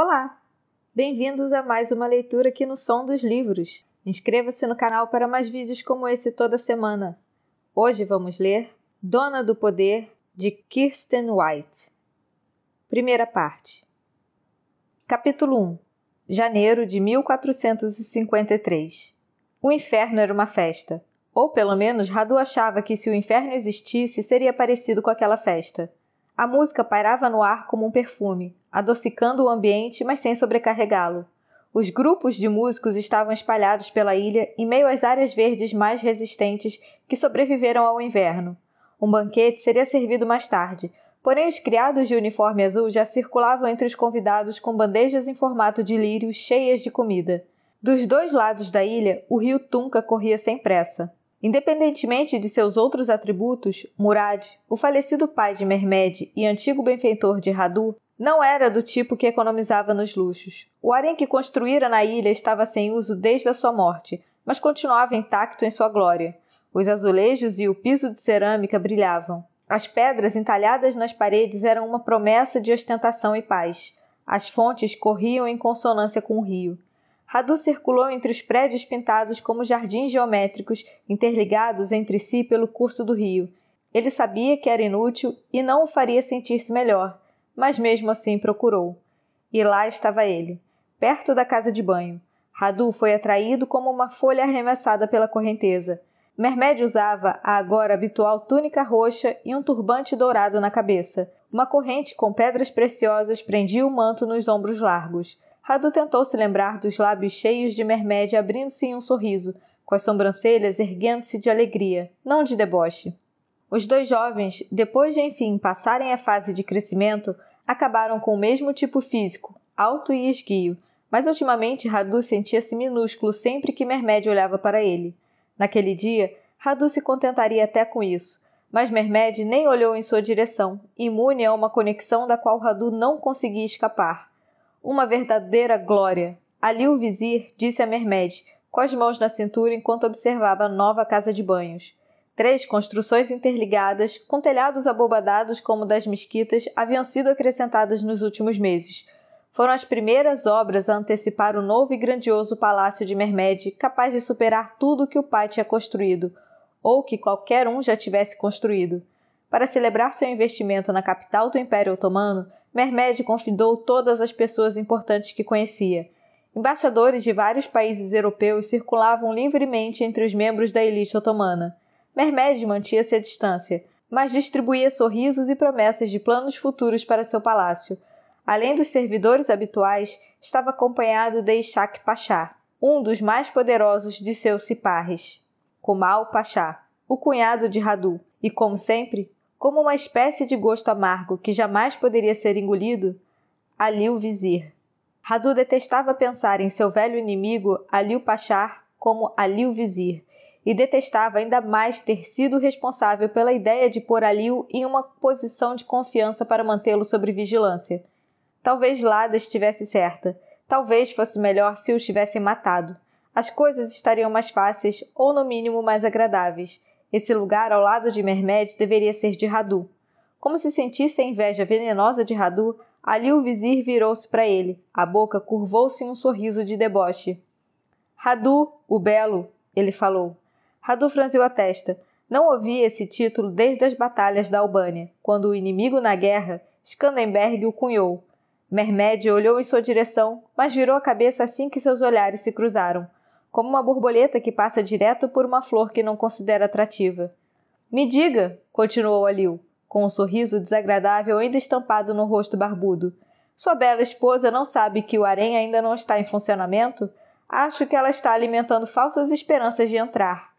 Olá! Bem-vindos a mais uma leitura aqui no Som dos Livros. Inscreva-se no canal para mais vídeos como esse toda semana. Hoje vamos ler Dona do Poder, de Kirsten White. Primeira parte. Capítulo 1. Janeiro de 1453. O inferno era uma festa. Ou pelo menos Radu achava que se o inferno existisse, seria parecido com aquela festa. A música pairava no ar como um perfume, adocicando o ambiente, mas sem sobrecarregá-lo. Os grupos de músicos estavam espalhados pela ilha em meio às áreas verdes mais resistentes que sobreviveram ao inverno. Um banquete seria servido mais tarde, porém os criados de uniforme azul já circulavam entre os convidados com bandejas em formato de lírio cheias de comida. Dos dois lados da ilha, o rio Tunca corria sem pressa. Independentemente de seus outros atributos, Murad, o falecido pai de Mermed e antigo benfeitor de Radu, não era do tipo que economizava nos luxos. O harém que construíra na ilha estava sem uso desde a sua morte, mas continuava intacto em sua glória. Os azulejos e o piso de cerâmica brilhavam. As pedras entalhadas nas paredes eram uma promessa de ostentação e paz. As fontes corriam em consonância com o rio. Radu circulou entre os prédios pintados como jardins geométricos, interligados entre si pelo curso do rio. Ele sabia que era inútil e não o faria sentir-se melhor, mas mesmo assim procurou. E lá estava ele, perto da casa de banho. Radu foi atraído como uma folha arremessada pela correnteza. Mermédio usava a agora habitual túnica roxa e um turbante dourado na cabeça. Uma corrente com pedras preciosas prendia o manto nos ombros largos. Radu tentou se lembrar dos lábios cheios de mermédia abrindo-se em um sorriso, com as sobrancelhas erguendo-se de alegria, não de deboche. Os dois jovens, depois de enfim passarem a fase de crescimento, acabaram com o mesmo tipo físico, alto e esguio, mas ultimamente Radu sentia-se minúsculo sempre que Mermédia olhava para ele. Naquele dia, Radu se contentaria até com isso, mas Mermédia nem olhou em sua direção, imune a uma conexão da qual Radu não conseguia escapar uma verdadeira glória. Ali o vizir disse a Mermed, com as mãos na cintura enquanto observava a nova casa de banhos. Três construções interligadas, com telhados abobadados como das mesquitas, haviam sido acrescentadas nos últimos meses. Foram as primeiras obras a antecipar o novo e grandioso palácio de Mermed, capaz de superar tudo que o pai tinha construído, ou que qualquer um já tivesse construído. Para celebrar seu investimento na capital do Império Otomano, Mermed convidou todas as pessoas importantes que conhecia. Embaixadores de vários países europeus circulavam livremente entre os membros da elite otomana. Mermed mantinha-se à distância, mas distribuía sorrisos e promessas de planos futuros para seu palácio. Além dos servidores habituais, estava acompanhado de Ishak Pachá, um dos mais poderosos de seus ciparres, Komal Pachá, o cunhado de Radu, e, como sempre, como uma espécie de gosto amargo que jamais poderia ser engolido, Ali o vizir. Radu detestava pensar em seu velho inimigo Ali o Pachar como Ali o vizir e detestava ainda mais ter sido responsável pela ideia de pôr Aliu em uma posição de confiança para mantê-lo sob vigilância. Talvez Lada estivesse certa. Talvez fosse melhor se o tivessem matado. As coisas estariam mais fáceis ou, no mínimo, mais agradáveis. Esse lugar ao lado de Mermed deveria ser de Radu. Como se sentisse a inveja venenosa de Radu, ali o vizir virou-se para ele. A boca curvou-se em um sorriso de deboche. Radu, o belo, ele falou. Radu franziu a testa. Não ouvia esse título desde as batalhas da Albânia, quando o inimigo na guerra, Skandenberg o cunhou. Mermed olhou em sua direção, mas virou a cabeça assim que seus olhares se cruzaram como uma borboleta que passa direto por uma flor que não considera atrativa. Me diga, continuou Aliu, com um sorriso desagradável ainda estampado no rosto barbudo. Sua bela esposa não sabe que o harém ainda não está em funcionamento? Acho que ela está alimentando falsas esperanças de entrar.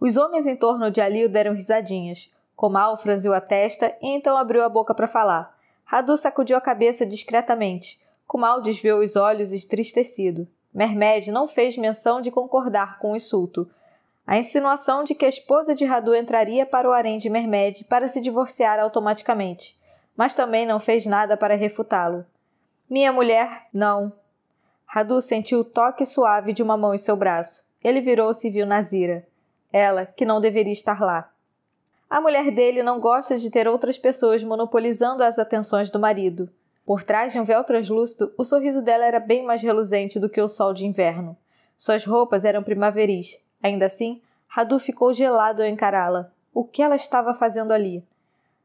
Os homens em torno de Aliu deram risadinhas. Comal franziu a testa e então abriu a boca para falar. Radu sacudiu a cabeça discretamente. Comal desviou os olhos entristecido. Mermed não fez menção de concordar com o insulto. A insinuação de que a esposa de Radu entraria para o harém de Mermed para se divorciar automaticamente, mas também não fez nada para refutá-lo. Minha mulher, não. Radu sentiu o toque suave de uma mão em seu braço. Ele virou-se e viu Nazira. Ela, que não deveria estar lá. A mulher dele não gosta de ter outras pessoas monopolizando as atenções do marido. Por trás de um véu translúcido, o sorriso dela era bem mais reluzente do que o sol de inverno. Suas roupas eram primaveris. Ainda assim, Radu ficou gelado ao encará-la. O que ela estava fazendo ali?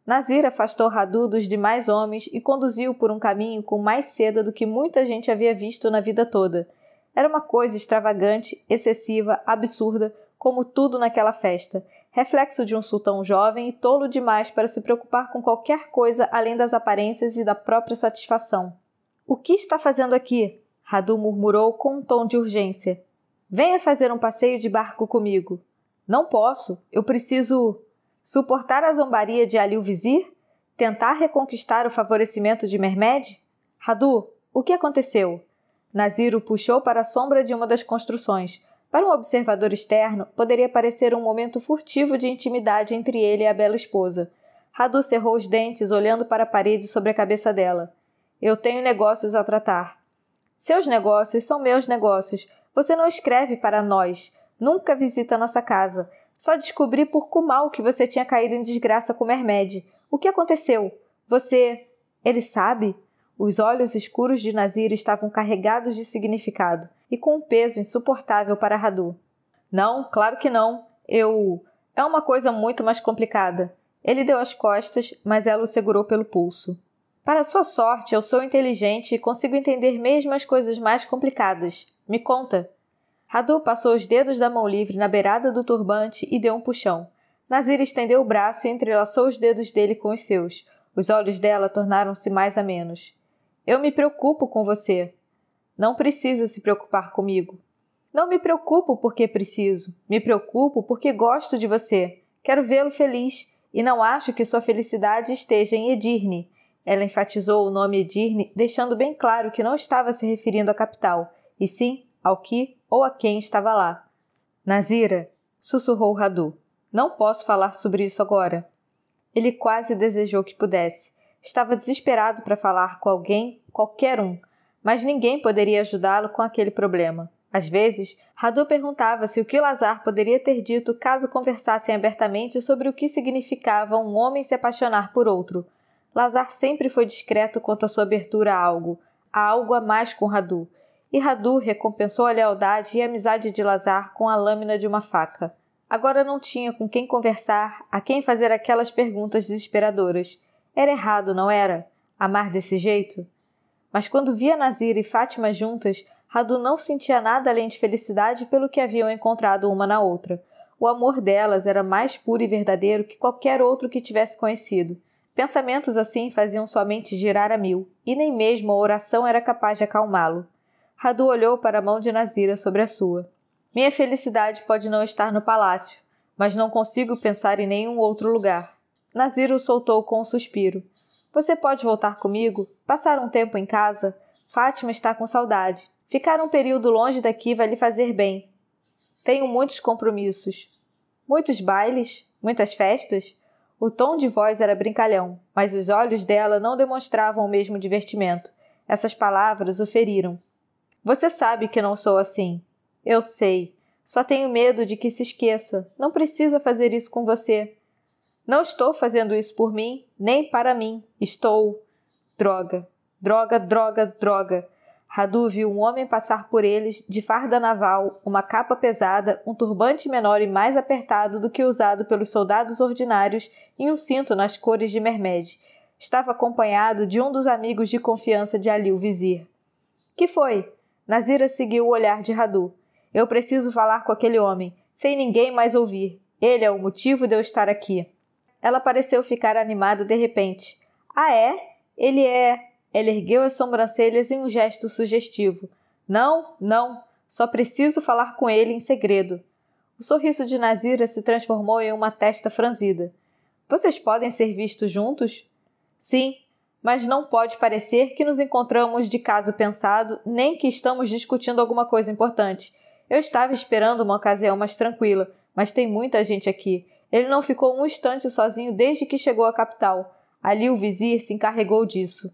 Nazir afastou Radu dos demais homens e conduziu por um caminho com mais seda do que muita gente havia visto na vida toda. Era uma coisa extravagante, excessiva, absurda, como tudo naquela festa, reflexo de um sultão jovem e tolo demais para se preocupar com qualquer coisa além das aparências e da própria satisfação. O que está fazendo aqui? Radu murmurou com um tom de urgência. Venha fazer um passeio de barco comigo. Não posso, eu preciso suportar a zombaria de Ali o Vizir? Tentar reconquistar o favorecimento de Mermed? Radu, o que aconteceu? Naziro puxou para a sombra de uma das construções, para um observador externo, poderia parecer um momento furtivo de intimidade entre ele e a bela esposa. Radu cerrou os dentes, olhando para a parede sobre a cabeça dela. Eu tenho negócios a tratar. Seus negócios são meus negócios. Você não escreve para nós. Nunca visita nossa casa. Só descobri por Kumal que você tinha caído em desgraça com Mermed. O que aconteceu? Você. Ele sabe? Os olhos escuros de Nazir estavam carregados de significado e com um peso insuportável para Radu. Não, claro que não. Eu. É uma coisa muito mais complicada. Ele deu as costas, mas ela o segurou pelo pulso. Para sua sorte, eu sou inteligente e consigo entender mesmo as coisas mais complicadas. Me conta. Radu passou os dedos da mão livre na beirada do turbante e deu um puxão. Nazir estendeu o braço e entrelaçou os dedos dele com os seus. Os olhos dela tornaram-se mais amenos. Eu me preocupo com você. Não precisa se preocupar comigo. Não me preocupo porque preciso. Me preocupo porque gosto de você. Quero vê-lo feliz e não acho que sua felicidade esteja em Edirne. Ela enfatizou o nome Edirne, deixando bem claro que não estava se referindo à capital, e sim ao que ou a quem estava lá. Nazira, sussurrou Radu, não posso falar sobre isso agora. Ele quase desejou que pudesse, Estava desesperado para falar com alguém, qualquer um, mas ninguém poderia ajudá-lo com aquele problema. Às vezes, Radu perguntava-se o que Lazar poderia ter dito caso conversassem abertamente sobre o que significava um homem se apaixonar por outro. Lazar sempre foi discreto quanto à sua abertura a algo, a algo a mais com Radu, e Radu recompensou a lealdade e a amizade de Lazar com a lâmina de uma faca. Agora não tinha com quem conversar, a quem fazer aquelas perguntas desesperadoras. Era errado, não era? Amar desse jeito? Mas quando via Nazira e Fátima juntas, Radu não sentia nada além de felicidade pelo que haviam encontrado uma na outra. O amor delas era mais puro e verdadeiro que qualquer outro que tivesse conhecido. Pensamentos assim faziam sua mente girar a mil, e nem mesmo a oração era capaz de acalmá-lo. Radu olhou para a mão de Nazira sobre a sua. Minha felicidade pode não estar no palácio, mas não consigo pensar em nenhum outro lugar. Naziro soltou com um suspiro. Você pode voltar comigo? Passar um tempo em casa? Fátima está com saudade. Ficar um período longe daqui vai lhe fazer bem. Tenho muitos compromissos. Muitos bailes? Muitas festas? O tom de voz era brincalhão, mas os olhos dela não demonstravam o mesmo divertimento. Essas palavras o feriram. Você sabe que não sou assim. Eu sei. Só tenho medo de que se esqueça. Não precisa fazer isso com você. Não estou fazendo isso por mim, nem para mim. Estou. Droga, droga, droga, droga. Radu viu um homem passar por eles de farda naval, uma capa pesada, um turbante menor e mais apertado do que usado pelos soldados ordinários e um cinto nas cores de mermede. Estava acompanhado de um dos amigos de confiança de Ali, o vizir. Que foi? Nazira seguiu o olhar de Radu. Eu preciso falar com aquele homem, sem ninguém mais ouvir. Ele é o motivo de eu estar aqui. Ela pareceu ficar animada de repente. Ah, é? Ele é. Ela ergueu as sobrancelhas em um gesto sugestivo. Não, não. Só preciso falar com ele em segredo. O sorriso de Nazira se transformou em uma testa franzida. Vocês podem ser vistos juntos? Sim, mas não pode parecer que nos encontramos de caso pensado, nem que estamos discutindo alguma coisa importante. Eu estava esperando uma ocasião mais tranquila, mas tem muita gente aqui. Ele não ficou um instante sozinho desde que chegou à capital. Ali o vizir se encarregou disso.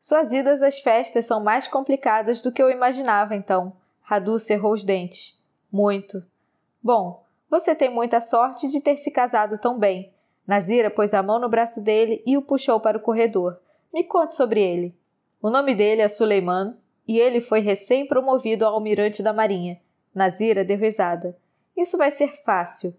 Suas idas às festas são mais complicadas do que eu imaginava, então. Radu cerrou os dentes. Muito. Bom, você tem muita sorte de ter se casado tão bem. Nazira pôs a mão no braço dele e o puxou para o corredor. Me conte sobre ele. O nome dele é Suleiman e ele foi recém-promovido a almirante da Marinha. Nazira deu risada. Isso vai ser fácil.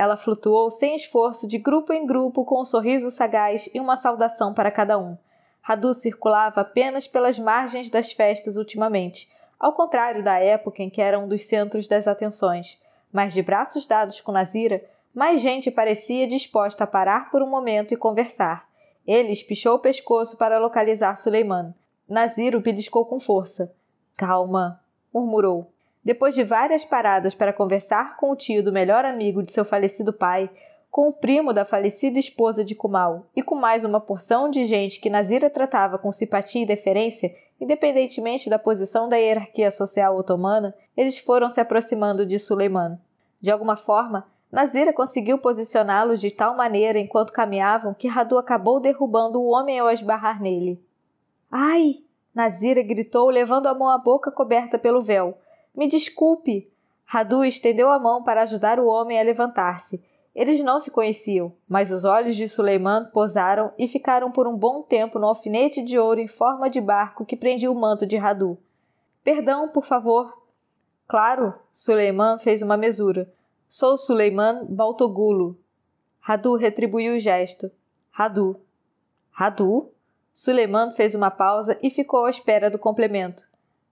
Ela flutuou sem esforço de grupo em grupo com um sorriso sagaz e uma saudação para cada um. Radu circulava apenas pelas margens das festas ultimamente, ao contrário da época em que era um dos centros das atenções. Mas de braços dados com Nazira, mais gente parecia disposta a parar por um momento e conversar. Ele espichou o pescoço para localizar Suleiman. Nazir o beliscou com força. Calma, murmurou. Depois de várias paradas para conversar com o tio do melhor amigo de seu falecido pai, com o primo da falecida esposa de Kumal e com mais uma porção de gente que Nazira tratava com simpatia e deferência, independentemente da posição da hierarquia social otomana, eles foram se aproximando de Suleiman. De alguma forma, Nazira conseguiu posicioná-los de tal maneira enquanto caminhavam que Radu acabou derrubando o homem ao esbarrar nele. Ai! Nazira gritou, levando a mão à boca coberta pelo véu. Me desculpe. Radu estendeu a mão para ajudar o homem a levantar-se. Eles não se conheciam, mas os olhos de Suleiman pousaram e ficaram por um bom tempo no alfinete de ouro em forma de barco que prendia o manto de Radu. Perdão, por favor. Claro, Suleiman fez uma mesura. Sou Suleiman Baltogulo. Radu retribuiu o gesto. Radu. Radu? Suleiman fez uma pausa e ficou à espera do complemento.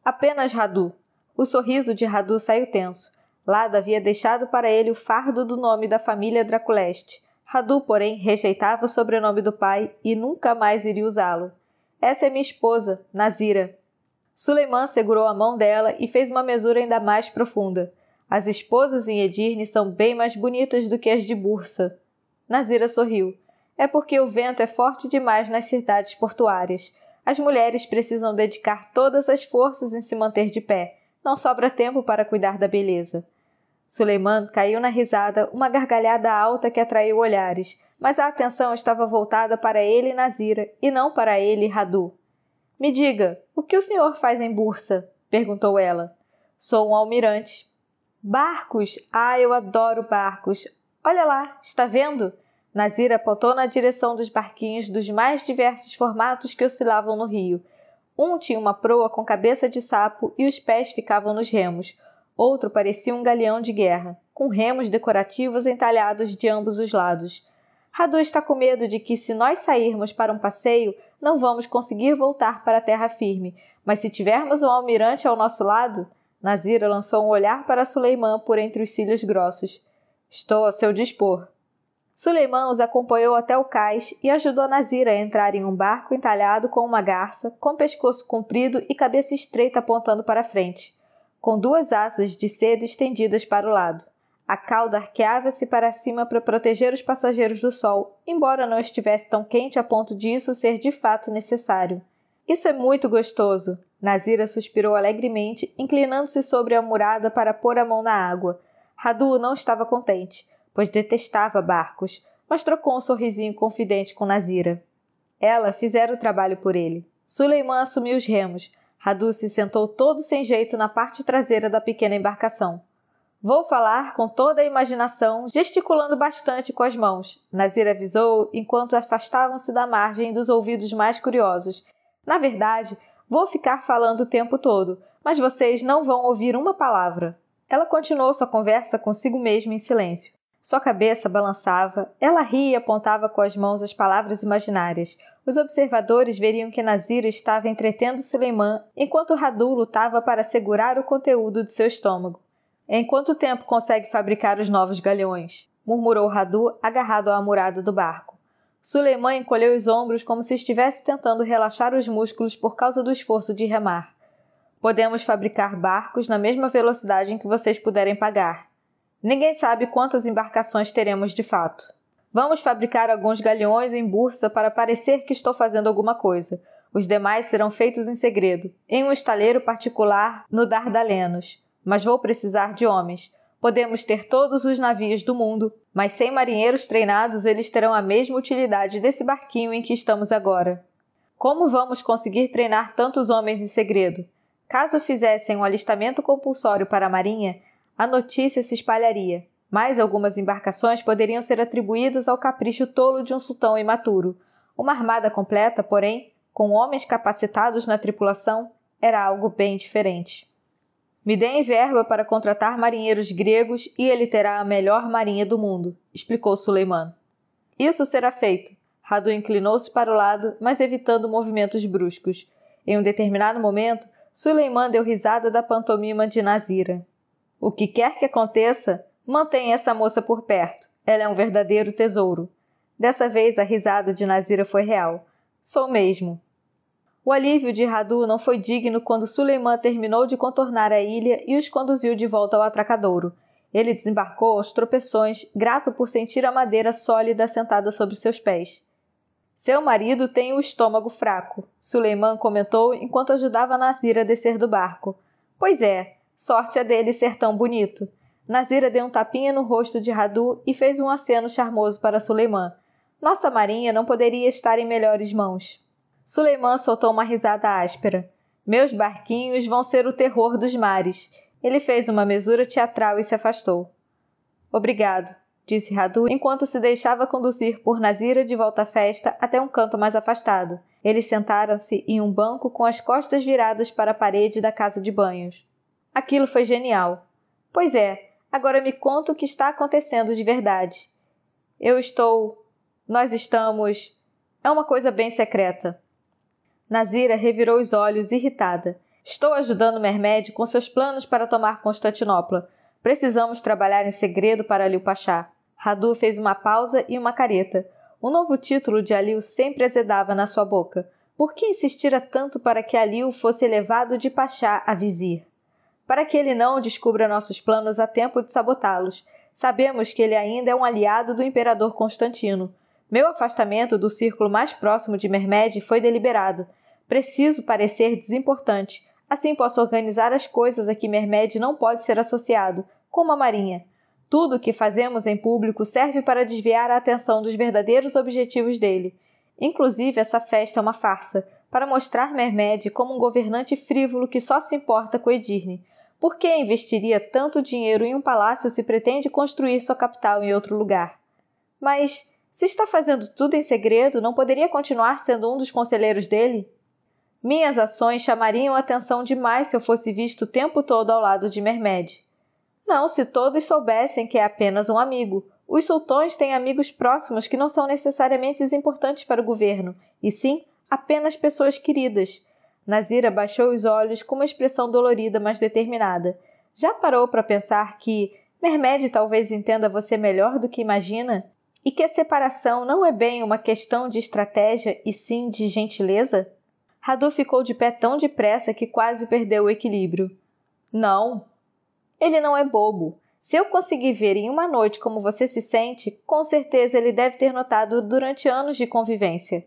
Apenas Radu. O sorriso de Radu saiu tenso. Lada havia deixado para ele o fardo do nome da família Draculeste. Radu, porém, rejeitava o sobrenome do pai e nunca mais iria usá-lo. Essa é minha esposa, Nazira. Suleiman segurou a mão dela e fez uma mesura ainda mais profunda. As esposas em Edirne são bem mais bonitas do que as de Bursa. Nazira sorriu. É porque o vento é forte demais nas cidades portuárias. As mulheres precisam dedicar todas as forças em se manter de pé não sobra tempo para cuidar da beleza. Suleiman caiu na risada, uma gargalhada alta que atraiu olhares, mas a atenção estava voltada para ele e Nazira, e não para ele e Radu. Me diga, o que o senhor faz em Bursa? perguntou ela. Sou um almirante. Barcos? Ah, eu adoro barcos. Olha lá, está vendo? Nazira apontou na direção dos barquinhos dos mais diversos formatos que oscilavam no rio, um tinha uma proa com cabeça de sapo e os pés ficavam nos remos. Outro parecia um galeão de guerra, com remos decorativos entalhados de ambos os lados. Radu está com medo de que, se nós sairmos para um passeio, não vamos conseguir voltar para a terra firme. Mas se tivermos um almirante ao nosso lado. Nazira lançou um olhar para Suleiman por entre os cílios grossos. Estou a seu dispor. Suleiman os acompanhou até o cais e ajudou Nazira a entrar em um barco entalhado com uma garça, com pescoço comprido e cabeça estreita apontando para a frente, com duas asas de seda estendidas para o lado. A cauda arqueava-se para cima para proteger os passageiros do sol, embora não estivesse tão quente a ponto de ser de fato necessário. Isso é muito gostoso! Nazira suspirou alegremente, inclinando-se sobre a murada para pôr a mão na água. Radu não estava contente pois detestava barcos, mas trocou um sorrisinho confidente com Nazira. Ela fizera o trabalho por ele. Suleiman assumiu os remos. Radu se sentou todo sem jeito na parte traseira da pequena embarcação. Vou falar com toda a imaginação, gesticulando bastante com as mãos. Nazira avisou enquanto afastavam-se da margem dos ouvidos mais curiosos. Na verdade, vou ficar falando o tempo todo, mas vocês não vão ouvir uma palavra. Ela continuou sua conversa consigo mesma em silêncio. Sua cabeça balançava, ela ria e apontava com as mãos as palavras imaginárias. Os observadores veriam que Nazira estava entretendo Suleiman enquanto Radu lutava para segurar o conteúdo de seu estômago. Em quanto tempo consegue fabricar os novos galeões? murmurou Radu, agarrado à murada do barco. Suleiman encolheu os ombros como se estivesse tentando relaxar os músculos por causa do esforço de remar. Podemos fabricar barcos na mesma velocidade em que vocês puderem pagar, Ninguém sabe quantas embarcações teremos de fato. Vamos fabricar alguns galeões em bursa para parecer que estou fazendo alguma coisa. Os demais serão feitos em segredo, em um estaleiro particular no Dardalenos. Mas vou precisar de homens. Podemos ter todos os navios do mundo, mas sem marinheiros treinados eles terão a mesma utilidade desse barquinho em que estamos agora. Como vamos conseguir treinar tantos homens em segredo? Caso fizessem um alistamento compulsório para a Marinha, a notícia se espalharia. Mais algumas embarcações poderiam ser atribuídas ao capricho tolo de um sultão imaturo. Uma armada completa, porém, com homens capacitados na tripulação, era algo bem diferente. Me deem verba para contratar marinheiros gregos e ele terá a melhor marinha do mundo, explicou Suleiman. Isso será feito. Radu inclinou-se para o lado, mas evitando movimentos bruscos. Em um determinado momento, Suleiman deu risada da pantomima de Nazira. O que quer que aconteça, mantenha essa moça por perto. Ela é um verdadeiro tesouro. Dessa vez a risada de Nazira foi real. Sou mesmo. O alívio de Radu não foi digno quando Suleiman terminou de contornar a ilha e os conduziu de volta ao atracadouro. Ele desembarcou aos tropeções, grato por sentir a madeira sólida sentada sobre seus pés. Seu marido tem o estômago fraco, Suleiman comentou enquanto ajudava Nazira a descer do barco. Pois é, Sorte a é dele ser tão bonito. Nazira deu um tapinha no rosto de Radu e fez um aceno charmoso para Suleimã. Nossa marinha não poderia estar em melhores mãos. Suleimã soltou uma risada áspera. Meus barquinhos vão ser o terror dos mares. Ele fez uma mesura teatral e se afastou. Obrigado, disse Radu, enquanto se deixava conduzir por Nazira de volta à festa até um canto mais afastado. Eles sentaram-se em um banco com as costas viradas para a parede da casa de banhos. Aquilo foi genial. Pois é, agora me conta o que está acontecendo de verdade. Eu estou. Nós estamos. É uma coisa bem secreta. Nazira revirou os olhos, irritada. Estou ajudando Mermed com seus planos para tomar Constantinopla. Precisamos trabalhar em segredo para Alil Pachá. Radu fez uma pausa e uma careta. O novo título de Aliu sempre azedava na sua boca. Por que insistira tanto para que Aliu fosse elevado de Pachá a vizir? para que ele não descubra nossos planos a tempo de sabotá-los. Sabemos que ele ainda é um aliado do imperador Constantino. Meu afastamento do círculo mais próximo de Mermed foi deliberado. Preciso parecer desimportante. Assim posso organizar as coisas a que Mermed não pode ser associado, como a Marinha. Tudo o que fazemos em público serve para desviar a atenção dos verdadeiros objetivos dele. Inclusive, essa festa é uma farsa, para mostrar Mermed como um governante frívolo que só se importa com Edirne. Por que investiria tanto dinheiro em um palácio se pretende construir sua capital em outro lugar? Mas, se está fazendo tudo em segredo, não poderia continuar sendo um dos conselheiros dele? Minhas ações chamariam a atenção demais se eu fosse visto o tempo todo ao lado de Mermed. Não, se todos soubessem que é apenas um amigo. Os sultões têm amigos próximos que não são necessariamente importantes para o governo, e sim apenas pessoas queridas. Nazira baixou os olhos com uma expressão dolorida, mas determinada. Já parou para pensar que Mermed talvez entenda você melhor do que imagina? E que a separação não é bem uma questão de estratégia e sim de gentileza? Radu ficou de pé tão depressa que quase perdeu o equilíbrio. Não. Ele não é bobo. Se eu conseguir ver em uma noite como você se sente, com certeza ele deve ter notado durante anos de convivência.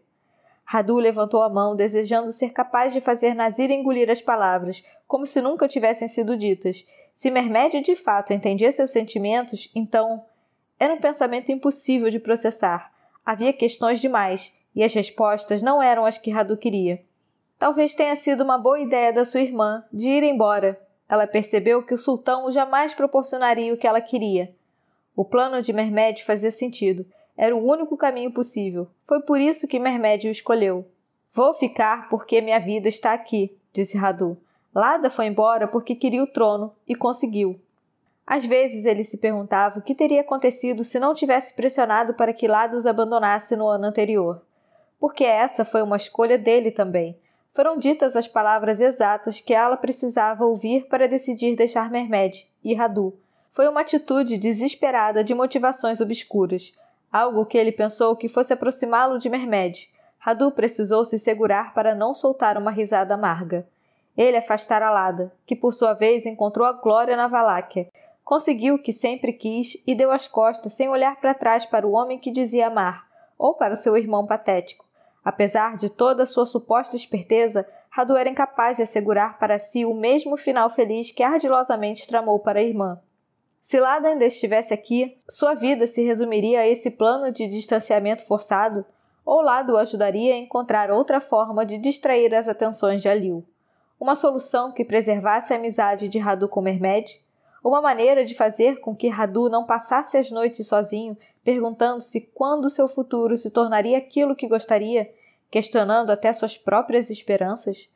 Radu levantou a mão, desejando ser capaz de fazer Nazir engolir as palavras, como se nunca tivessem sido ditas. Se Mermed de fato entendia seus sentimentos, então. Era um pensamento impossível de processar. Havia questões demais, e as respostas não eram as que Radu queria. Talvez tenha sido uma boa ideia da sua irmã de ir embora. Ela percebeu que o sultão jamais proporcionaria o que ela queria. O plano de Mermed fazia sentido. Era o único caminho possível. Foi por isso que Mermed o escolheu. Vou ficar porque minha vida está aqui, disse Radu. Lada foi embora porque queria o trono e conseguiu. Às vezes ele se perguntava o que teria acontecido se não tivesse pressionado para que Lada os abandonasse no ano anterior. Porque essa foi uma escolha dele também. Foram ditas as palavras exatas que ela precisava ouvir para decidir deixar Mermed e Radu. Foi uma atitude desesperada de motivações obscuras algo que ele pensou que fosse aproximá-lo de Mermed. Radu precisou se segurar para não soltar uma risada amarga. Ele afastara Lada, que por sua vez encontrou a glória na Valáquia. Conseguiu o que sempre quis e deu as costas sem olhar para trás para o homem que dizia amar, ou para o seu irmão patético. Apesar de toda a sua suposta esperteza, Radu era incapaz de assegurar para si o mesmo final feliz que ardilosamente tramou para a irmã. Se Lada ainda estivesse aqui, sua vida se resumiria a esse plano de distanciamento forçado, ou Lada o ajudaria a encontrar outra forma de distrair as atenções de Alil. Uma solução que preservasse a amizade de Radu com Mermed, uma maneira de fazer com que Radu não passasse as noites sozinho, perguntando-se quando seu futuro se tornaria aquilo que gostaria, questionando até suas próprias esperanças.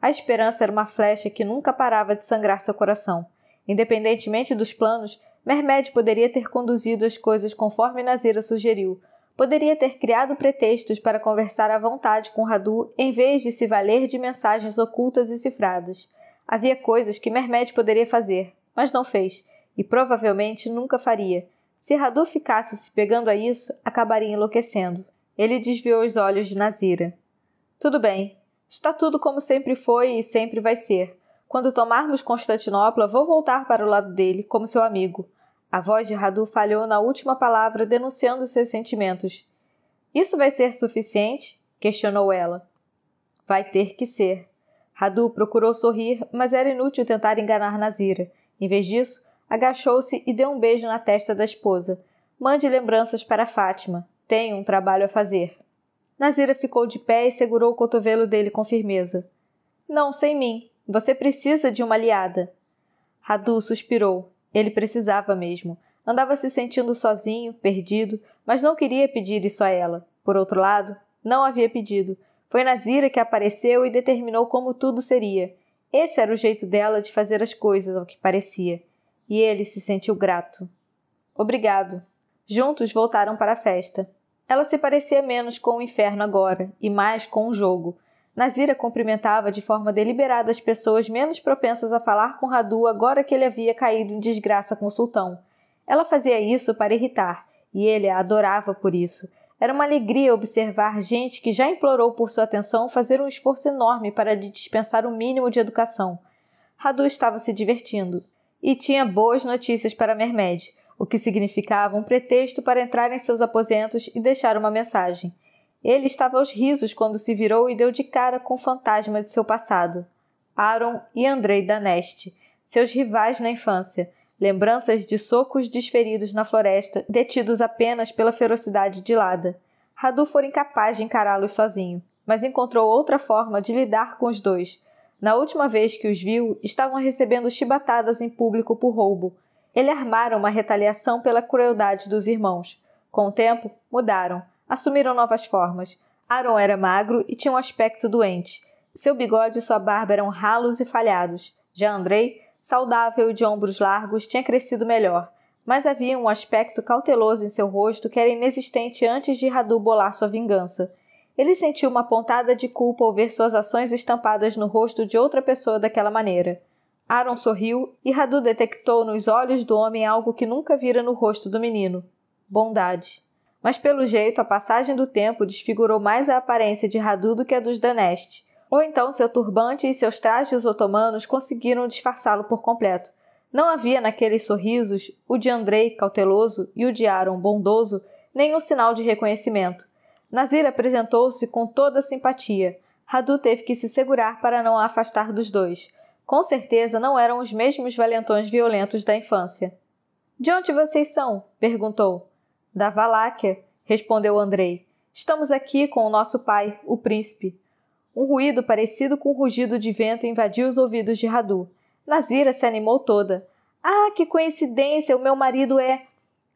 A esperança era uma flecha que nunca parava de sangrar seu coração, Independentemente dos planos, Mermed poderia ter conduzido as coisas conforme Nazira sugeriu. Poderia ter criado pretextos para conversar à vontade com Radu em vez de se valer de mensagens ocultas e cifradas. Havia coisas que Mermed poderia fazer, mas não fez, e provavelmente nunca faria. Se Radu ficasse se pegando a isso, acabaria enlouquecendo. Ele desviou os olhos de Nazira. Tudo bem. Está tudo como sempre foi e sempre vai ser. Quando tomarmos Constantinopla, vou voltar para o lado dele, como seu amigo. A voz de Radu falhou na última palavra, denunciando seus sentimentos. Isso vai ser suficiente? questionou ela. Vai ter que ser. Radu procurou sorrir, mas era inútil tentar enganar Nazira. Em vez disso, agachou-se e deu um beijo na testa da esposa. Mande lembranças para Fátima. Tenho um trabalho a fazer. Nazira ficou de pé e segurou o cotovelo dele com firmeza. Não sem mim. Você precisa de uma aliada. Radu suspirou. Ele precisava mesmo. Andava se sentindo sozinho, perdido, mas não queria pedir isso a ela. Por outro lado, não havia pedido. Foi Nazira que apareceu e determinou como tudo seria. Esse era o jeito dela de fazer as coisas, ao que parecia. E ele se sentiu grato. Obrigado. Juntos voltaram para a festa. Ela se parecia menos com o inferno agora e mais com o jogo. Nazira cumprimentava de forma deliberada as pessoas menos propensas a falar com Radu agora que ele havia caído em desgraça com o sultão. Ela fazia isso para irritar, e ele a adorava por isso. Era uma alegria observar gente que já implorou por sua atenção fazer um esforço enorme para lhe dispensar o mínimo de educação. Radu estava se divertindo. E tinha boas notícias para Mermed, o que significava um pretexto para entrar em seus aposentos e deixar uma mensagem. Ele estava aos risos quando se virou e deu de cara com o fantasma de seu passado. Aaron e Andrei Daneste, seus rivais na infância, lembranças de socos desferidos na floresta, detidos apenas pela ferocidade de Lada. Radu fora incapaz de encará-los sozinho, mas encontrou outra forma de lidar com os dois. Na última vez que os viu, estavam recebendo chibatadas em público por roubo. Ele armara uma retaliação pela crueldade dos irmãos. Com o tempo, mudaram assumiram novas formas. Aaron era magro e tinha um aspecto doente. Seu bigode e sua barba eram ralos e falhados. Já Andrei, saudável e de ombros largos, tinha crescido melhor, mas havia um aspecto cauteloso em seu rosto que era inexistente antes de Radu bolar sua vingança. Ele sentiu uma pontada de culpa ao ver suas ações estampadas no rosto de outra pessoa daquela maneira. Aaron sorriu e Radu detectou nos olhos do homem algo que nunca vira no rosto do menino: bondade. Mas pelo jeito, a passagem do tempo desfigurou mais a aparência de Radu do que a dos Daneste. Ou então seu turbante e seus trajes otomanos conseguiram disfarçá-lo por completo. Não havia naqueles sorrisos, o de Andrei cauteloso e o de Aaron bondoso, nenhum sinal de reconhecimento. Nazir apresentou-se com toda a simpatia. Radu teve que se segurar para não a afastar dos dois. Com certeza não eram os mesmos valentões violentos da infância. De onde vocês são? perguntou. Da Valáquia, respondeu Andrei. Estamos aqui com o nosso pai, o príncipe. Um ruído parecido com o um rugido de vento invadiu os ouvidos de Radu. Nazira se animou toda. Ah, que coincidência! O meu marido é.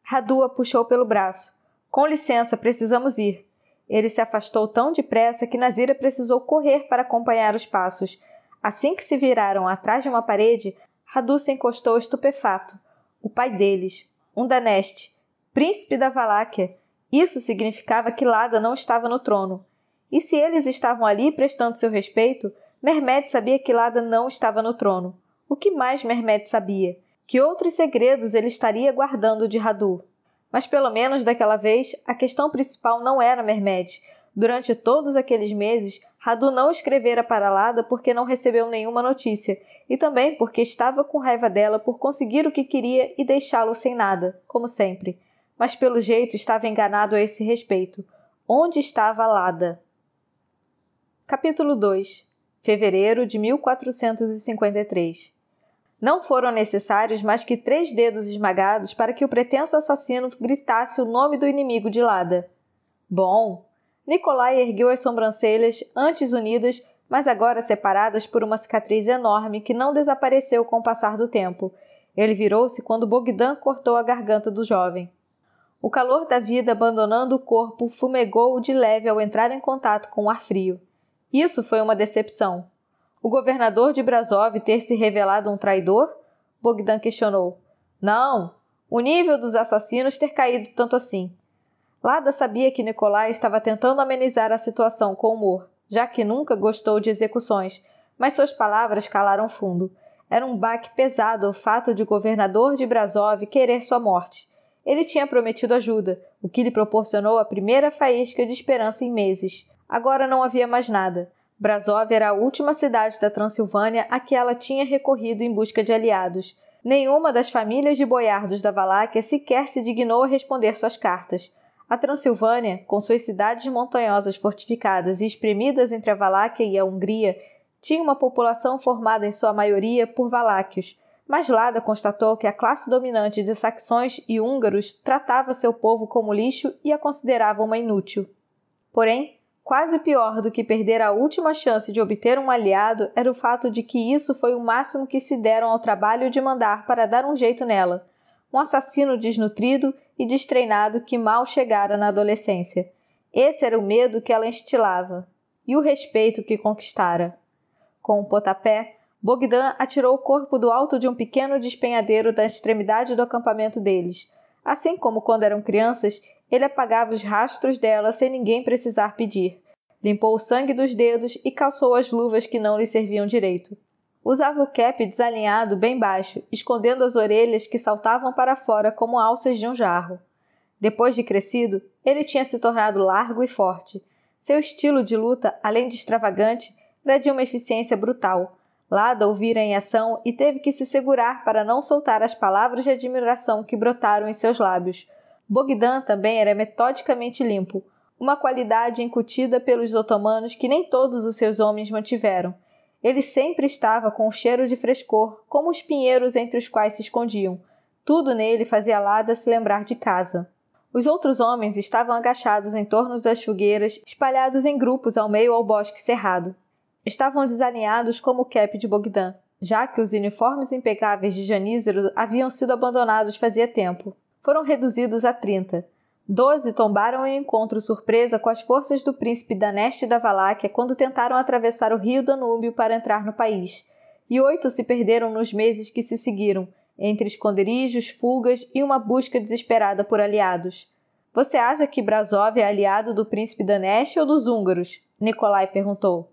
Radu a puxou pelo braço. Com licença, precisamos ir. Ele se afastou tão depressa que Nazira precisou correr para acompanhar os passos. Assim que se viraram atrás de uma parede, Radu se encostou estupefato. O pai deles, um Daneste, príncipe da Valáquia. Isso significava que Lada não estava no trono. E se eles estavam ali prestando seu respeito, Mermed sabia que Lada não estava no trono. O que mais Mermed sabia? Que outros segredos ele estaria guardando de Radu. Mas pelo menos daquela vez, a questão principal não era Mermed. Durante todos aqueles meses, Radu não escrevera para Lada porque não recebeu nenhuma notícia, e também porque estava com raiva dela por conseguir o que queria e deixá-lo sem nada, como sempre mas pelo jeito estava enganado a esse respeito. Onde estava Lada? Capítulo 2 Fevereiro de 1453 Não foram necessários mais que três dedos esmagados para que o pretenso assassino gritasse o nome do inimigo de Lada. Bom! Nicolai ergueu as sobrancelhas, antes unidas, mas agora separadas por uma cicatriz enorme que não desapareceu com o passar do tempo. Ele virou-se quando Bogdan cortou a garganta do jovem. O calor da vida abandonando o corpo fumegou de leve ao entrar em contato com o ar frio. Isso foi uma decepção. O governador de Brasov ter se revelado um traidor? Bogdan questionou. Não, o nível dos assassinos ter caído tanto assim. Lada sabia que Nikolai estava tentando amenizar a situação com humor, já que nunca gostou de execuções, mas suas palavras calaram fundo. Era um baque pesado o fato de o governador de Brasov querer sua morte. Ele tinha prometido ajuda, o que lhe proporcionou a primeira faísca de esperança em meses. Agora não havia mais nada. Brasov era a última cidade da Transilvânia a que ela tinha recorrido em busca de aliados. Nenhuma das famílias de boiardos da Valáquia sequer se dignou a responder suas cartas. A Transilvânia, com suas cidades montanhosas fortificadas e espremidas entre a Valáquia e a Hungria, tinha uma população formada em sua maioria por valáquios, mas Lada constatou que a classe dominante de saxões e húngaros tratava seu povo como lixo e a considerava uma inútil. Porém, quase pior do que perder a última chance de obter um aliado era o fato de que isso foi o máximo que se deram ao trabalho de mandar para dar um jeito nela. Um assassino desnutrido e destreinado que mal chegara na adolescência. Esse era o medo que ela instilava e o respeito que conquistara. Com o potapé, Bogdan atirou o corpo do alto de um pequeno despenhadeiro da extremidade do acampamento deles. Assim como quando eram crianças, ele apagava os rastros dela sem ninguém precisar pedir. Limpou o sangue dos dedos e calçou as luvas que não lhe serviam direito. Usava o cap desalinhado bem baixo, escondendo as orelhas que saltavam para fora como alças de um jarro. Depois de crescido, ele tinha se tornado largo e forte. Seu estilo de luta, além de extravagante, era de uma eficiência brutal. Lada ouvira em ação e teve que se segurar para não soltar as palavras de admiração que brotaram em seus lábios. Bogdan também era metodicamente limpo, uma qualidade incutida pelos otomanos que nem todos os seus homens mantiveram. Ele sempre estava com um cheiro de frescor, como os pinheiros entre os quais se escondiam. Tudo nele fazia Lada se lembrar de casa. Os outros homens estavam agachados em torno das fogueiras, espalhados em grupos ao meio ao bosque cerrado estavam desalinhados como o cap de Bogdan, já que os uniformes impecáveis de Janízaro haviam sido abandonados fazia tempo. Foram reduzidos a 30. Doze tombaram em encontro surpresa com as forças do príncipe Daneste da Valáquia quando tentaram atravessar o rio Danúbio para entrar no país, e oito se perderam nos meses que se seguiram, entre esconderijos, fugas e uma busca desesperada por aliados. Você acha que Brasov é aliado do príncipe Daneste ou dos húngaros? Nikolai perguntou.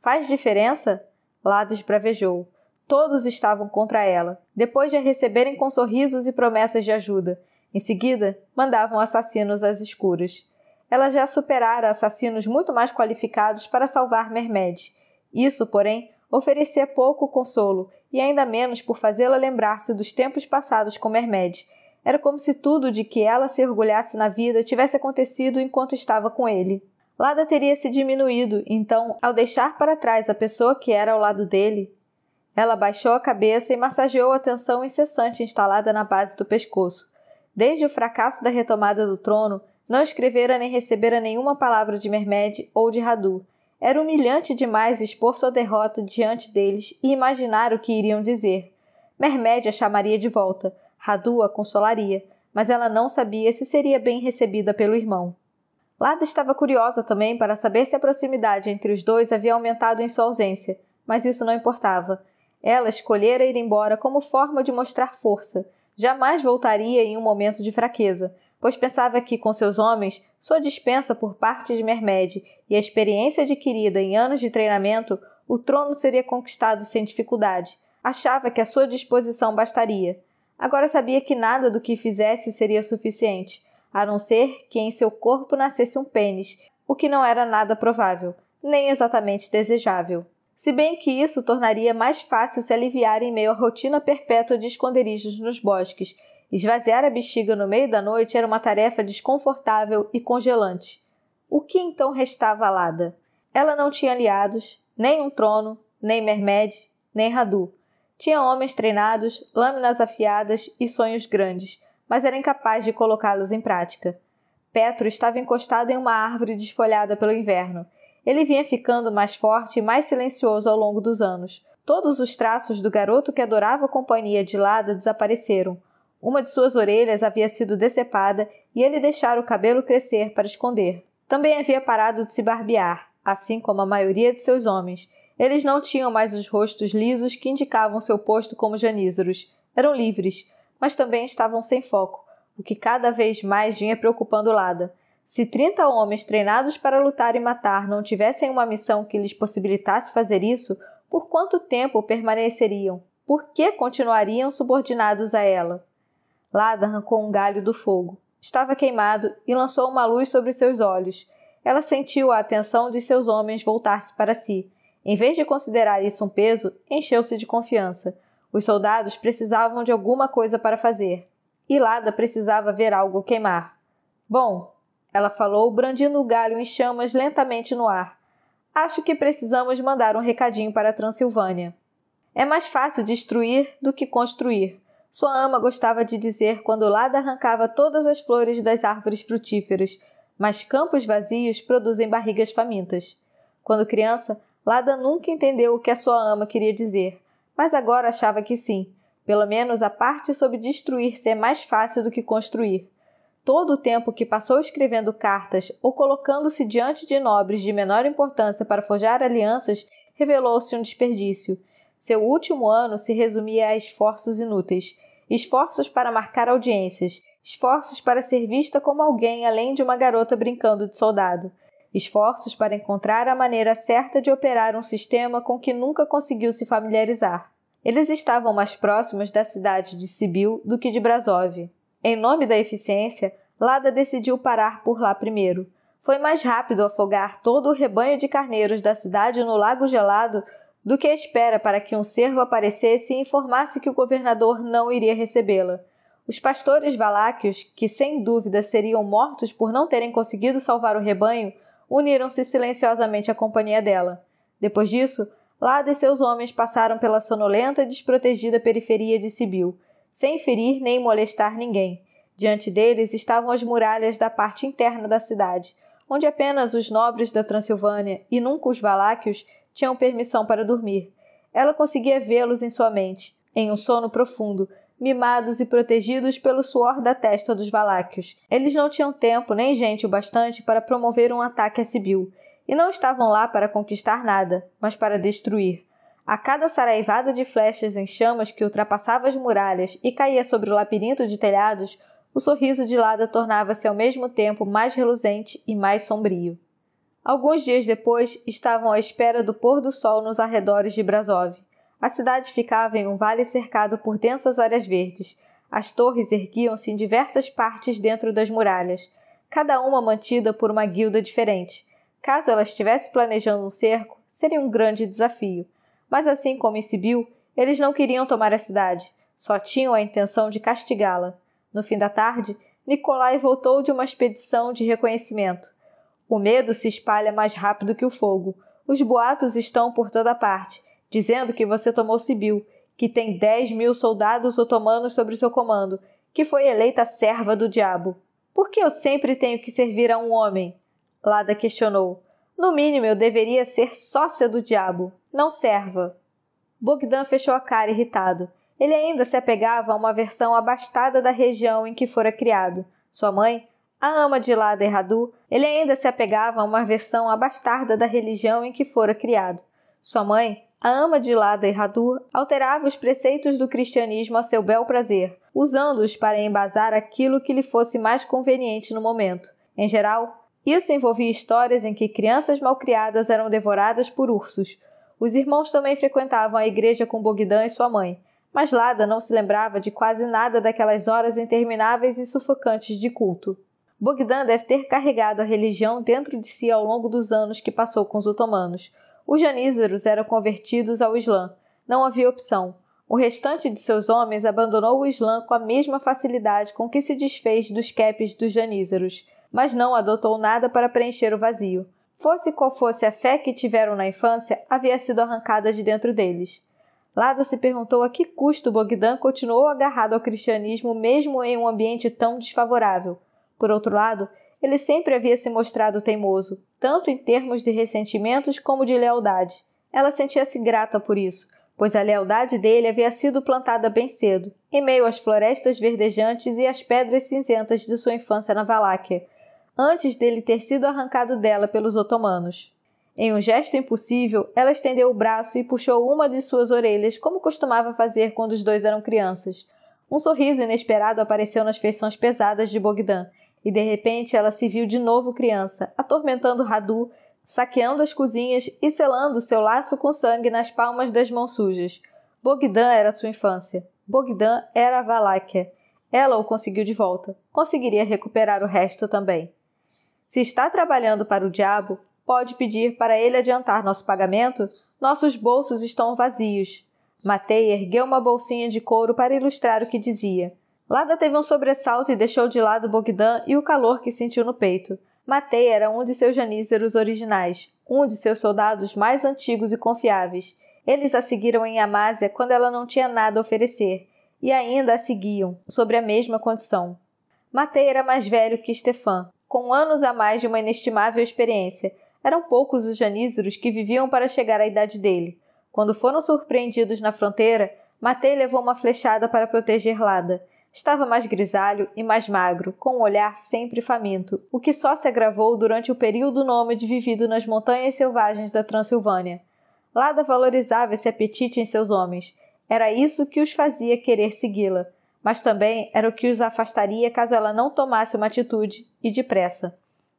Faz diferença? Lados bravejou. Todos estavam contra ela. Depois de a receberem com sorrisos e promessas de ajuda, em seguida, mandavam assassinos às escuras. Ela já superara assassinos muito mais qualificados para salvar Mermed. Isso, porém, oferecia pouco consolo e ainda menos por fazê-la lembrar-se dos tempos passados com Mermed. Era como se tudo de que ela se orgulhasse na vida tivesse acontecido enquanto estava com ele. Lada teria se diminuído, então, ao deixar para trás a pessoa que era ao lado dele, ela baixou a cabeça e massageou a tensão incessante instalada na base do pescoço. Desde o fracasso da retomada do trono, não escrevera nem recebera nenhuma palavra de Mermed ou de Radu. Era humilhante demais expor sua derrota diante deles e imaginar o que iriam dizer. Mermed a chamaria de volta, Radu a consolaria, mas ela não sabia se seria bem recebida pelo irmão. Lada estava curiosa também para saber se a proximidade entre os dois havia aumentado em sua ausência, mas isso não importava. Ela escolhera ir embora como forma de mostrar força. Jamais voltaria em um momento de fraqueza, pois pensava que, com seus homens, sua dispensa por parte de Mermed e a experiência adquirida em anos de treinamento, o trono seria conquistado sem dificuldade. Achava que a sua disposição bastaria. Agora sabia que nada do que fizesse seria suficiente a não ser que em seu corpo nascesse um pênis, o que não era nada provável, nem exatamente desejável. Se bem que isso tornaria mais fácil se aliviar em meio à rotina perpétua de esconderijos nos bosques. Esvaziar a bexiga no meio da noite era uma tarefa desconfortável e congelante. O que então restava a Lada? Ela não tinha aliados, nem um trono, nem Mermed, nem Radu. Tinha homens treinados, lâminas afiadas e sonhos grandes, mas era incapaz de colocá-los em prática. Petro estava encostado em uma árvore desfolhada pelo inverno. Ele vinha ficando mais forte e mais silencioso ao longo dos anos. Todos os traços do garoto que adorava a companhia de Lada desapareceram. Uma de suas orelhas havia sido decepada e ele deixara o cabelo crescer para esconder. Também havia parado de se barbear, assim como a maioria de seus homens. Eles não tinham mais os rostos lisos que indicavam seu posto como janízaros. Eram livres mas também estavam sem foco, o que cada vez mais vinha preocupando Lada. Se 30 homens treinados para lutar e matar não tivessem uma missão que lhes possibilitasse fazer isso, por quanto tempo permaneceriam? Por que continuariam subordinados a ela? Lada arrancou um galho do fogo. Estava queimado e lançou uma luz sobre seus olhos. Ela sentiu a atenção de seus homens voltar-se para si. Em vez de considerar isso um peso, encheu-se de confiança. Os soldados precisavam de alguma coisa para fazer. E Lada precisava ver algo queimar. Bom, ela falou, brandindo o galho em chamas lentamente no ar. Acho que precisamos mandar um recadinho para a Transilvânia. É mais fácil destruir do que construir. Sua ama gostava de dizer quando Lada arrancava todas as flores das árvores frutíferas, mas campos vazios produzem barrigas famintas. Quando criança, Lada nunca entendeu o que a sua ama queria dizer, mas agora achava que sim. Pelo menos a parte sobre destruir ser mais fácil do que construir. Todo o tempo que passou escrevendo cartas ou colocando-se diante de nobres de menor importância para forjar alianças revelou-se um desperdício. Seu último ano se resumia a esforços inúteis, esforços para marcar audiências, esforços para ser vista como alguém além de uma garota brincando de soldado esforços para encontrar a maneira certa de operar um sistema com que nunca conseguiu se familiarizar. Eles estavam mais próximos da cidade de Sibiu do que de Brasov. Em nome da eficiência, Lada decidiu parar por lá primeiro. Foi mais rápido afogar todo o rebanho de carneiros da cidade no lago gelado do que a espera para que um servo aparecesse e informasse que o governador não iria recebê-la. Os pastores valáquios, que sem dúvida seriam mortos por não terem conseguido salvar o rebanho, uniram-se silenciosamente à companhia dela. Depois disso, Lada e seus homens passaram pela sonolenta e desprotegida periferia de Sibiu, sem ferir nem molestar ninguém. Diante deles estavam as muralhas da parte interna da cidade, onde apenas os nobres da Transilvânia e nunca os valáquios tinham permissão para dormir. Ela conseguia vê-los em sua mente, em um sono profundo, mimados e protegidos pelo suor da testa dos Valáquios. Eles não tinham tempo nem gente o bastante para promover um ataque a Sibiu, e não estavam lá para conquistar nada, mas para destruir. A cada saraivada de flechas em chamas que ultrapassava as muralhas e caía sobre o labirinto de telhados, o sorriso de Lada tornava-se ao mesmo tempo mais reluzente e mais sombrio. Alguns dias depois, estavam à espera do pôr do sol nos arredores de Brasov. A cidade ficava em um vale cercado por densas áreas verdes. As torres erguiam-se em diversas partes dentro das muralhas, cada uma mantida por uma guilda diferente. Caso ela estivesse planejando um cerco, seria um grande desafio. Mas assim como em Sibiu, eles não queriam tomar a cidade, só tinham a intenção de castigá-la. No fim da tarde, Nicolai voltou de uma expedição de reconhecimento. O medo se espalha mais rápido que o fogo. Os boatos estão por toda parte dizendo que você tomou Sibiu, que tem 10 mil soldados otomanos sobre seu comando, que foi eleita serva do diabo. Por que eu sempre tenho que servir a um homem? Lada questionou. No mínimo, eu deveria ser sócia do diabo, não serva. Bogdan fechou a cara irritado. Ele ainda se apegava a uma versão abastada da região em que fora criado. Sua mãe, a ama de Lada Erradu, ele ainda se apegava a uma versão abastarda da religião em que fora criado. Sua mãe, a ama de Lada e Hadur alterava os preceitos do cristianismo a seu bel prazer, usando-os para embasar aquilo que lhe fosse mais conveniente no momento. Em geral, isso envolvia histórias em que crianças malcriadas eram devoradas por ursos. Os irmãos também frequentavam a igreja com Bogdan e sua mãe, mas Lada não se lembrava de quase nada daquelas horas intermináveis e sufocantes de culto. Bogdan deve ter carregado a religião dentro de si ao longo dos anos que passou com os otomanos – os janízaros eram convertidos ao Islã. Não havia opção. O restante de seus homens abandonou o Islã com a mesma facilidade com que se desfez dos quepes dos janízaros, mas não adotou nada para preencher o vazio. Fosse qual fosse a fé que tiveram na infância, havia sido arrancada de dentro deles. Lada se perguntou a que custo Bogdan continuou agarrado ao cristianismo mesmo em um ambiente tão desfavorável. Por outro lado, ele sempre havia se mostrado teimoso, tanto em termos de ressentimentos como de lealdade. Ela sentia-se grata por isso, pois a lealdade dele havia sido plantada bem cedo, em meio às florestas verdejantes e às pedras cinzentas de sua infância na Valáquia, antes dele ter sido arrancado dela pelos otomanos. Em um gesto impossível, ela estendeu o braço e puxou uma de suas orelhas, como costumava fazer quando os dois eram crianças. Um sorriso inesperado apareceu nas feições pesadas de Bogdan, e de repente ela se viu de novo criança, atormentando Radu, saqueando as cozinhas e selando seu laço com sangue nas palmas das mãos sujas. Bogdan era sua infância. Bogdan era a Valáquia. Ela o conseguiu de volta. Conseguiria recuperar o resto também. Se está trabalhando para o diabo, pode pedir para ele adiantar nosso pagamento? Nossos bolsos estão vazios. Matei ergueu uma bolsinha de couro para ilustrar o que dizia. Lada teve um sobressalto e deixou de lado Bogdan e o calor que sentiu no peito. Matei era um de seus janízaros originais, um de seus soldados mais antigos e confiáveis. Eles a seguiram em Amásia quando ela não tinha nada a oferecer, e ainda a seguiam, sobre a mesma condição. Matei era mais velho que Stefan, com anos a mais de uma inestimável experiência. Eram poucos os janízaros que viviam para chegar à idade dele. Quando foram surpreendidos na fronteira, Matei levou uma flechada para proteger Lada. Estava mais grisalho e mais magro, com um olhar sempre faminto, o que só se agravou durante o período nômade vivido nas montanhas selvagens da Transilvânia. Lada valorizava esse apetite em seus homens. Era isso que os fazia querer segui-la, mas também era o que os afastaria caso ela não tomasse uma atitude, e depressa.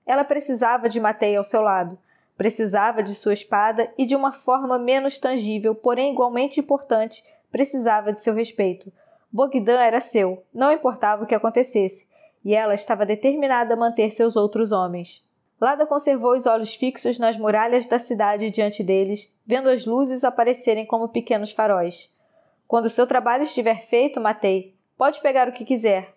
Ela precisava de Matei ao seu lado, precisava de sua espada e de uma forma menos tangível, porém igualmente importante, precisava de seu respeito Bogdan era seu, não importava o que acontecesse, e ela estava determinada a manter seus outros homens. Lada conservou os olhos fixos nas muralhas da cidade diante deles, vendo as luzes aparecerem como pequenos faróis. Quando seu trabalho estiver feito, matei. Pode pegar o que quiser.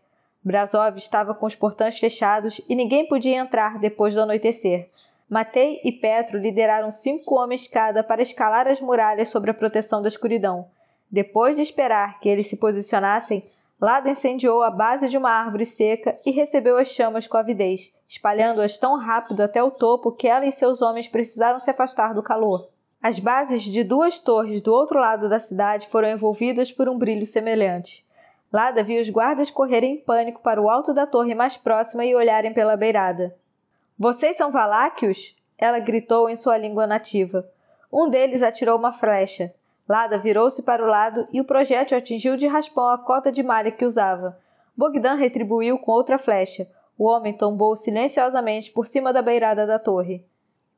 Brasov estava com os portões fechados e ninguém podia entrar depois do anoitecer. Matei e Petro lideraram cinco homens cada para escalar as muralhas sob a proteção da escuridão. Depois de esperar que eles se posicionassem, Lada incendiou a base de uma árvore seca e recebeu as chamas com avidez, espalhando-as tão rápido até o topo que ela e seus homens precisaram se afastar do calor. As bases de duas torres do outro lado da cidade foram envolvidas por um brilho semelhante. Lada viu os guardas correrem em pânico para o alto da torre mais próxima e olharem pela beirada. Vocês são Valáquios? Ela gritou em sua língua nativa. Um deles atirou uma flecha. Lada virou-se para o lado e o projétil atingiu de raspão a cota de malha que usava. Bogdan retribuiu com outra flecha. O homem tombou silenciosamente por cima da beirada da torre.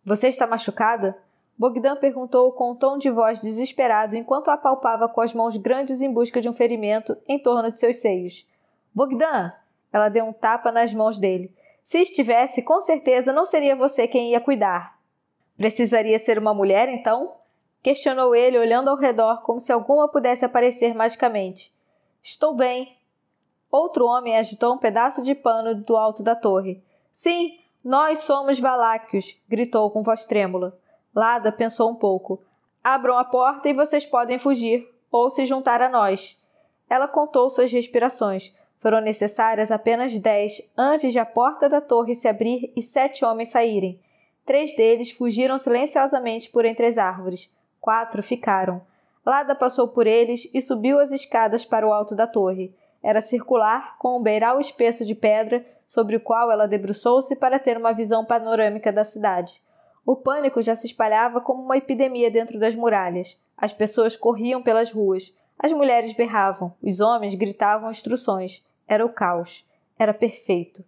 Você está machucada? Bogdan perguntou com um tom de voz desesperado enquanto apalpava com as mãos grandes em busca de um ferimento em torno de seus seios. Bogdan! Ela deu um tapa nas mãos dele. Se estivesse, com certeza não seria você quem ia cuidar. Precisaria ser uma mulher, então? Questionou ele, olhando ao redor como se alguma pudesse aparecer magicamente. Estou bem. Outro homem agitou um pedaço de pano do alto da torre. Sim, nós somos Valáquios, gritou com voz trêmula. Lada pensou um pouco. Abram a porta e vocês podem fugir ou se juntar a nós. Ela contou suas respirações. Foram necessárias apenas dez antes de a porta da torre se abrir e sete homens saírem. Três deles fugiram silenciosamente por entre as árvores. Quatro ficaram. Lada passou por eles e subiu as escadas para o alto da torre. Era circular, com um beiral espesso de pedra, sobre o qual ela debruçou-se para ter uma visão panorâmica da cidade. O pânico já se espalhava como uma epidemia dentro das muralhas. As pessoas corriam pelas ruas, as mulheres berravam, os homens gritavam instruções. Era o caos. Era perfeito.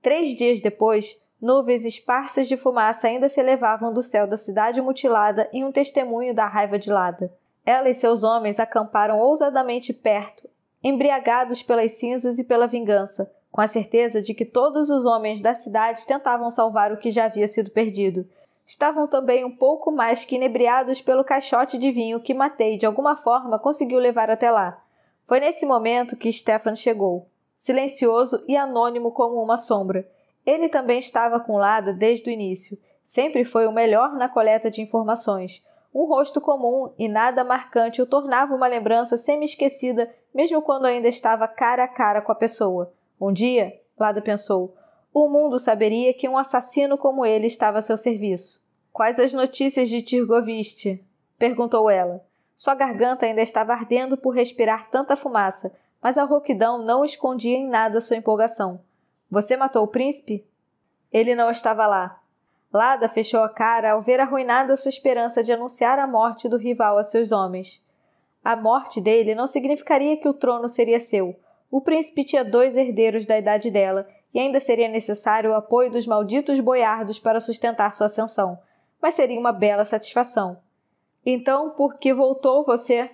Três dias depois, Nuvens esparsas de fumaça ainda se elevavam do céu da cidade mutilada em um testemunho da raiva de Lada. Ela e seus homens acamparam ousadamente perto, embriagados pelas cinzas e pela vingança, com a certeza de que todos os homens da cidade tentavam salvar o que já havia sido perdido. Estavam também um pouco mais que inebriados pelo caixote de vinho que Matei, de alguma forma, conseguiu levar até lá. Foi nesse momento que Stefan chegou, silencioso e anônimo como uma sombra. Ele também estava com Lada desde o início, sempre foi o melhor na coleta de informações. Um rosto comum e nada marcante o tornava uma lembrança semi-esquecida, mesmo quando ainda estava cara a cara com a pessoa. Um dia, Lada pensou, o mundo saberia que um assassino como ele estava a seu serviço. Quais as notícias de Tirgovist? perguntou ela. Sua garganta ainda estava ardendo por respirar tanta fumaça, mas a rouquidão não escondia em nada sua empolgação. Você matou o príncipe? Ele não estava lá. Lada fechou a cara ao ver arruinada sua esperança de anunciar a morte do rival a seus homens. A morte dele não significaria que o trono seria seu. O príncipe tinha dois herdeiros da idade dela, e ainda seria necessário o apoio dos malditos boiardos para sustentar sua ascensão. Mas seria uma bela satisfação. Então, por que voltou você?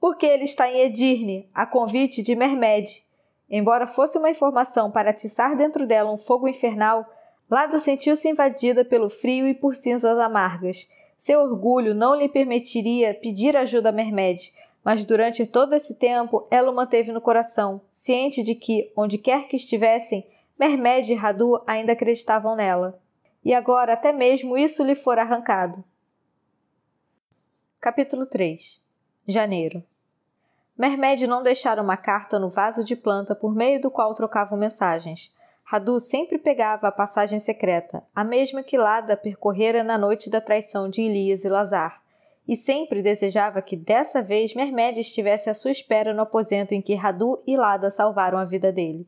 Porque ele está em Edirne, a convite de Mermed, Embora fosse uma informação para atiçar dentro dela um fogo infernal, Lada sentiu-se invadida pelo frio e por cinzas amargas. Seu orgulho não lhe permitiria pedir ajuda a Mermed, mas durante todo esse tempo ela o manteve no coração, ciente de que, onde quer que estivessem, Mermed e Radu ainda acreditavam nela. E agora até mesmo isso lhe fora arrancado. Capítulo 3 Janeiro Mermed não deixara uma carta no vaso de planta por meio do qual trocavam mensagens. Radu sempre pegava a passagem secreta, a mesma que Lada percorrera na noite da traição de Elias e Lazar, e sempre desejava que dessa vez Mermed estivesse à sua espera no aposento em que Radu e Lada salvaram a vida dele.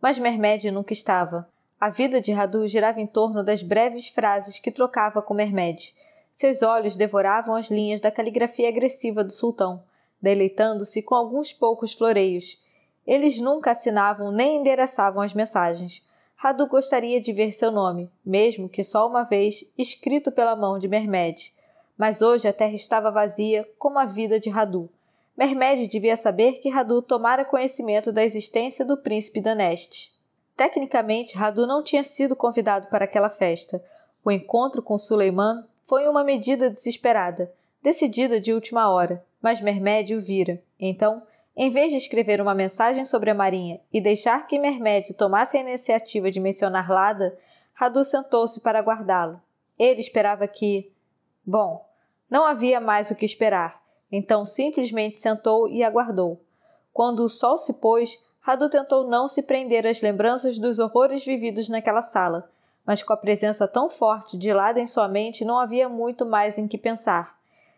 Mas Mermed nunca estava. A vida de Radu girava em torno das breves frases que trocava com Mermed. Seus olhos devoravam as linhas da caligrafia agressiva do sultão deleitando-se com alguns poucos floreios. Eles nunca assinavam nem endereçavam as mensagens. Radu gostaria de ver seu nome, mesmo que só uma vez, escrito pela mão de Mermed. Mas hoje a terra estava vazia, como a vida de Radu. Mermed devia saber que Radu tomara conhecimento da existência do príncipe Daneste. Tecnicamente, Radu não tinha sido convidado para aquela festa. O encontro com Suleiman foi uma medida desesperada, decidida de última hora mas Mermédio vira. Então, em vez de escrever uma mensagem sobre a marinha e deixar que Mermédio tomasse a iniciativa de mencionar Lada, Radu sentou-se para guardá-lo. Ele esperava que. Bom, não havia mais o que esperar, então simplesmente sentou e aguardou. Quando o sol se pôs, Radu tentou não se prender às lembranças dos horrores vividos naquela sala, mas com a presença tão forte de Lada em sua mente não havia muito mais em que pensar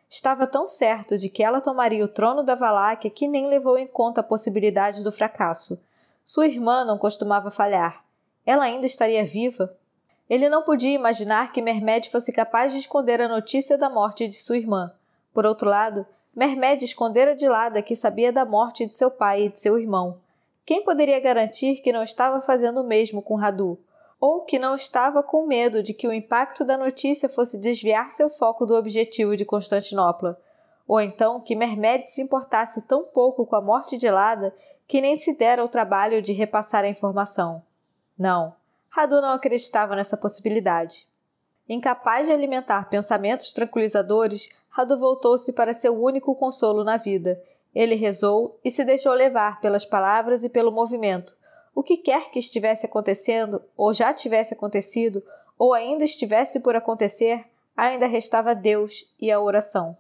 estava tão certo de que ela tomaria o trono da Valáquia que nem levou em conta a possibilidade do fracasso. Sua irmã não costumava falhar. Ela ainda estaria viva? Ele não podia imaginar que Mermed fosse capaz de esconder a notícia da morte de sua irmã. Por outro lado, Mermed escondera de lado que sabia da morte de seu pai e de seu irmão. Quem poderia garantir que não estava fazendo o mesmo com Radu? ou que não estava com medo de que o impacto da notícia fosse desviar seu foco do objetivo de Constantinopla, ou então que Mehmed se importasse tão pouco com a morte de Lada que nem se dera o trabalho de repassar a informação. Não, Radu não acreditava nessa possibilidade. Incapaz de alimentar pensamentos tranquilizadores, Radu voltou-se para seu único consolo na vida. Ele rezou e se deixou levar pelas palavras e pelo movimento, o que quer que estivesse acontecendo, ou já tivesse acontecido, ou ainda estivesse por acontecer, ainda restava Deus e a oração.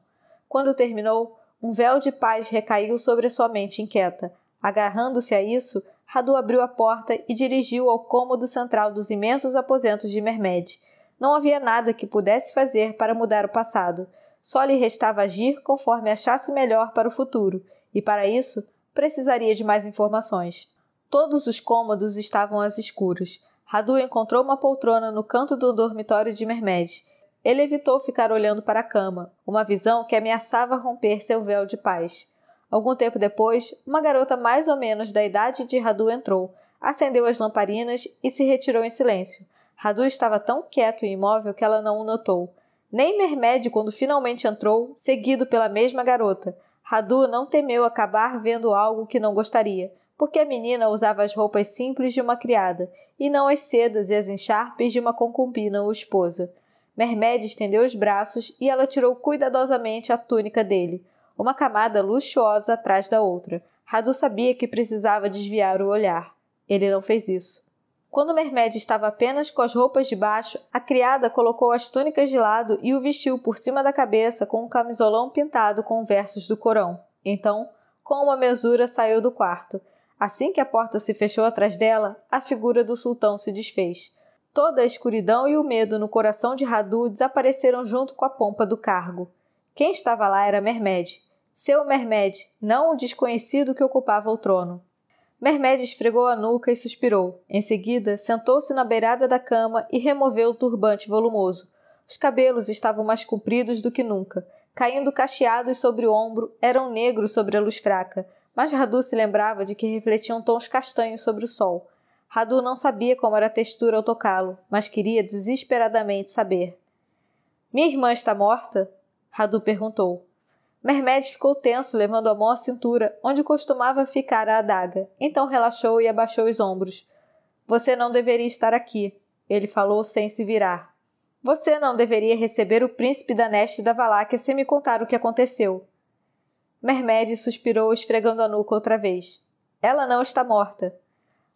Quando terminou, um véu de paz recaiu sobre sua mente inquieta. Agarrando-se a isso, Radu abriu a porta e dirigiu ao cômodo central dos imensos aposentos de Mermed. Não havia nada que pudesse fazer para mudar o passado. Só lhe restava agir conforme achasse melhor para o futuro, e para isso precisaria de mais informações. Todos os cômodos estavam às escuras. Radu encontrou uma poltrona no canto do dormitório de Mermed. Ele evitou ficar olhando para a cama, uma visão que ameaçava romper seu véu de paz. Algum tempo depois, uma garota mais ou menos da idade de Radu entrou, acendeu as lamparinas e se retirou em silêncio. Radu estava tão quieto e imóvel que ela não o notou. Nem Mermed, quando finalmente entrou, seguido pela mesma garota. Radu não temeu acabar vendo algo que não gostaria porque a menina usava as roupas simples de uma criada, e não as sedas e as encharpes de uma concubina ou esposa. Mermed estendeu os braços e ela tirou cuidadosamente a túnica dele, uma camada luxuosa atrás da outra. Radu sabia que precisava desviar o olhar. Ele não fez isso. Quando Mermed estava apenas com as roupas de baixo, a criada colocou as túnicas de lado e o vestiu por cima da cabeça com um camisolão pintado com versos do Corão. Então, com uma mesura, saiu do quarto. Assim que a porta se fechou atrás dela, a figura do sultão se desfez. Toda a escuridão e o medo no coração de Radu desapareceram junto com a pompa do cargo. Quem estava lá era Mermed, seu Mermed, não o desconhecido que ocupava o trono. Mermed esfregou a nuca e suspirou. Em seguida, sentou-se na beirada da cama e removeu o turbante volumoso. Os cabelos estavam mais compridos do que nunca, caindo cacheados sobre o ombro, eram negros sobre a luz fraca, mas Radu se lembrava de que refletiam tons castanhos sobre o sol. Radu não sabia como era a textura ao tocá-lo, mas queria desesperadamente saber. Minha irmã está morta? Radu perguntou. Mermed ficou tenso, levando a mão à cintura, onde costumava ficar a adaga. Então relaxou e abaixou os ombros. Você não deveria estar aqui, ele falou sem se virar. Você não deveria receber o príncipe da Neste da Valáquia sem me contar o que aconteceu. Mermed suspirou, esfregando a nuca outra vez. Ela não está morta.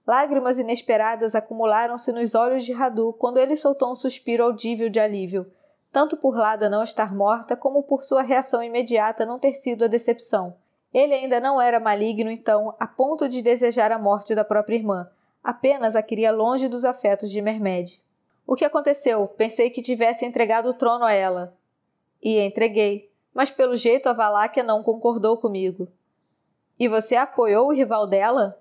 Lágrimas inesperadas acumularam-se nos olhos de Radu quando ele soltou um suspiro audível de alívio, tanto por Lada não estar morta como por sua reação imediata não ter sido a decepção. Ele ainda não era maligno, então, a ponto de desejar a morte da própria irmã. Apenas a queria longe dos afetos de Mermed. O que aconteceu? Pensei que tivesse entregado o trono a ela. E entreguei mas pelo jeito a Valáquia não concordou comigo. E você apoiou o rival dela?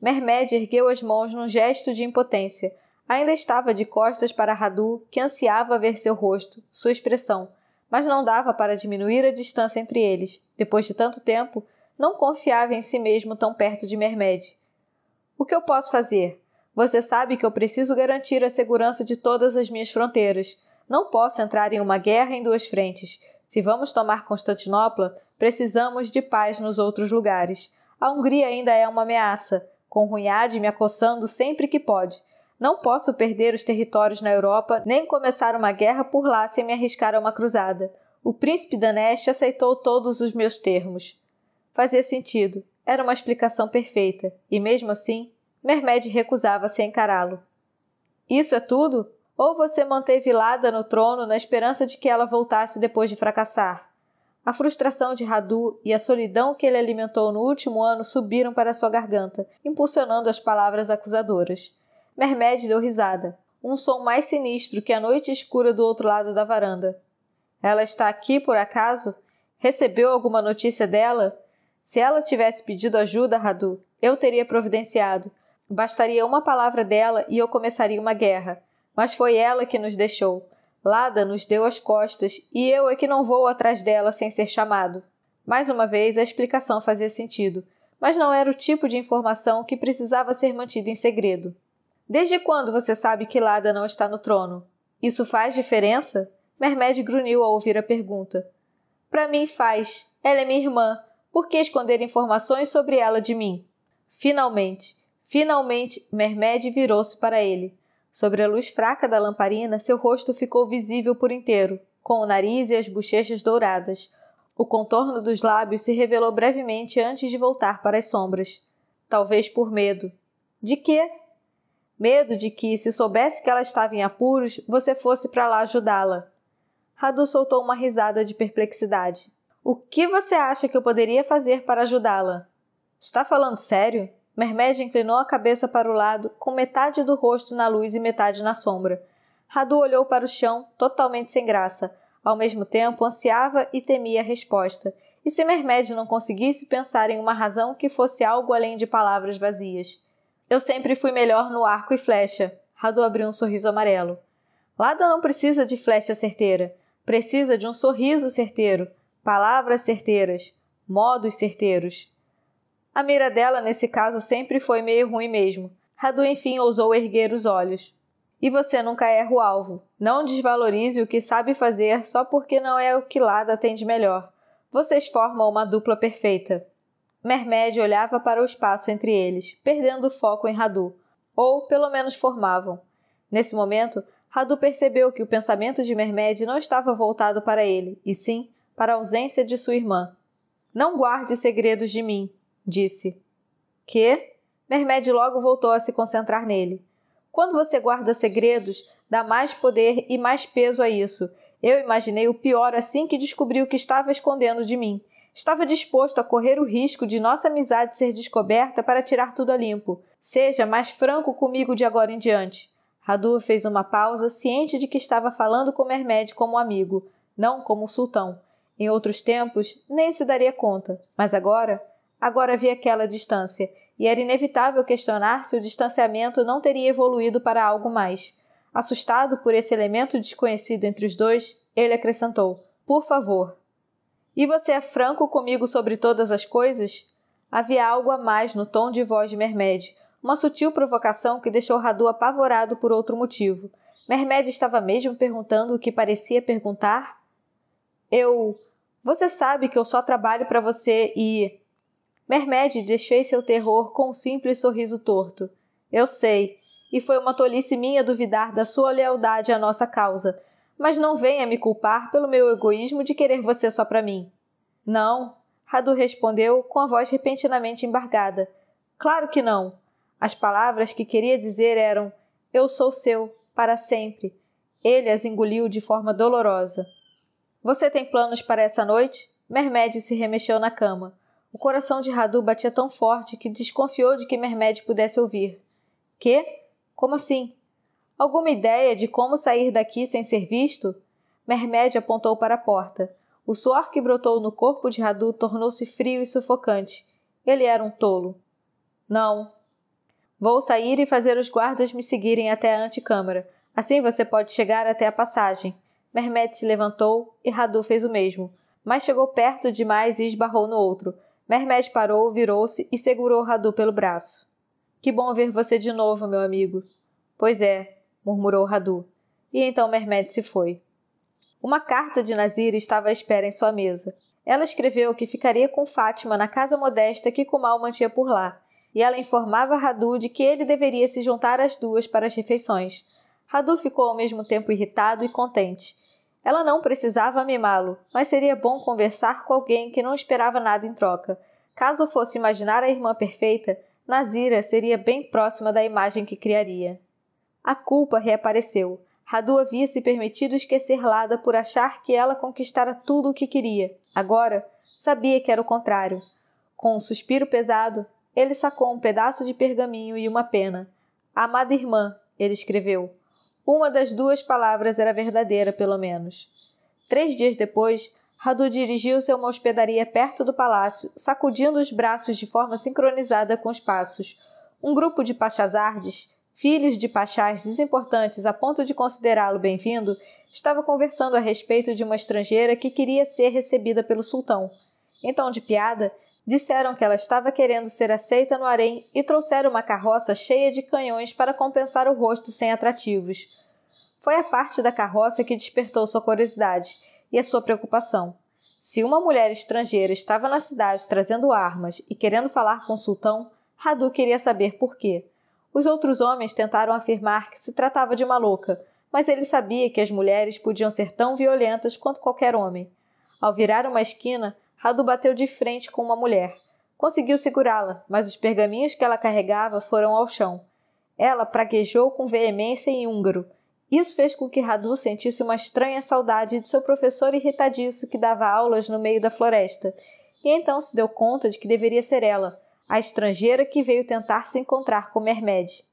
Mermed ergueu as mãos num gesto de impotência. Ainda estava de costas para Radu, que ansiava ver seu rosto, sua expressão, mas não dava para diminuir a distância entre eles. Depois de tanto tempo, não confiava em si mesmo tão perto de Mermed. O que eu posso fazer? Você sabe que eu preciso garantir a segurança de todas as minhas fronteiras. Não posso entrar em uma guerra em duas frentes. Se vamos tomar Constantinopla, precisamos de paz nos outros lugares. A Hungria ainda é uma ameaça, com Runhade me acossando sempre que pode. Não posso perder os territórios na Europa, nem começar uma guerra por lá sem me arriscar a uma cruzada. O príncipe Daneste aceitou todos os meus termos. Fazia sentido. Era uma explicação perfeita. E mesmo assim, Mermed recusava-se a encará-lo. Isso é tudo? Ou você manteve Lada no trono na esperança de que ela voltasse depois de fracassar? A frustração de Radu e a solidão que ele alimentou no último ano subiram para sua garganta, impulsionando as palavras acusadoras. Mermed deu risada, um som mais sinistro que a noite escura do outro lado da varanda. Ela está aqui por acaso? Recebeu alguma notícia dela? Se ela tivesse pedido ajuda, Radu, eu teria providenciado. Bastaria uma palavra dela e eu começaria uma guerra mas foi ela que nos deixou. Lada nos deu as costas e eu é que não vou atrás dela sem ser chamado. Mais uma vez, a explicação fazia sentido, mas não era o tipo de informação que precisava ser mantida em segredo. Desde quando você sabe que Lada não está no trono? Isso faz diferença? Mermed grunhiu ao ouvir a pergunta. Para mim faz. Ela é minha irmã. Por que esconder informações sobre ela de mim? Finalmente, finalmente, Mermed virou-se para ele. Sobre a luz fraca da lamparina, seu rosto ficou visível por inteiro, com o nariz e as bochechas douradas. O contorno dos lábios se revelou brevemente antes de voltar para as sombras. Talvez por medo. De quê? Medo de que, se soubesse que ela estava em apuros, você fosse para lá ajudá-la. Radu soltou uma risada de perplexidade. O que você acha que eu poderia fazer para ajudá-la? Está falando sério? Mermédia inclinou a cabeça para o lado, com metade do rosto na luz e metade na sombra. Radu olhou para o chão, totalmente sem graça. Ao mesmo tempo, ansiava e temia a resposta. E se Mermédia não conseguisse pensar em uma razão que fosse algo além de palavras vazias? Eu sempre fui melhor no arco e flecha. Radu abriu um sorriso amarelo. Lada não precisa de flecha certeira. Precisa de um sorriso certeiro, palavras certeiras, modos certeiros. A mira dela, nesse caso, sempre foi meio ruim mesmo. Radu enfim ousou erguer os olhos. E você nunca erra o alvo. Não desvalorize o que sabe fazer só porque não é o que Lada tem de melhor. Vocês formam uma dupla perfeita. Mermed olhava para o espaço entre eles, perdendo o foco em Radu. Ou, pelo menos, formavam. Nesse momento, Radu percebeu que o pensamento de Mermed não estava voltado para ele, e sim para a ausência de sua irmã. Não guarde segredos de mim, disse. Que? Mermed logo voltou a se concentrar nele. Quando você guarda segredos, dá mais poder e mais peso a isso. Eu imaginei o pior assim que descobri o que estava escondendo de mim. Estava disposto a correr o risco de nossa amizade ser descoberta para tirar tudo a limpo. Seja mais franco comigo de agora em diante. Radu fez uma pausa, ciente de que estava falando com Mermed como amigo, não como sultão. Em outros tempos, nem se daria conta, mas agora Agora vi aquela distância, e era inevitável questionar se o distanciamento não teria evoluído para algo mais. Assustado por esse elemento desconhecido entre os dois, ele acrescentou: Por favor. E você é franco comigo sobre todas as coisas? Havia algo a mais no tom de voz de Mermed, uma sutil provocação que deixou Radu apavorado por outro motivo. Mermed estava mesmo perguntando o que parecia perguntar? Eu. Você sabe que eu só trabalho para você e. Mermed deixou seu terror com um simples sorriso torto. Eu sei, e foi uma tolice minha duvidar da sua lealdade à nossa causa, mas não venha me culpar pelo meu egoísmo de querer você só para mim. Não, Radu respondeu com a voz repentinamente embargada. Claro que não. As palavras que queria dizer eram: Eu sou seu, para sempre. Ele as engoliu de forma dolorosa. Você tem planos para essa noite? Mermed se remexeu na cama. O coração de Radu batia tão forte que desconfiou de que Mermed pudesse ouvir. Que? Como assim? Alguma ideia de como sair daqui sem ser visto? Mermed apontou para a porta. O suor que brotou no corpo de Radu tornou-se frio e sufocante. Ele era um tolo. Não. Vou sair e fazer os guardas me seguirem até a antecâmara. Assim você pode chegar até a passagem. Mermed se levantou e Radu fez o mesmo, mas chegou perto demais e esbarrou no outro. Mermed parou, virou-se e segurou Radu pelo braço. Que bom ver você de novo, meu amigo. Pois é, murmurou Radu. E então Mermed se foi. Uma carta de Nazir estava à espera em sua mesa. Ela escreveu que ficaria com Fátima na casa modesta que Kumal mantinha por lá, e ela informava Radu de que ele deveria se juntar às duas para as refeições. Radu ficou ao mesmo tempo irritado e contente. Ela não precisava mimá-lo, mas seria bom conversar com alguém que não esperava nada em troca. Caso fosse imaginar a irmã perfeita, Nazira seria bem próxima da imagem que criaria. A culpa reapareceu. Radu havia se permitido esquecer Lada por achar que ela conquistara tudo o que queria. Agora, sabia que era o contrário. Com um suspiro pesado, ele sacou um pedaço de pergaminho e uma pena. Amada irmã, ele escreveu, uma das duas palavras era verdadeira, pelo menos. Três dias depois, Radu dirigiu-se a uma hospedaria perto do palácio, sacudindo os braços de forma sincronizada com os passos. Um grupo de pachazardes, filhos de pachás desimportantes a ponto de considerá-lo bem-vindo, estava conversando a respeito de uma estrangeira que queria ser recebida pelo sultão. Em tom de piada, disseram que ela estava querendo ser aceita no harém e trouxeram uma carroça cheia de canhões para compensar o rosto sem atrativos. Foi a parte da carroça que despertou sua curiosidade e a sua preocupação. Se uma mulher estrangeira estava na cidade trazendo armas e querendo falar com o sultão, Radu queria saber por quê. Os outros homens tentaram afirmar que se tratava de uma louca, mas ele sabia que as mulheres podiam ser tão violentas quanto qualquer homem. Ao virar uma esquina, Radu bateu de frente com uma mulher. Conseguiu segurá-la, mas os pergaminhos que ela carregava foram ao chão. Ela praguejou com veemência em húngaro. Isso fez com que Radu sentisse uma estranha saudade de seu professor irritadiço que dava aulas no meio da floresta. E então se deu conta de que deveria ser ela, a estrangeira que veio tentar se encontrar com Mermed.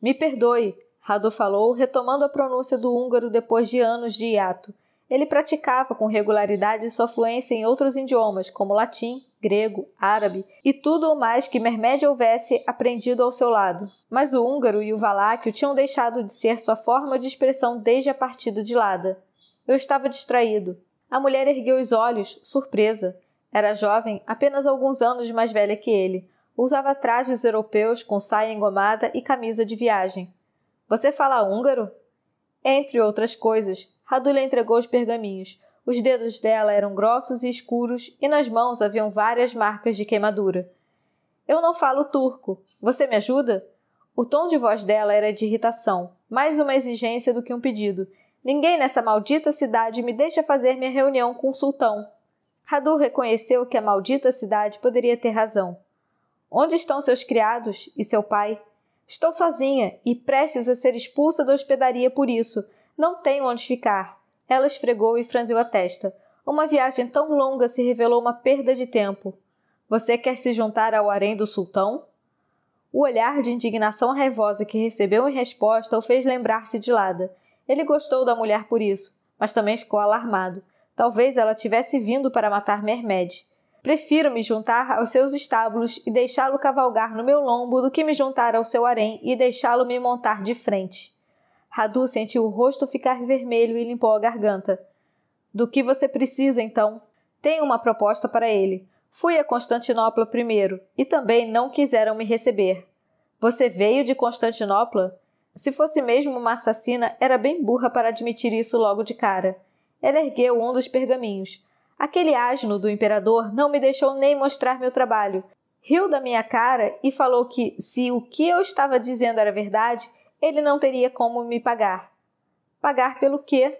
Me perdoe, Radu falou, retomando a pronúncia do húngaro depois de anos de hiato. Ele praticava com regularidade sua fluência em outros idiomas, como latim, grego, árabe e tudo o mais que Mermédia houvesse aprendido ao seu lado. Mas o húngaro e o valáquio tinham deixado de ser sua forma de expressão desde a partida de Lada. Eu estava distraído. A mulher ergueu os olhos, surpresa. Era jovem, apenas alguns anos mais velha que ele. Usava trajes europeus com saia engomada e camisa de viagem. Você fala húngaro? Entre outras coisas, Radulha entregou os pergaminhos. Os dedos dela eram grossos e escuros e nas mãos haviam várias marcas de queimadura. Eu não falo turco. Você me ajuda? O tom de voz dela era de irritação, mais uma exigência do que um pedido. Ninguém nessa maldita cidade me deixa fazer minha reunião com o sultão. Radu reconheceu que a maldita cidade poderia ter razão. Onde estão seus criados e seu pai? Estou sozinha e prestes a ser expulsa da hospedaria por isso. Não tenho onde ficar. Ela esfregou e franziu a testa. Uma viagem tão longa se revelou uma perda de tempo. Você quer se juntar ao harém do sultão? O olhar de indignação raivosa que recebeu em resposta o fez lembrar-se de Lada. Ele gostou da mulher por isso, mas também ficou alarmado. Talvez ela tivesse vindo para matar Mermed. Prefiro me juntar aos seus estábulos e deixá-lo cavalgar no meu lombo do que me juntar ao seu harém e deixá-lo me montar de frente. Radu sentiu o rosto ficar vermelho e limpou a garganta. Do que você precisa, então? Tenho uma proposta para ele. Fui a Constantinopla primeiro e também não quiseram me receber. Você veio de Constantinopla? Se fosse mesmo uma assassina, era bem burra para admitir isso logo de cara. Ela ergueu um dos pergaminhos. Aquele asno do imperador não me deixou nem mostrar meu trabalho. Riu da minha cara e falou que, se o que eu estava dizendo era verdade, ele não teria como me pagar. Pagar pelo quê?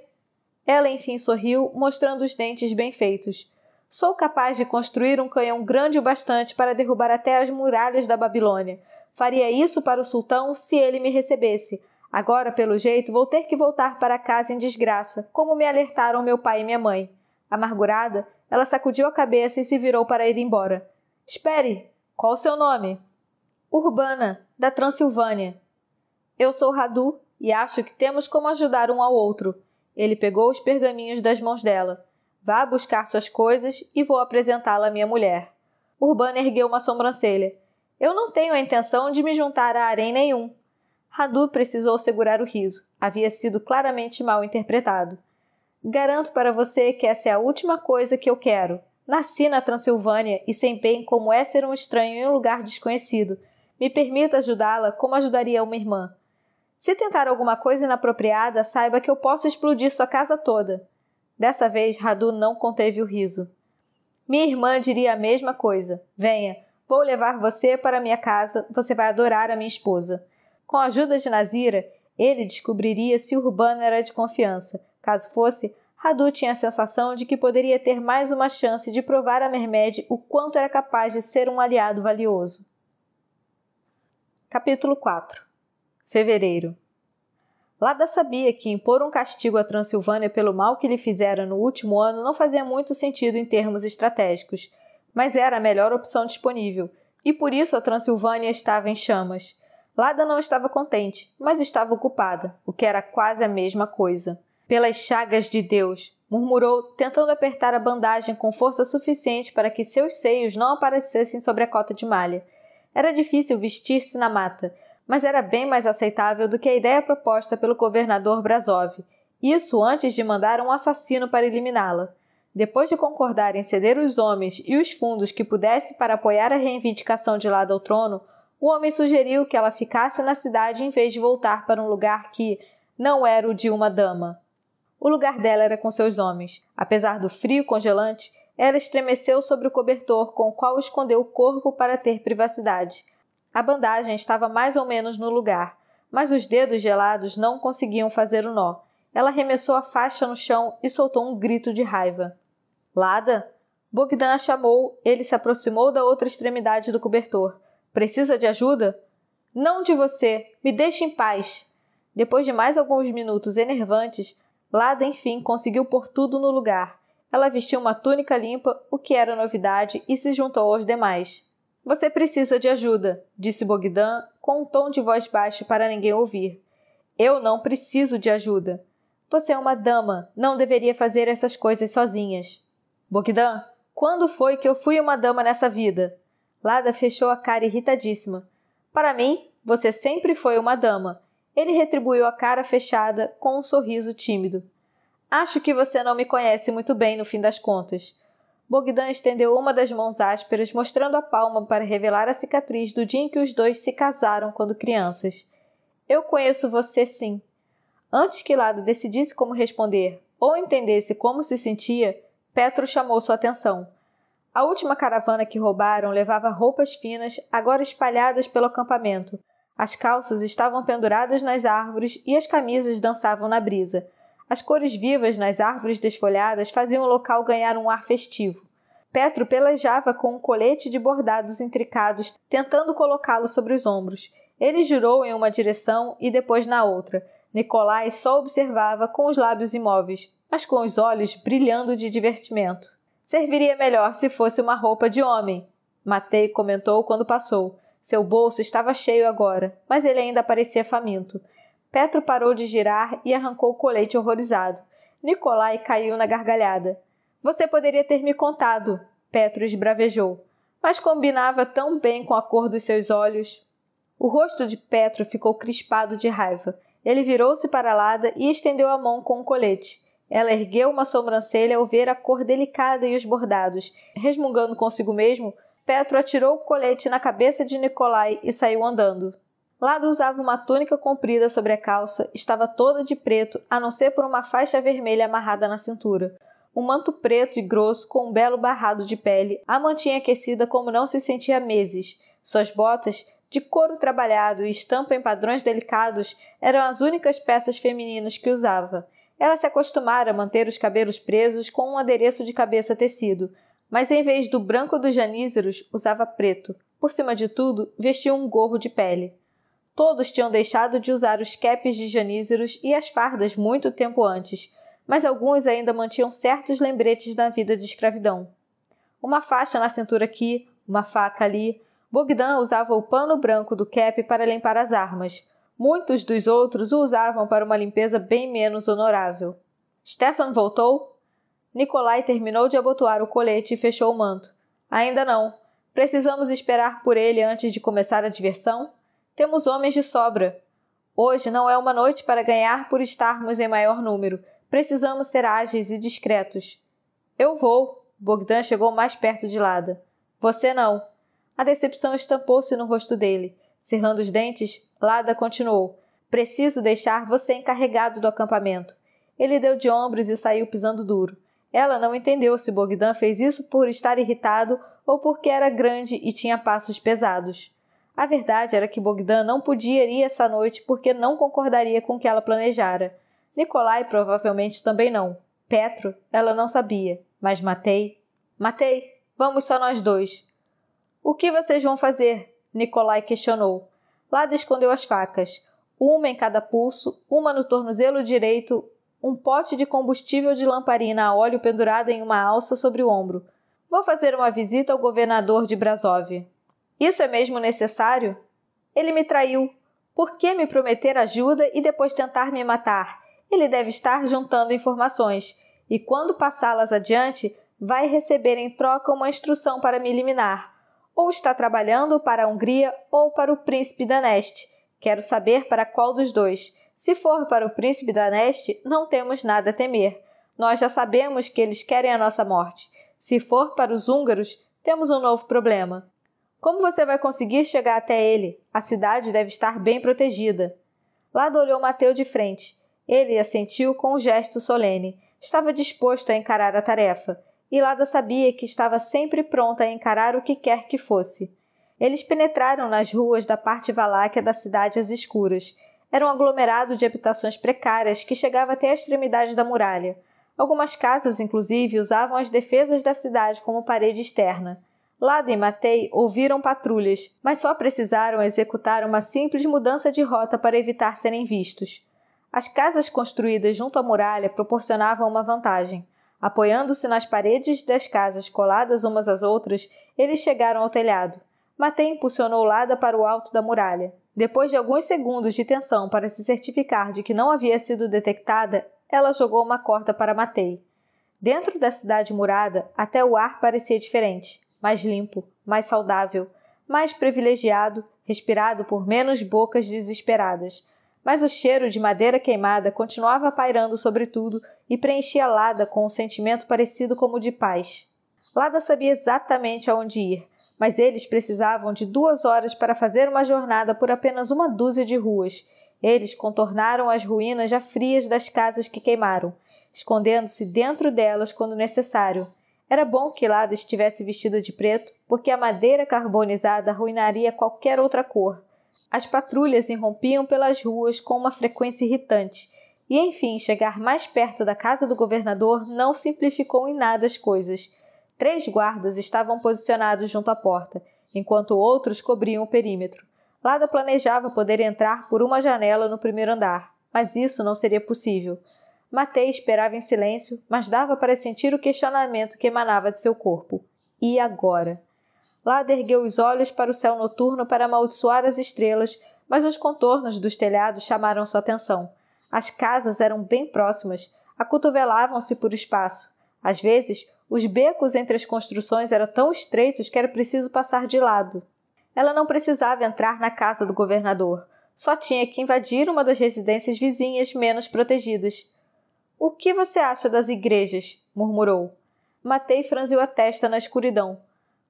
Ela enfim sorriu, mostrando os dentes bem feitos. Sou capaz de construir um canhão grande o bastante para derrubar até as muralhas da Babilônia. Faria isso para o sultão se ele me recebesse. Agora, pelo jeito, vou ter que voltar para casa em desgraça, como me alertaram meu pai e minha mãe. Amargurada, ela sacudiu a cabeça e se virou para ir embora. Espere! Qual o seu nome? Urbana, da Transilvânia. Eu sou Radu e acho que temos como ajudar um ao outro. Ele pegou os pergaminhos das mãos dela. Vá buscar suas coisas e vou apresentá-la à minha mulher. Urbana ergueu uma sobrancelha. Eu não tenho a intenção de me juntar a harém nenhum. Radu precisou segurar o riso. Havia sido claramente mal interpretado. Garanto para você que essa é a última coisa que eu quero. Nasci na Transilvânia e sei bem como é ser um estranho em um lugar desconhecido. Me permita ajudá-la como ajudaria uma irmã. Se tentar alguma coisa inapropriada, saiba que eu posso explodir sua casa toda. Dessa vez, Radu não conteve o riso. Minha irmã diria a mesma coisa. Venha, vou levar você para minha casa, você vai adorar a minha esposa. Com a ajuda de Nazira, ele descobriria se Urbano era de confiança. Caso fosse, Radu tinha a sensação de que poderia ter mais uma chance de provar a Mermed o quanto era capaz de ser um aliado valioso. Capítulo 4 Fevereiro. Lada sabia que impor um castigo à Transilvânia pelo mal que lhe fizera no último ano não fazia muito sentido em termos estratégicos, mas era a melhor opção disponível, e por isso a Transilvânia estava em chamas. Lada não estava contente, mas estava ocupada, o que era quase a mesma coisa. Pelas chagas de Deus, murmurou, tentando apertar a bandagem com força suficiente para que seus seios não aparecessem sobre a cota de malha. Era difícil vestir-se na mata, mas era bem mais aceitável do que a ideia proposta pelo governador Brasov, isso antes de mandar um assassino para eliminá-la. Depois de concordar em ceder os homens e os fundos que pudesse para apoiar a reivindicação de lado ao trono, o homem sugeriu que ela ficasse na cidade em vez de voltar para um lugar que não era o de uma dama. O lugar dela era com seus homens. Apesar do frio congelante, ela estremeceu sobre o cobertor com o qual escondeu o corpo para ter privacidade. A bandagem estava mais ou menos no lugar, mas os dedos gelados não conseguiam fazer o nó. Ela arremessou a faixa no chão e soltou um grito de raiva. Lada? Bogdan a chamou, ele se aproximou da outra extremidade do cobertor. Precisa de ajuda? Não de você! Me deixe em paz! Depois de mais alguns minutos enervantes, Lada enfim conseguiu pôr tudo no lugar. Ela vestiu uma túnica limpa, o que era novidade, e se juntou aos demais. Você precisa de ajuda, disse Bogdan com um tom de voz baixo para ninguém ouvir. Eu não preciso de ajuda. Você é uma dama, não deveria fazer essas coisas sozinhas. Bogdan, quando foi que eu fui uma dama nessa vida? Lada fechou a cara irritadíssima. Para mim, você sempre foi uma dama. Ele retribuiu a cara fechada com um sorriso tímido. Acho que você não me conhece muito bem no fim das contas. Bogdan estendeu uma das mãos ásperas, mostrando a palma para revelar a cicatriz do dia em que os dois se casaram quando crianças. Eu conheço você sim. Antes que Lada decidisse como responder ou entendesse como se sentia, Petro chamou sua atenção. A última caravana que roubaram levava roupas finas, agora espalhadas pelo acampamento. As calças estavam penduradas nas árvores e as camisas dançavam na brisa. As cores vivas nas árvores desfolhadas faziam o local ganhar um ar festivo. Petro pelejava com um colete de bordados intricados, tentando colocá-lo sobre os ombros. Ele girou em uma direção e depois na outra. Nicolai só observava com os lábios imóveis, mas com os olhos brilhando de divertimento. Serviria melhor se fosse uma roupa de homem, Matei comentou quando passou. Seu bolso estava cheio agora, mas ele ainda parecia faminto. Petro parou de girar e arrancou o colete horrorizado. Nicolai caiu na gargalhada. Você poderia ter me contado, Petro esbravejou, mas combinava tão bem com a cor dos seus olhos. O rosto de Petro ficou crispado de raiva. Ele virou-se para Lada e estendeu a mão com o colete. Ela ergueu uma sobrancelha ao ver a cor delicada e os bordados. Resmungando consigo mesmo, Petro atirou o colete na cabeça de Nicolai e saiu andando. Lado usava uma túnica comprida sobre a calça, estava toda de preto, a não ser por uma faixa vermelha amarrada na cintura. Um manto preto e grosso com um belo barrado de pele a mantinha aquecida como não se sentia há meses. Suas botas, de couro trabalhado e estampa em padrões delicados, eram as únicas peças femininas que usava. Ela se acostumara a manter os cabelos presos com um adereço de cabeça tecido, mas em vez do branco dos janízaros, usava preto. Por cima de tudo, vestia um gorro de pele. Todos tinham deixado de usar os capes de janízaros e as fardas muito tempo antes, mas alguns ainda mantinham certos lembretes da vida de escravidão. Uma faixa na cintura aqui, uma faca ali. Bogdan usava o pano branco do cap para limpar as armas. Muitos dos outros o usavam para uma limpeza bem menos honorável. Stefan voltou? Nikolai terminou de abotoar o colete e fechou o manto. Ainda não. Precisamos esperar por ele antes de começar a diversão? temos homens de sobra. Hoje não é uma noite para ganhar por estarmos em maior número. Precisamos ser ágeis e discretos. Eu vou. Bogdan chegou mais perto de Lada. Você não. A decepção estampou-se no rosto dele. Cerrando os dentes, Lada continuou. Preciso deixar você encarregado do acampamento. Ele deu de ombros e saiu pisando duro. Ela não entendeu se Bogdan fez isso por estar irritado ou porque era grande e tinha passos pesados. A verdade era que Bogdan não podia ir essa noite porque não concordaria com o que ela planejara. Nikolai provavelmente também não. Petro, ela não sabia. Mas Matei. Matei, vamos só nós dois. O que vocês vão fazer? Nikolai questionou. Lada escondeu as facas, uma em cada pulso, uma no tornozelo direito, um pote de combustível de lamparina a óleo pendurado em uma alça sobre o ombro. Vou fazer uma visita ao governador de Brasov. Isso é mesmo necessário? Ele me traiu. Por que me prometer ajuda e depois tentar me matar? Ele deve estar juntando informações e, quando passá-las adiante, vai receber em troca uma instrução para me eliminar. Ou está trabalhando para a Hungria ou para o príncipe da Neste. Quero saber para qual dos dois. Se for para o príncipe da Neste, não temos nada a temer. Nós já sabemos que eles querem a nossa morte. Se for para os húngaros, temos um novo problema. Como você vai conseguir chegar até ele? A cidade deve estar bem protegida. Lado olhou Mateu de frente. Ele assentiu com um gesto solene. Estava disposto a encarar a tarefa, e Lada sabia que estava sempre pronta a encarar o que quer que fosse. Eles penetraram nas ruas da parte valáquia da cidade às escuras. Era um aglomerado de habitações precárias que chegava até a extremidade da muralha. Algumas casas, inclusive, usavam as defesas da cidade como parede externa. Lada e Matei ouviram patrulhas, mas só precisaram executar uma simples mudança de rota para evitar serem vistos. As casas construídas junto à muralha proporcionavam uma vantagem. Apoiando-se nas paredes das casas coladas umas às outras, eles chegaram ao telhado. Matei impulsionou Lada para o alto da muralha. Depois de alguns segundos de tensão para se certificar de que não havia sido detectada, ela jogou uma corda para Matei. Dentro da cidade murada, até o ar parecia diferente mais limpo, mais saudável, mais privilegiado, respirado por menos bocas desesperadas. Mas o cheiro de madeira queimada continuava pairando sobre tudo e preenchia Lada com um sentimento parecido com o de paz. Lada sabia exatamente aonde ir, mas eles precisavam de duas horas para fazer uma jornada por apenas uma dúzia de ruas. Eles contornaram as ruínas já frias das casas que queimaram, escondendo-se dentro delas quando necessário, era bom que Lada estivesse vestido de preto, porque a madeira carbonizada arruinaria qualquer outra cor. As patrulhas irrompiam pelas ruas com uma frequência irritante. E enfim, chegar mais perto da casa do governador não simplificou em nada as coisas. Três guardas estavam posicionados junto à porta, enquanto outros cobriam o perímetro. Lada planejava poder entrar por uma janela no primeiro andar, mas isso não seria possível. Matei esperava em silêncio, mas dava para sentir o questionamento que emanava de seu corpo. E agora? Lada ergueu os olhos para o céu noturno para amaldiçoar as estrelas, mas os contornos dos telhados chamaram sua atenção. As casas eram bem próximas, acotovelavam-se por espaço. Às vezes, os becos entre as construções eram tão estreitos que era preciso passar de lado. Ela não precisava entrar na casa do governador, só tinha que invadir uma das residências vizinhas menos protegidas. O que você acha das igrejas? murmurou. Matei franziu a testa na escuridão.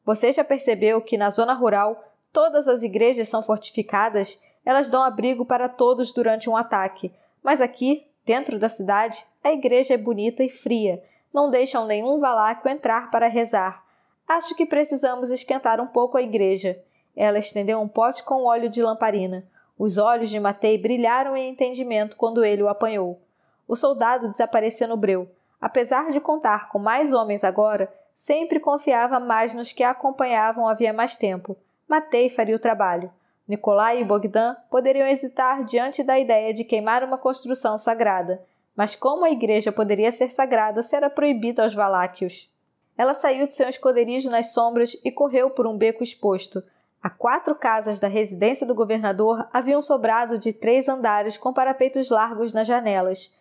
Você já percebeu que na zona rural todas as igrejas são fortificadas? Elas dão abrigo para todos durante um ataque. Mas aqui, dentro da cidade, a igreja é bonita e fria. Não deixam nenhum valaco entrar para rezar. Acho que precisamos esquentar um pouco a igreja. Ela estendeu um pote com óleo de lamparina. Os olhos de Matei brilharam em entendimento quando ele o apanhou o soldado desaparecia no breu. Apesar de contar com mais homens agora, sempre confiava mais nos que a acompanhavam havia mais tempo. Matei faria o trabalho. Nicolai e Bogdan poderiam hesitar diante da ideia de queimar uma construção sagrada, mas como a igreja poderia ser sagrada se era proibida aos valáquios? Ela saiu de seu esconderijo nas sombras e correu por um beco exposto. A quatro casas da residência do governador haviam sobrado de três andares com parapeitos largos nas janelas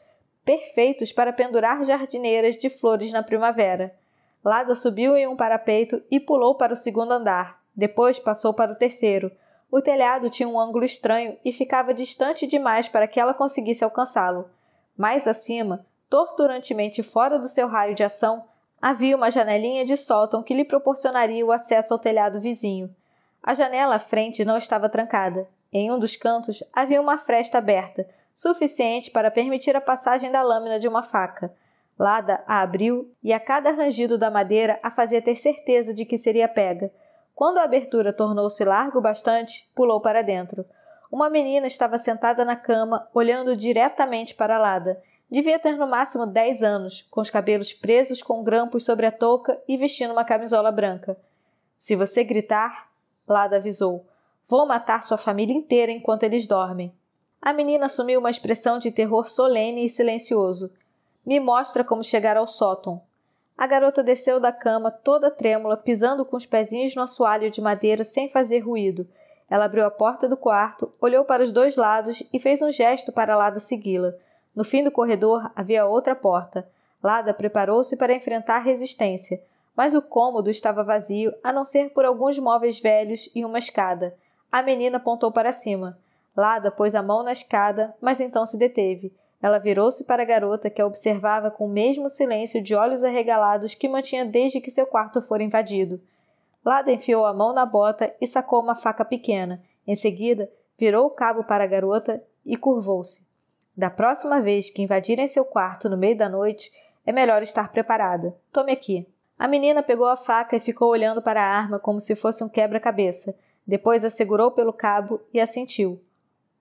perfeitos para pendurar jardineiras de flores na primavera. Lada subiu em um parapeito e pulou para o segundo andar. Depois passou para o terceiro. O telhado tinha um ângulo estranho e ficava distante demais para que ela conseguisse alcançá-lo. Mais acima, torturantemente fora do seu raio de ação, havia uma janelinha de sótão que lhe proporcionaria o acesso ao telhado vizinho. A janela à frente não estava trancada. Em um dos cantos havia uma fresta aberta, suficiente para permitir a passagem da lâmina de uma faca. Lada a abriu e a cada rangido da madeira a fazia ter certeza de que seria pega. Quando a abertura tornou-se largo bastante, pulou para dentro. Uma menina estava sentada na cama, olhando diretamente para Lada. Devia ter no máximo dez anos, com os cabelos presos com grampos sobre a touca e vestindo uma camisola branca. Se você gritar, Lada avisou, vou matar sua família inteira enquanto eles dormem. A menina assumiu uma expressão de terror solene e silencioso. Me mostra como chegar ao sótão. A garota desceu da cama, toda trêmula, pisando com os pezinhos no assoalho de madeira sem fazer ruído. Ela abriu a porta do quarto, olhou para os dois lados e fez um gesto para Lada segui-la. No fim do corredor havia outra porta. Lada preparou-se para enfrentar a resistência, mas o cômodo estava vazio, a não ser por alguns móveis velhos e uma escada. A menina apontou para cima. Lada pôs a mão na escada, mas então se deteve. Ela virou-se para a garota, que a observava com o mesmo silêncio de olhos arregalados que mantinha desde que seu quarto fora invadido. Lada enfiou a mão na bota e sacou uma faca pequena. Em seguida, virou o cabo para a garota e curvou-se. Da próxima vez que invadirem seu quarto no meio da noite, é melhor estar preparada. Tome aqui. A menina pegou a faca e ficou olhando para a arma como se fosse um quebra-cabeça. Depois a segurou pelo cabo e assentiu.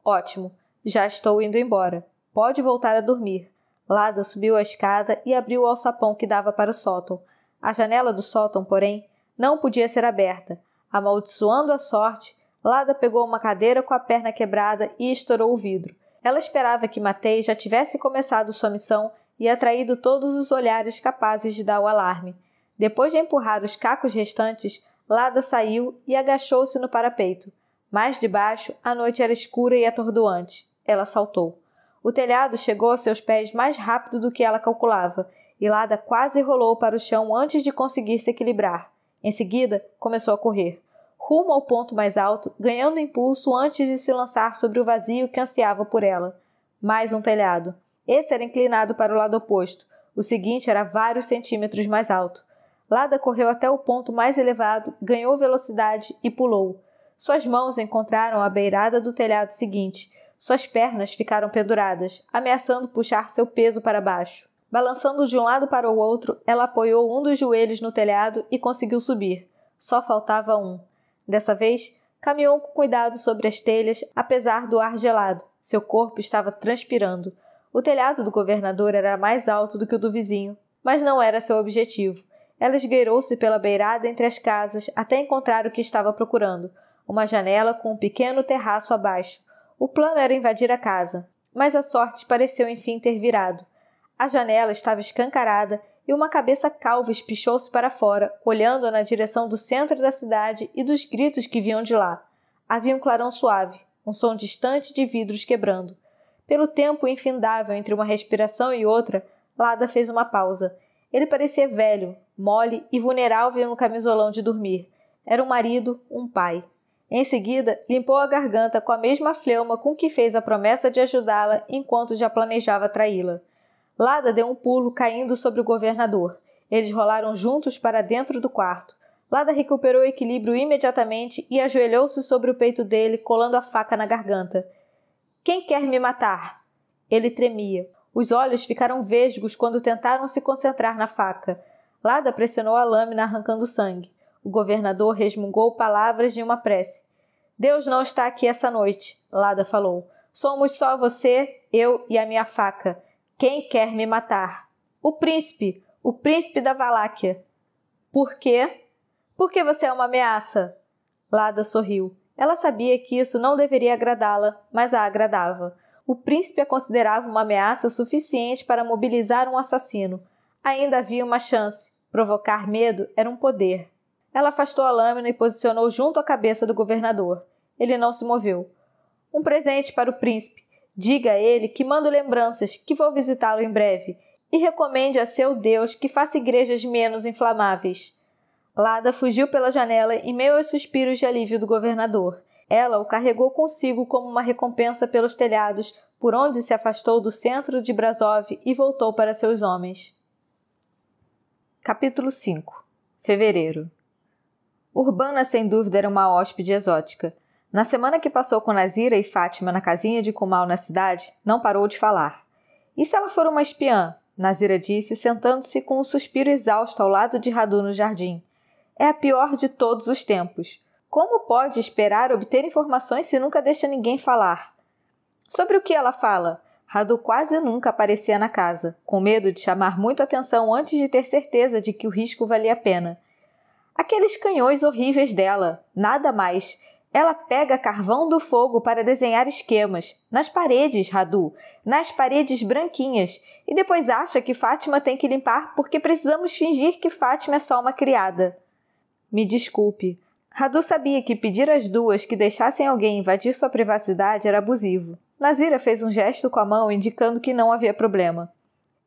Ótimo, já estou indo embora. Pode voltar a dormir. Lada subiu a escada e abriu o alçapão que dava para o sótão. A janela do sótão, porém, não podia ser aberta. Amaldiçoando a sorte, Lada pegou uma cadeira com a perna quebrada e estourou o vidro. Ela esperava que Matei já tivesse começado sua missão e atraído todos os olhares capazes de dar o alarme. Depois de empurrar os cacos restantes, Lada saiu e agachou-se no parapeito. Mais debaixo, a noite era escura e atordoante. Ela saltou. O telhado chegou a seus pés mais rápido do que ela calculava, e Lada quase rolou para o chão antes de conseguir se equilibrar. Em seguida, começou a correr, rumo ao ponto mais alto, ganhando impulso antes de se lançar sobre o vazio que ansiava por ela. Mais um telhado. Esse era inclinado para o lado oposto. O seguinte era vários centímetros mais alto. Lada correu até o ponto mais elevado, ganhou velocidade e pulou. Suas mãos encontraram a beirada do telhado seguinte. Suas pernas ficaram penduradas, ameaçando puxar seu peso para baixo. Balançando de um lado para o outro, ela apoiou um dos joelhos no telhado e conseguiu subir. Só faltava um. Dessa vez, caminhou com cuidado sobre as telhas, apesar do ar gelado. Seu corpo estava transpirando. O telhado do governador era mais alto do que o do vizinho, mas não era seu objetivo. Ela esgueirou-se pela beirada entre as casas até encontrar o que estava procurando uma janela com um pequeno terraço abaixo. O plano era invadir a casa, mas a sorte pareceu enfim ter virado. A janela estava escancarada e uma cabeça calva espichou-se para fora, olhando na direção do centro da cidade e dos gritos que vinham de lá. Havia um clarão suave, um som distante de vidros quebrando. Pelo tempo infindável entre uma respiração e outra, Lada fez uma pausa. Ele parecia velho, mole e vulnerável no camisolão de dormir. Era um marido, um pai. Em seguida, limpou a garganta com a mesma fleuma com que fez a promessa de ajudá-la enquanto já planejava traí-la. Lada deu um pulo caindo sobre o governador. Eles rolaram juntos para dentro do quarto. Lada recuperou o equilíbrio imediatamente e ajoelhou-se sobre o peito dele, colando a faca na garganta. Quem quer me matar? Ele tremia. Os olhos ficaram vesgos quando tentaram se concentrar na faca. Lada pressionou a lâmina, arrancando sangue. O governador resmungou palavras de uma prece. Deus não está aqui essa noite, Lada falou. Somos só você, eu e a minha faca. Quem quer me matar? O príncipe, o príncipe da Valáquia. Por quê? Porque você é uma ameaça. Lada sorriu. Ela sabia que isso não deveria agradá-la, mas a agradava. O príncipe a considerava uma ameaça suficiente para mobilizar um assassino. Ainda havia uma chance. Provocar medo era um poder. Ela afastou a lâmina e posicionou junto à cabeça do governador. Ele não se moveu. Um presente para o príncipe. Diga a ele que mando lembranças, que vou visitá-lo em breve, e recomende a seu Deus que faça igrejas menos inflamáveis. Lada fugiu pela janela em meio aos suspiros de alívio do governador. Ela o carregou consigo como uma recompensa pelos telhados, por onde se afastou do centro de Brasov e voltou para seus homens. Capítulo 5 Fevereiro Urbana, sem dúvida, era uma hóspede exótica. Na semana que passou com Nazira e Fátima na casinha de Kumal na cidade, não parou de falar. E se ela for uma espiã? Nazira disse, sentando-se com um suspiro exausto ao lado de Radu no jardim. É a pior de todos os tempos. Como pode esperar obter informações se nunca deixa ninguém falar? Sobre o que ela fala? Radu quase nunca aparecia na casa, com medo de chamar muito atenção antes de ter certeza de que o risco valia a pena. Aqueles canhões horríveis dela, nada mais. Ela pega carvão do fogo para desenhar esquemas. Nas paredes, Radu. Nas paredes branquinhas. E depois acha que Fátima tem que limpar porque precisamos fingir que Fátima é só uma criada. Me desculpe. Radu sabia que pedir às duas que deixassem alguém invadir sua privacidade era abusivo. Nazira fez um gesto com a mão indicando que não havia problema.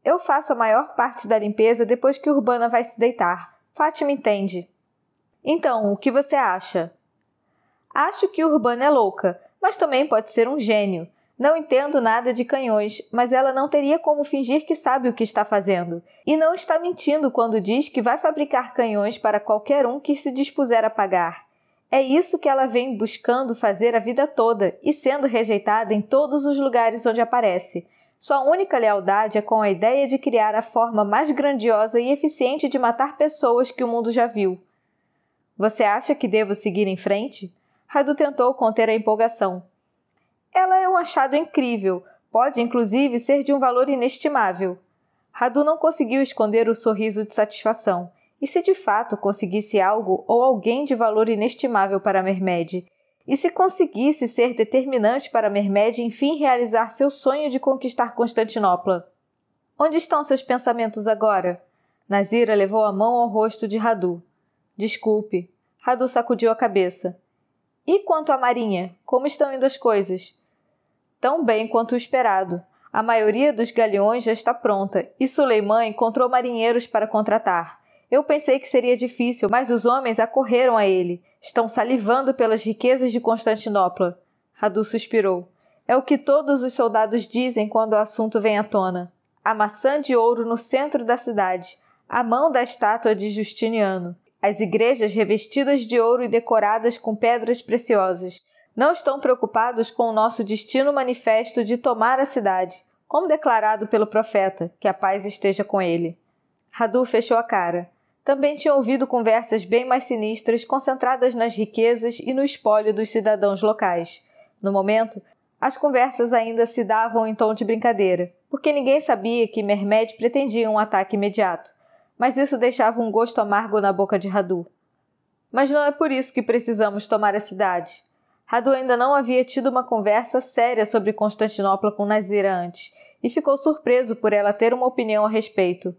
Eu faço a maior parte da limpeza depois que Urbana vai se deitar. Fátima entende. Então, o que você acha? Acho que Urbana é louca, mas também pode ser um gênio. Não entendo nada de canhões, mas ela não teria como fingir que sabe o que está fazendo. E não está mentindo quando diz que vai fabricar canhões para qualquer um que se dispuser a pagar. É isso que ela vem buscando fazer a vida toda e sendo rejeitada em todos os lugares onde aparece. Sua única lealdade é com a ideia de criar a forma mais grandiosa e eficiente de matar pessoas que o mundo já viu. Você acha que devo seguir em frente? Radu tentou conter a empolgação. Ela é um achado incrível, pode inclusive ser de um valor inestimável. Radu não conseguiu esconder o sorriso de satisfação. E se de fato conseguisse algo ou alguém de valor inestimável para Mermed? E se conseguisse ser determinante para Mermed enfim realizar seu sonho de conquistar Constantinopla? Onde estão seus pensamentos agora? Nazira levou a mão ao rosto de Radu. Desculpe. Radu sacudiu a cabeça. E quanto à Marinha? Como estão indo as coisas? Tão bem quanto o esperado. A maioria dos galeões já está pronta e Suleiman encontrou marinheiros para contratar. Eu pensei que seria difícil, mas os homens acorreram a ele. Estão salivando pelas riquezas de Constantinopla. Radu suspirou. É o que todos os soldados dizem quando o assunto vem à tona. A maçã de ouro no centro da cidade, a mão da estátua de Justiniano. As igrejas revestidas de ouro e decoradas com pedras preciosas não estão preocupados com o nosso destino manifesto de tomar a cidade, como declarado pelo profeta, que a paz esteja com ele. Radu fechou a cara. Também tinha ouvido conversas bem mais sinistras concentradas nas riquezas e no espólio dos cidadãos locais. No momento, as conversas ainda se davam em tom de brincadeira, porque ninguém sabia que Mermed pretendia um ataque imediato mas isso deixava um gosto amargo na boca de Radu. Mas não é por isso que precisamos tomar a cidade. Radu ainda não havia tido uma conversa séria sobre Constantinopla com Nazira antes, e ficou surpreso por ela ter uma opinião a respeito.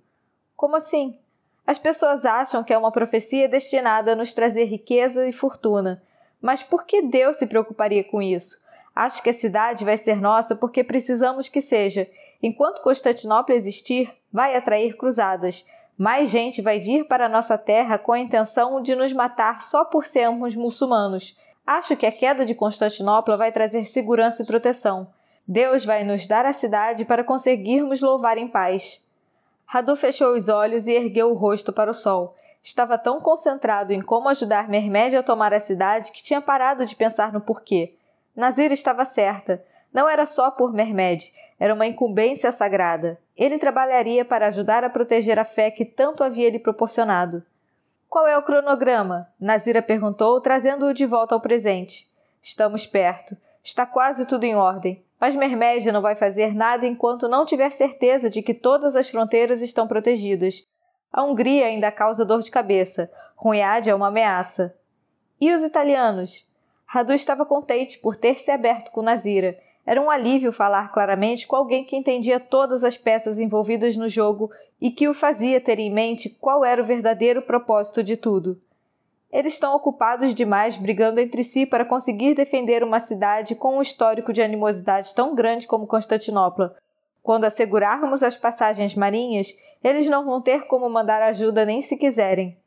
Como assim? As pessoas acham que é uma profecia destinada a nos trazer riqueza e fortuna. Mas por que Deus se preocuparia com isso? Acho que a cidade vai ser nossa porque precisamos que seja. Enquanto Constantinopla existir, vai atrair cruzadas. Mais gente vai vir para nossa terra com a intenção de nos matar só por sermos muçulmanos. Acho que a queda de Constantinopla vai trazer segurança e proteção. Deus vai nos dar a cidade para conseguirmos louvar em paz. Radu fechou os olhos e ergueu o rosto para o sol. Estava tão concentrado em como ajudar Mermédia a tomar a cidade que tinha parado de pensar no porquê. Nazir estava certa. Não era só por Mermédia. Era uma incumbência sagrada. Ele trabalharia para ajudar a proteger a fé que tanto havia lhe proporcionado. Qual é o cronograma? Nazira perguntou, trazendo-o de volta ao presente. Estamos perto. Está quase tudo em ordem. Mas Mermédia não vai fazer nada enquanto não tiver certeza de que todas as fronteiras estão protegidas. A Hungria ainda causa dor de cabeça. Runhad é uma ameaça. E os italianos? Radu estava contente por ter se aberto com Nazira era um alívio falar claramente com alguém que entendia todas as peças envolvidas no jogo e que o fazia ter em mente qual era o verdadeiro propósito de tudo. Eles estão ocupados demais brigando entre si para conseguir defender uma cidade com um histórico de animosidade tão grande como Constantinopla. Quando assegurarmos as passagens marinhas, eles não vão ter como mandar ajuda nem se quiserem.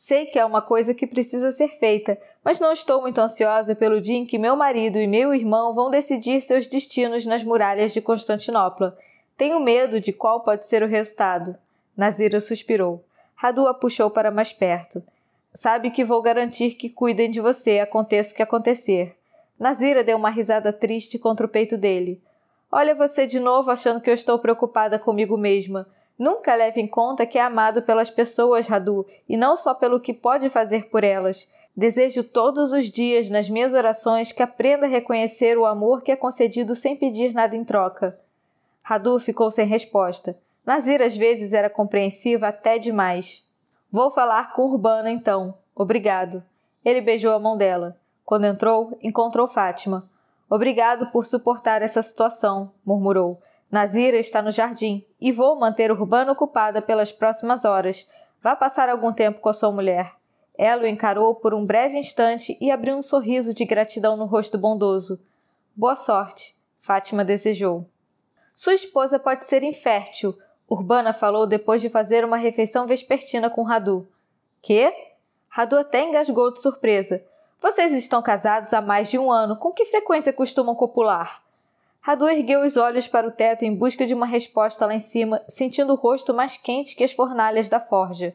Sei que é uma coisa que precisa ser feita, mas não estou muito ansiosa pelo dia em que meu marido e meu irmão vão decidir seus destinos nas muralhas de Constantinopla. Tenho medo de qual pode ser o resultado. Nazira suspirou. Radu a puxou para mais perto. Sabe que vou garantir que cuidem de você, aconteça o que acontecer. Nazira deu uma risada triste contra o peito dele. Olha você de novo achando que eu estou preocupada comigo mesma. Nunca leve em conta que é amado pelas pessoas, Radu, e não só pelo que pode fazer por elas. Desejo todos os dias, nas minhas orações, que aprenda a reconhecer o amor que é concedido sem pedir nada em troca. Radu ficou sem resposta. Nazir às vezes era compreensiva até demais. Vou falar com Urbana então. Obrigado. Ele beijou a mão dela. Quando entrou, encontrou Fátima. Obrigado por suportar essa situação, murmurou. Nazira está no jardim e vou manter Urbano ocupada pelas próximas horas. Vá passar algum tempo com a sua mulher. Ela o encarou por um breve instante e abriu um sorriso de gratidão no rosto bondoso. Boa sorte, Fátima desejou. Sua esposa pode ser infértil, Urbana falou depois de fazer uma refeição vespertina com Radu. Que? Radu até engasgou de surpresa. Vocês estão casados há mais de um ano. Com que frequência costumam copular? Radu ergueu os olhos para o teto em busca de uma resposta lá em cima, sentindo o rosto mais quente que as fornalhas da forja.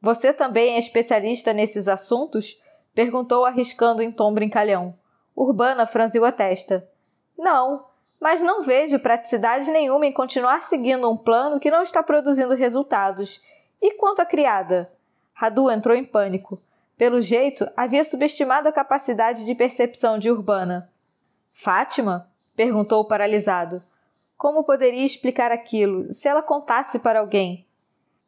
Você também é especialista nesses assuntos? perguntou, arriscando em tom brincalhão. Urbana franziu a testa. Não, mas não vejo praticidade nenhuma em continuar seguindo um plano que não está produzindo resultados. E quanto à criada? Radu entrou em pânico. Pelo jeito, havia subestimado a capacidade de percepção de Urbana. Fátima? Perguntou paralisado. Como poderia explicar aquilo se ela contasse para alguém?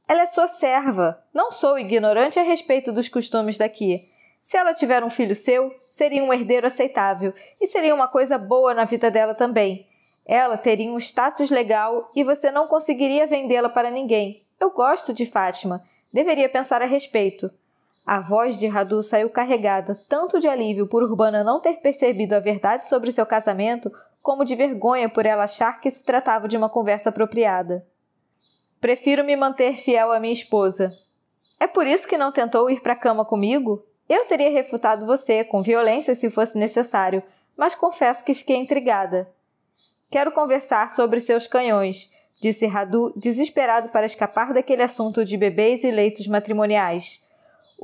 Ela é sua serva. Não sou ignorante a respeito dos costumes daqui. Se ela tiver um filho seu, seria um herdeiro aceitável e seria uma coisa boa na vida dela também. Ela teria um status legal e você não conseguiria vendê-la para ninguém. Eu gosto de Fátima. Deveria pensar a respeito. A voz de Radu saiu carregada tanto de alívio por Urbana não ter percebido a verdade sobre seu casamento como de vergonha por ela achar que se tratava de uma conversa apropriada. Prefiro me manter fiel à minha esposa. É por isso que não tentou ir para a cama comigo? Eu teria refutado você com violência se fosse necessário, mas confesso que fiquei intrigada. Quero conversar sobre seus canhões, disse Radu, desesperado para escapar daquele assunto de bebês e leitos matrimoniais.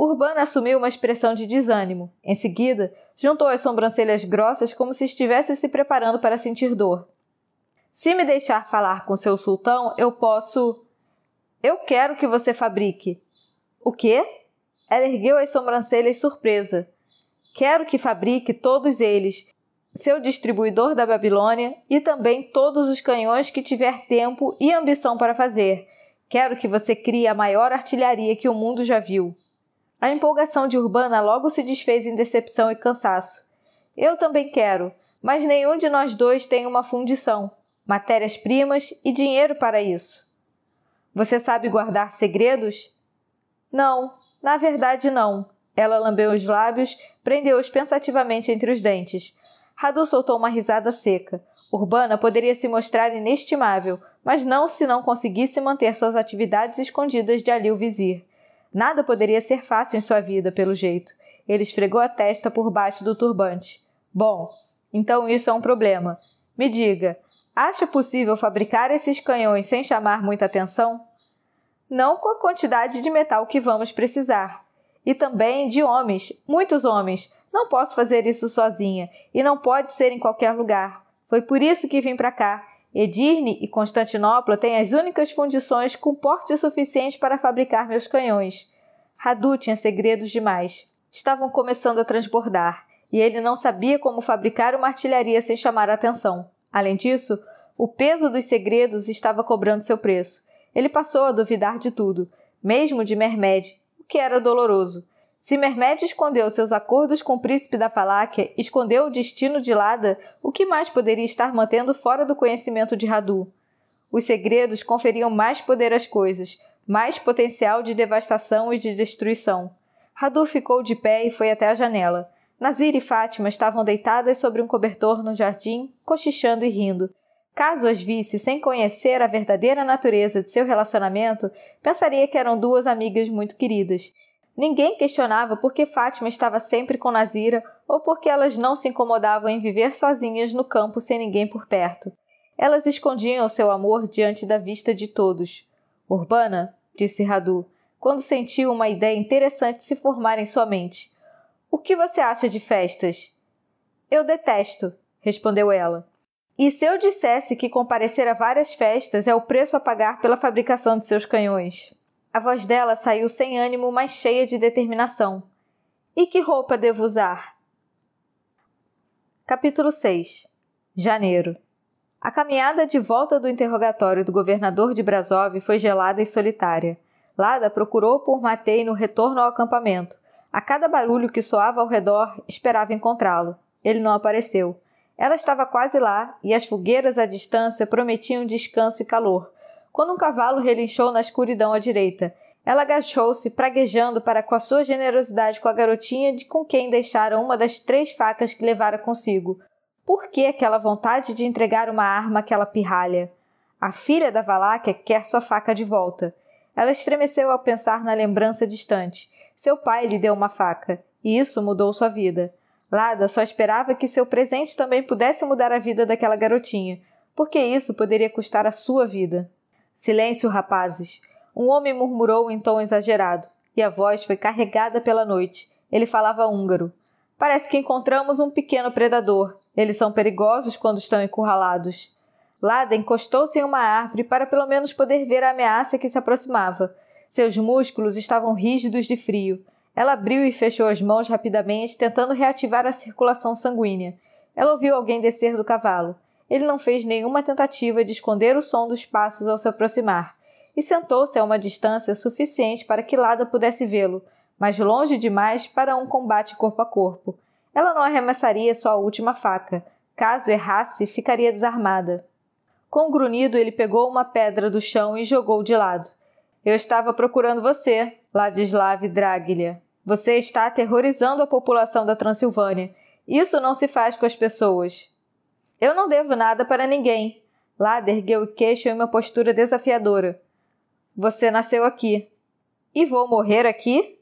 Urbana assumiu uma expressão de desânimo. Em seguida, juntou as sobrancelhas grossas como se estivesse se preparando para sentir dor. Se me deixar falar com seu sultão, eu posso. Eu quero que você fabrique. O quê? Ela ergueu as sobrancelhas surpresa. Quero que fabrique todos eles, seu distribuidor da Babilônia e também todos os canhões que tiver tempo e ambição para fazer. Quero que você crie a maior artilharia que o mundo já viu. A empolgação de Urbana logo se desfez em decepção e cansaço. Eu também quero, mas nenhum de nós dois tem uma fundição, matérias-primas e dinheiro para isso. Você sabe guardar segredos? Não, na verdade não. Ela lambeu os lábios, prendeu-os pensativamente entre os dentes. Radu soltou uma risada seca. Urbana poderia se mostrar inestimável, mas não se não conseguisse manter suas atividades escondidas de Ali o Vizir. Nada poderia ser fácil em sua vida, pelo jeito. Ele esfregou a testa por baixo do turbante. Bom, então isso é um problema. Me diga, acha possível fabricar esses canhões sem chamar muita atenção? Não com a quantidade de metal que vamos precisar. E também de homens, muitos homens. Não posso fazer isso sozinha e não pode ser em qualquer lugar. Foi por isso que vim para cá Edirne e Constantinopla têm as únicas fundições com porte suficiente para fabricar meus canhões. Radu tinha segredos demais. Estavam começando a transbordar, e ele não sabia como fabricar uma artilharia sem chamar a atenção. Além disso, o peso dos segredos estava cobrando seu preço. Ele passou a duvidar de tudo, mesmo de Mermed, o que era doloroso. Se Mermet escondeu seus acordos com o príncipe da Faláquia, escondeu o destino de Lada, o que mais poderia estar mantendo fora do conhecimento de Radu? Os segredos conferiam mais poder às coisas, mais potencial de devastação e de destruição. Radu ficou de pé e foi até a janela. Nazir e Fátima estavam deitadas sobre um cobertor no jardim, cochichando e rindo. Caso as visse sem conhecer a verdadeira natureza de seu relacionamento, pensaria que eram duas amigas muito queridas. Ninguém questionava por que Fátima estava sempre com Nazira ou porque elas não se incomodavam em viver sozinhas no campo sem ninguém por perto. Elas escondiam o seu amor diante da vista de todos. Urbana, disse Radu, quando sentiu uma ideia interessante se formar em sua mente. O que você acha de festas? Eu detesto, respondeu ela. E se eu dissesse que comparecer a várias festas é o preço a pagar pela fabricação de seus canhões? A voz dela saiu sem ânimo, mas cheia de determinação. E que roupa devo usar? Capítulo 6 Janeiro A caminhada de volta do interrogatório do governador de Brasov foi gelada e solitária. Lada procurou por Matei no retorno ao acampamento. A cada barulho que soava ao redor, esperava encontrá-lo. Ele não apareceu. Ela estava quase lá e as fogueiras à distância prometiam descanso e calor, quando um cavalo relinchou na escuridão à direita. Ela agachou-se, praguejando para com a sua generosidade com a garotinha de com quem deixara uma das três facas que levara consigo. Por que aquela vontade de entregar uma arma àquela pirralha? A filha da Valáquia quer sua faca de volta. Ela estremeceu ao pensar na lembrança distante. Seu pai lhe deu uma faca, e isso mudou sua vida. Lada só esperava que seu presente também pudesse mudar a vida daquela garotinha, porque isso poderia custar a sua vida. Silêncio, rapazes! Um homem murmurou em tom exagerado, e a voz foi carregada pela noite. Ele falava húngaro. Parece que encontramos um pequeno predador. Eles são perigosos quando estão encurralados. Lada encostou-se em uma árvore para pelo menos poder ver a ameaça que se aproximava. Seus músculos estavam rígidos de frio. Ela abriu e fechou as mãos rapidamente, tentando reativar a circulação sanguínea. Ela ouviu alguém descer do cavalo ele não fez nenhuma tentativa de esconder o som dos passos ao se aproximar, e sentou-se a uma distância suficiente para que Lada pudesse vê-lo, mas longe demais para um combate corpo a corpo. Ela não arremessaria sua última faca. Caso errasse, ficaria desarmada. Com um grunhido, ele pegou uma pedra do chão e jogou de lado. Eu estava procurando você, Ladislav Draglia. Você está aterrorizando a população da Transilvânia. Isso não se faz com as pessoas. Eu não devo nada para ninguém. Lada ergueu o queixo em uma postura desafiadora. Você nasceu aqui. E vou morrer aqui?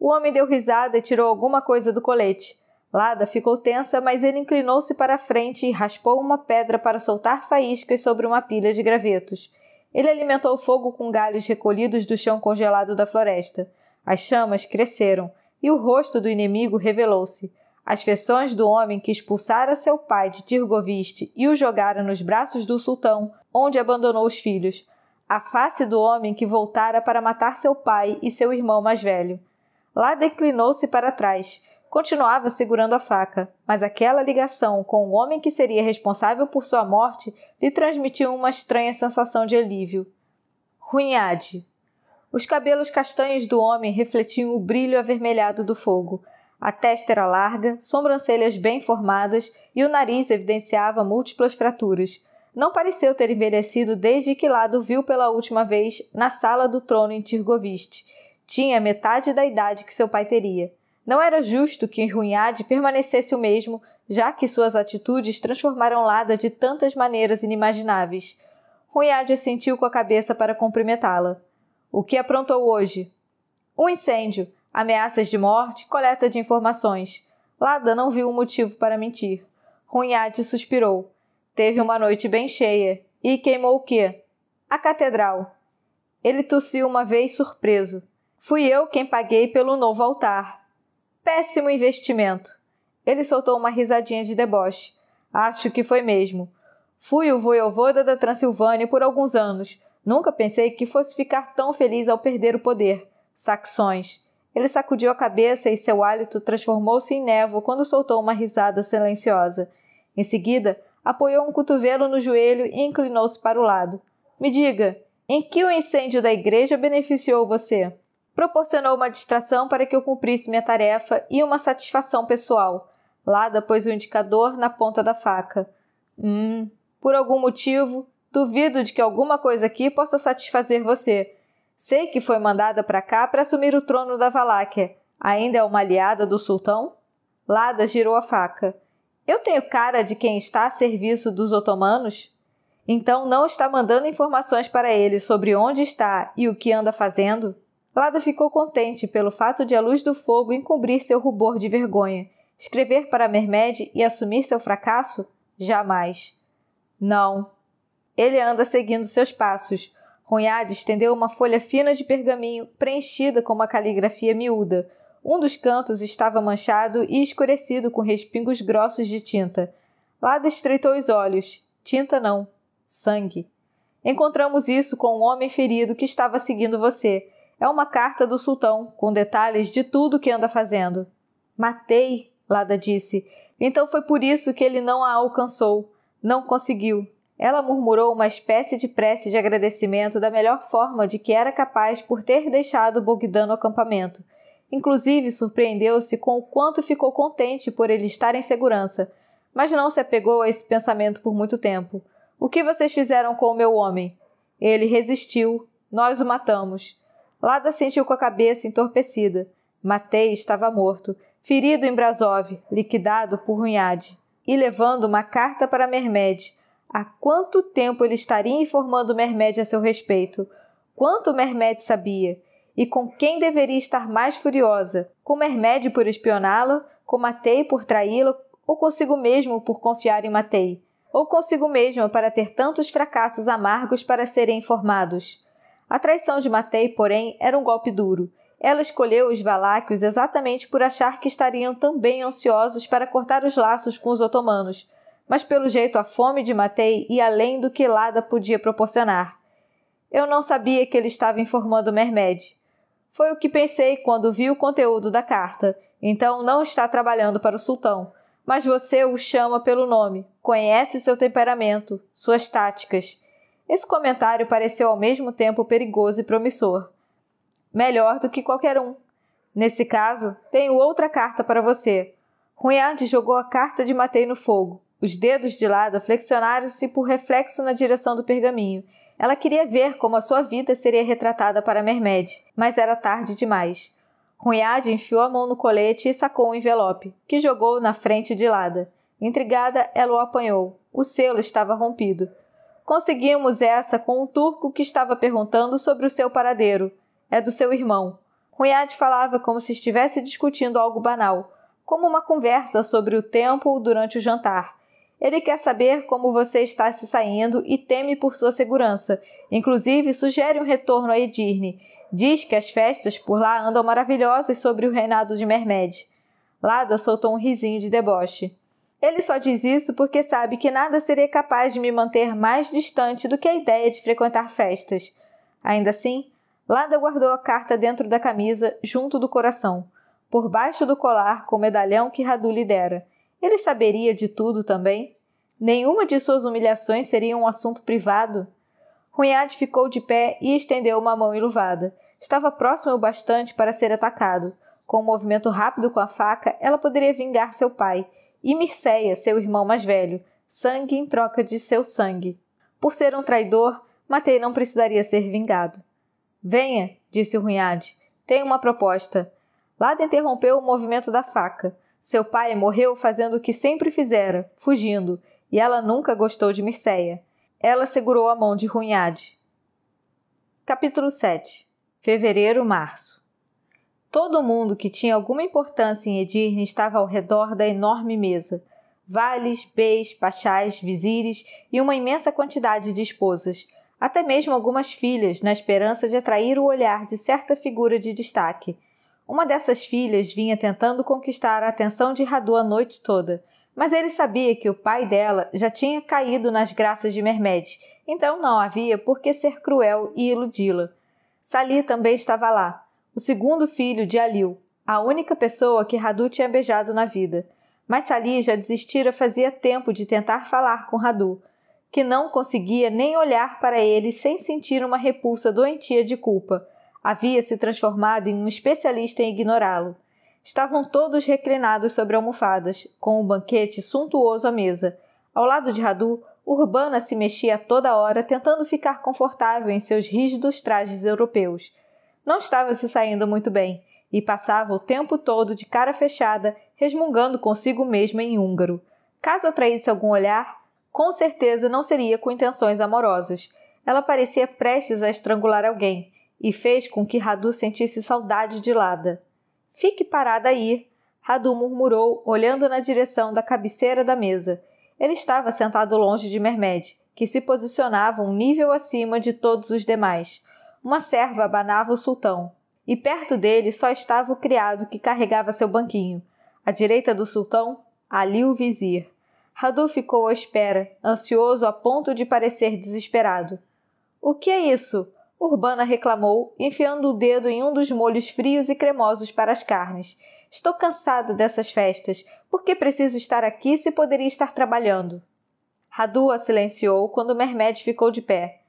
O homem deu risada e tirou alguma coisa do colete. Lada ficou tensa, mas ele inclinou-se para a frente e raspou uma pedra para soltar faíscas sobre uma pilha de gravetos. Ele alimentou o fogo com galhos recolhidos do chão congelado da floresta. As chamas cresceram e o rosto do inimigo revelou-se. As feições do homem que expulsara seu pai de Tirgoviste e o jogara nos braços do sultão, onde abandonou os filhos. A face do homem que voltara para matar seu pai e seu irmão mais velho. Lá declinou-se para trás. Continuava segurando a faca, mas aquela ligação com o homem que seria responsável por sua morte lhe transmitiu uma estranha sensação de alívio. Runhade. Os cabelos castanhos do homem refletiam o brilho avermelhado do fogo. A testa era larga, sobrancelhas bem formadas e o nariz evidenciava múltiplas fraturas. Não pareceu ter envelhecido desde que Lado viu pela última vez na sala do trono em Tirgovist. Tinha metade da idade que seu pai teria. Não era justo que Runhad permanecesse o mesmo, já que suas atitudes transformaram Lada de tantas maneiras inimagináveis. Runhad sentiu com a cabeça para cumprimentá-la. O que aprontou hoje? Um incêndio ameaças de morte, coleta de informações. Lada não viu um motivo para mentir. Runhade suspirou. Teve uma noite bem cheia. E queimou o quê? A catedral. Ele tossiu uma vez surpreso. Fui eu quem paguei pelo novo altar. Péssimo investimento. Ele soltou uma risadinha de deboche. Acho que foi mesmo. Fui o voivoda da Transilvânia por alguns anos. Nunca pensei que fosse ficar tão feliz ao perder o poder. Saxões. Ele sacudiu a cabeça e seu hálito transformou-se em névoa quando soltou uma risada silenciosa. Em seguida, apoiou um cotovelo no joelho e inclinou-se para o lado. Me diga, em que o incêndio da igreja beneficiou você? Proporcionou uma distração para que eu cumprisse minha tarefa e uma satisfação pessoal. Lada pôs o indicador na ponta da faca. Hum, por algum motivo, duvido de que alguma coisa aqui possa satisfazer você. Sei que foi mandada para cá para assumir o trono da Valáquia. Ainda é uma aliada do sultão? Lada girou a faca. Eu tenho cara de quem está a serviço dos otomanos? Então não está mandando informações para ele sobre onde está e o que anda fazendo? Lada ficou contente pelo fato de a luz do fogo encobrir seu rubor de vergonha. Escrever para Mermed e assumir seu fracasso? Jamais. Não. Ele anda seguindo seus passos. Cunhade estendeu uma folha fina de pergaminho preenchida com uma caligrafia miúda. Um dos cantos estava manchado e escurecido com respingos grossos de tinta. Lada estreitou os olhos. Tinta não, sangue. Encontramos isso com um homem ferido que estava seguindo você. É uma carta do sultão, com detalhes de tudo que anda fazendo. Matei, Lada disse. Então foi por isso que ele não a alcançou. Não conseguiu. Ela murmurou uma espécie de prece de agradecimento da melhor forma de que era capaz por ter deixado Bogdan no acampamento. Inclusive, surpreendeu-se com o quanto ficou contente por ele estar em segurança, mas não se apegou a esse pensamento por muito tempo. O que vocês fizeram com o meu homem? Ele resistiu, nós o matamos. Lada sentiu com a cabeça entorpecida. Matei estava morto, ferido em Brasov, liquidado por Runhad, e levando uma carta para Mermed Há quanto tempo ele estaria informando Mermed a seu respeito? Quanto Mermed sabia? E com quem deveria estar mais furiosa? Com Mermed por espioná-lo? Com Matei por traí-lo? Ou consigo mesmo por confiar em Matei? Ou consigo mesmo para ter tantos fracassos amargos para serem informados? A traição de Matei, porém, era um golpe duro. Ela escolheu os Valáquios exatamente por achar que estariam também ansiosos para cortar os laços com os otomanos, mas pelo jeito a fome de Matei ia além do que Lada podia proporcionar. Eu não sabia que ele estava informando Mermed. Foi o que pensei quando vi o conteúdo da carta. Então não está trabalhando para o sultão, mas você o chama pelo nome, conhece seu temperamento, suas táticas. Esse comentário pareceu ao mesmo tempo perigoso e promissor. Melhor do que qualquer um. Nesse caso, tenho outra carta para você. Runyard jogou a carta de Matei no fogo. Os dedos de Lada flexionaram-se por reflexo na direção do pergaminho. Ela queria ver como a sua vida seria retratada para Mermed, mas era tarde demais. Runhad enfiou a mão no colete e sacou um envelope, que jogou na frente de Lada. Intrigada, ela o apanhou. O selo estava rompido. Conseguimos essa com um turco que estava perguntando sobre o seu paradeiro. É do seu irmão. Runhad falava como se estivesse discutindo algo banal, como uma conversa sobre o tempo durante o jantar ele quer saber como você está se saindo e teme por sua segurança. Inclusive, sugere um retorno a Edirne. Diz que as festas por lá andam maravilhosas sobre o reinado de Mermed. Lada soltou um risinho de deboche. Ele só diz isso porque sabe que nada seria capaz de me manter mais distante do que a ideia de frequentar festas. Ainda assim, Lada guardou a carta dentro da camisa, junto do coração, por baixo do colar com o medalhão que Radu lhe dera ele saberia de tudo também. Nenhuma de suas humilhações seria um assunto privado. Runhade ficou de pé e estendeu uma mão enluvada. Estava próximo o bastante para ser atacado. Com um movimento rápido com a faca, ela poderia vingar seu pai e Mirceia, seu irmão mais velho, sangue em troca de seu sangue. Por ser um traidor, Matei não precisaria ser vingado. Venha, disse Runhade. Tenho uma proposta. Lada interrompeu o movimento da faca. Seu pai morreu fazendo o que sempre fizera, fugindo, e ela nunca gostou de Mircéia. Ela segurou a mão de Runhade. Capítulo 7 Fevereiro, Março Todo mundo que tinha alguma importância em Edirne estava ao redor da enorme mesa. Vales, beis, pachás, vizires e uma imensa quantidade de esposas, até mesmo algumas filhas, na esperança de atrair o olhar de certa figura de destaque – uma dessas filhas vinha tentando conquistar a atenção de Radu a noite toda, mas ele sabia que o pai dela já tinha caído nas graças de Mermed, então não havia por que ser cruel e iludi-la. Sali também estava lá, o segundo filho de Alil, a única pessoa que Radu tinha beijado na vida. Mas Sali já desistira fazia tempo de tentar falar com Radu, que não conseguia nem olhar para ele sem sentir uma repulsa doentia de culpa havia se transformado em um especialista em ignorá-lo. Estavam todos reclinados sobre almofadas, com um banquete suntuoso à mesa. Ao lado de Radu, Urbana se mexia toda hora, tentando ficar confortável em seus rígidos trajes europeus. Não estava se saindo muito bem, e passava o tempo todo de cara fechada, resmungando consigo mesma em húngaro. Caso atraísse algum olhar, com certeza não seria com intenções amorosas. Ela parecia prestes a estrangular alguém, e fez com que Radu sentisse saudade de Lada. Fique parada aí, Radu murmurou, olhando na direção da cabeceira da mesa. Ele estava sentado longe de Mermed, que se posicionava um nível acima de todos os demais. Uma serva abanava o sultão, e perto dele só estava o criado que carregava seu banquinho. À direita do sultão, ali o vizir. Radu ficou à espera, ansioso a ponto de parecer desesperado. O que é isso? Urbana reclamou, enfiando o dedo em um dos molhos frios e cremosos para as carnes. Estou cansada dessas festas. Por que preciso estar aqui se poderia estar trabalhando? Radua silenciou quando Mermed ficou de pé.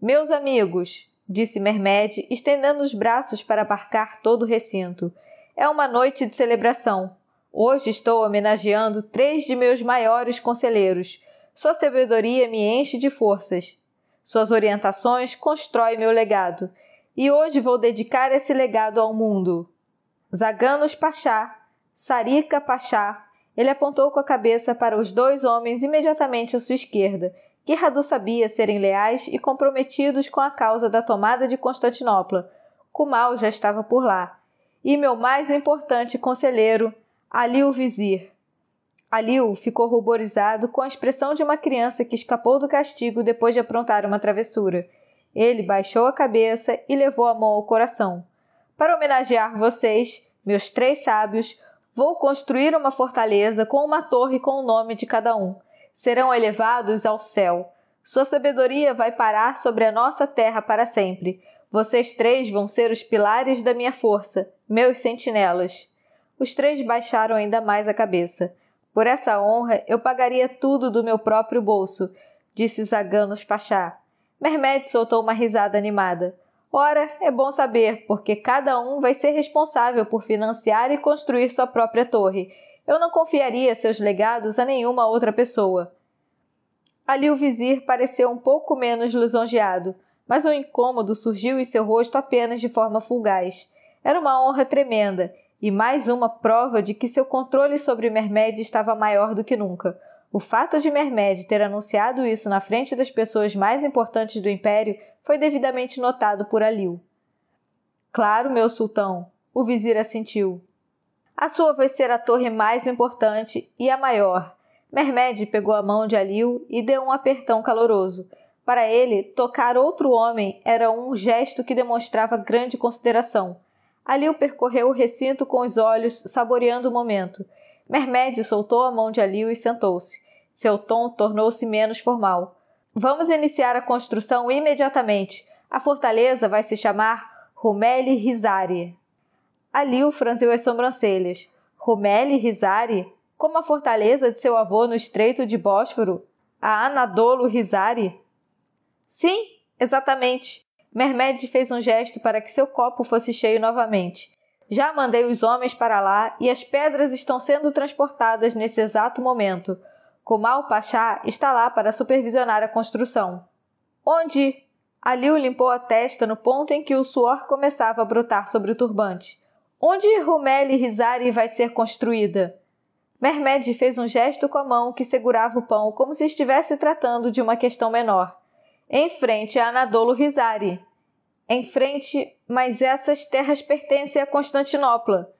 Meus amigos, disse Mermed, estendendo os braços para abarcar todo o recinto. É uma noite de celebração. Hoje estou homenageando três de meus maiores conselheiros. Sua sabedoria me enche de forças. Suas orientações constroem meu legado, e hoje vou dedicar esse legado ao mundo. Zaganos Pachá, Sarika Pachá, ele apontou com a cabeça para os dois homens imediatamente à sua esquerda, que Radu sabia serem leais e comprometidos com a causa da tomada de Constantinopla. Kumal já estava por lá. E meu mais importante conselheiro, Ali o Vizir. Aliu ficou ruborizado com a expressão de uma criança que escapou do castigo depois de aprontar uma travessura. Ele baixou a cabeça e levou a mão ao coração. Para homenagear vocês, meus três sábios, vou construir uma fortaleza com uma torre com o nome de cada um. Serão elevados ao céu. Sua sabedoria vai parar sobre a nossa terra para sempre. Vocês três vão ser os pilares da minha força, meus sentinelas. Os três baixaram ainda mais a cabeça. Por essa honra, eu pagaria tudo do meu próprio bolso, disse Zaganos Pachá. Mermed soltou uma risada animada. Ora, é bom saber, porque cada um vai ser responsável por financiar e construir sua própria torre. Eu não confiaria seus legados a nenhuma outra pessoa. Ali o vizir pareceu um pouco menos lisonjeado, mas o um incômodo surgiu em seu rosto apenas de forma fugaz. Era uma honra tremenda, e mais uma prova de que seu controle sobre Mermed estava maior do que nunca. O fato de Mermed ter anunciado isso na frente das pessoas mais importantes do império foi devidamente notado por Alil. Claro, meu sultão, o vizir assentiu. A sua vai ser a torre mais importante e a maior. Mermed pegou a mão de Alil e deu um apertão caloroso. Para ele, tocar outro homem era um gesto que demonstrava grande consideração. Alil percorreu o recinto com os olhos, saboreando o momento. Mermed soltou a mão de Alil e sentou-se. Seu tom tornou-se menos formal. Vamos iniciar a construção imediatamente. A fortaleza vai se chamar Rumeli Rizari. Alil franziu as sobrancelhas. Rumeli Rizari? Como a fortaleza de seu avô no Estreito de Bósforo? A Anadolu Rizari? Sim, exatamente. Mermed fez um gesto para que seu copo fosse cheio novamente. Já mandei os homens para lá e as pedras estão sendo transportadas nesse exato momento. Kumal Pachá está lá para supervisionar a construção. Onde? Aliu limpou a testa no ponto em que o suor começava a brotar sobre o turbante. Onde Rumeli Rizari vai ser construída? Mermed fez um gesto com a mão que segurava o pão como se estivesse tratando de uma questão menor em frente a Anadolu Rizari. Em frente, mas essas terras pertencem a Constantinopla.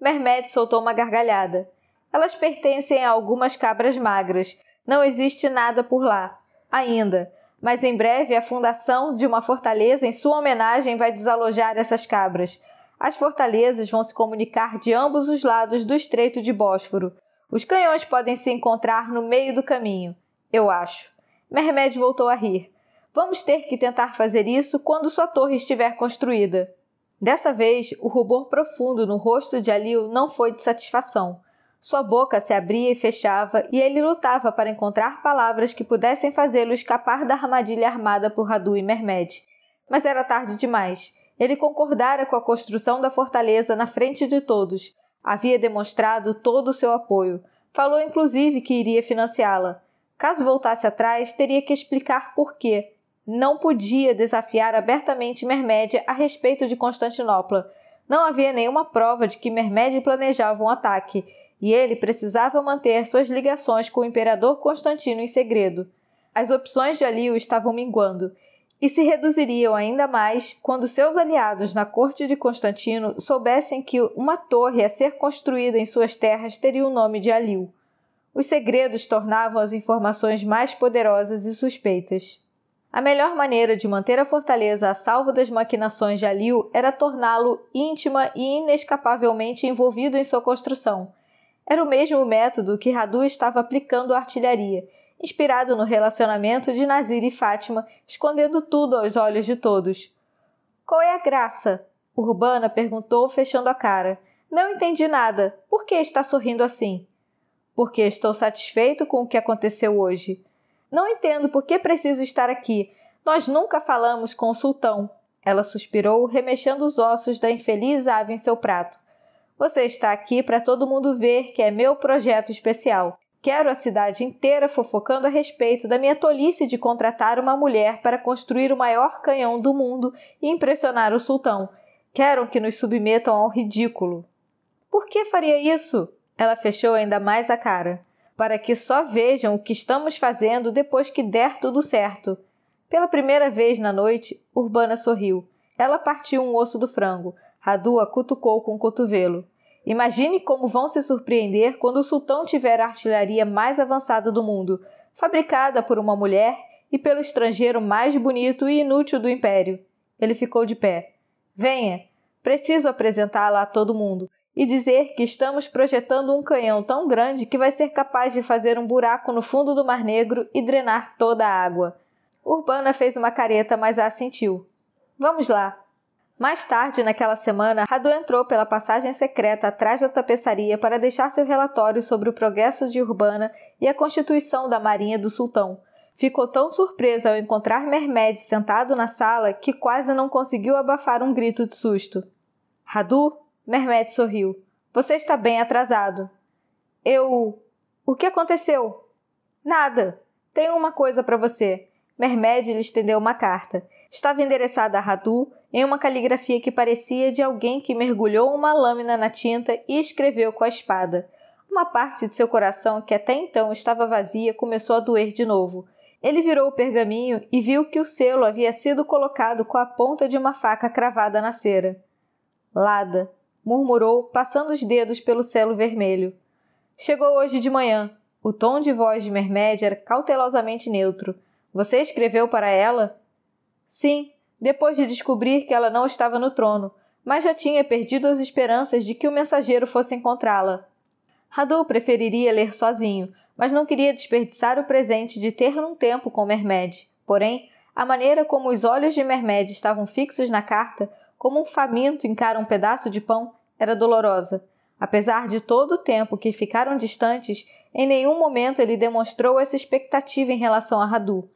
Mermed soltou uma gargalhada. Elas pertencem a algumas cabras magras. Não existe nada por lá. Ainda. Mas em breve a fundação de uma fortaleza em sua homenagem vai desalojar essas cabras. As fortalezas vão se comunicar de ambos os lados do Estreito de Bósforo. Os canhões podem se encontrar no meio do caminho, eu acho. Mermed voltou a rir. Vamos ter que tentar fazer isso quando sua torre estiver construída. Dessa vez, o rubor profundo no rosto de Alil não foi de satisfação. Sua boca se abria e fechava, e ele lutava para encontrar palavras que pudessem fazê-lo escapar da armadilha armada por Radu e Mermed. Mas era tarde demais. Ele concordara com a construção da fortaleza na frente de todos. Havia demonstrado todo o seu apoio. Falou inclusive que iria financiá-la. Caso voltasse atrás, teria que explicar por quê, não podia desafiar abertamente Mermédia a respeito de Constantinopla. Não havia nenhuma prova de que Mermédia planejava um ataque, e ele precisava manter suas ligações com o imperador Constantino em segredo. As opções de Alio estavam minguando, e se reduziriam ainda mais quando seus aliados na corte de Constantino soubessem que uma torre a ser construída em suas terras teria o nome de Alil. Os segredos tornavam as informações mais poderosas e suspeitas. A melhor maneira de manter a fortaleza a salvo das maquinações de Aliu era torná-lo íntima e inescapavelmente envolvido em sua construção. Era o mesmo método que Radu estava aplicando à artilharia, inspirado no relacionamento de Nazir e Fátima, escondendo tudo aos olhos de todos. Qual é a graça? Urbana perguntou, fechando a cara. Não entendi nada. Por que está sorrindo assim? Porque estou satisfeito com o que aconteceu hoje. Não entendo por que preciso estar aqui. Nós nunca falamos com o sultão. Ela suspirou, remexendo os ossos da infeliz ave em seu prato. Você está aqui para todo mundo ver que é meu projeto especial. Quero a cidade inteira fofocando a respeito da minha tolice de contratar uma mulher para construir o maior canhão do mundo e impressionar o sultão. Quero que nos submetam ao ridículo. Por que faria isso? Ela fechou ainda mais a cara para que só vejam o que estamos fazendo depois que der tudo certo. Pela primeira vez na noite, Urbana sorriu. Ela partiu um osso do frango. Radu a cutucou com o cotovelo. Imagine como vão se surpreender quando o sultão tiver a artilharia mais avançada do mundo, fabricada por uma mulher e pelo estrangeiro mais bonito e inútil do império. Ele ficou de pé. Venha, preciso apresentá-la a todo mundo e dizer que estamos projetando um canhão tão grande que vai ser capaz de fazer um buraco no fundo do Mar Negro e drenar toda a água. Urbana fez uma careta, mas a assentiu. Vamos lá. Mais tarde naquela semana, Radu entrou pela passagem secreta atrás da tapeçaria para deixar seu relatório sobre o progresso de Urbana e a constituição da Marinha do Sultão. Ficou tão surpreso ao encontrar Mermed sentado na sala que quase não conseguiu abafar um grito de susto. Radu, Mermet sorriu. Você está bem atrasado. Eu. O que aconteceu? Nada. Tenho uma coisa para você. Mehmed lhe estendeu uma carta. Estava endereçada a Radu em uma caligrafia que parecia de alguém que mergulhou uma lâmina na tinta e escreveu com a espada. Uma parte de seu coração, que até então estava vazia, começou a doer de novo. Ele virou o pergaminho e viu que o selo havia sido colocado com a ponta de uma faca cravada na cera. Lada, murmurou, passando os dedos pelo selo vermelho. Chegou hoje de manhã. O tom de voz de Mermédia era cautelosamente neutro. Você escreveu para ela? Sim, depois de descobrir que ela não estava no trono, mas já tinha perdido as esperanças de que o mensageiro fosse encontrá-la. Radu preferiria ler sozinho, mas não queria desperdiçar o presente de ter um tempo com Mermed. Porém, a maneira como os olhos de Mermed estavam fixos na carta, como um faminto encara um pedaço de pão, era dolorosa. Apesar de todo o tempo que ficaram distantes, em nenhum momento ele demonstrou essa expectativa em relação a Radu.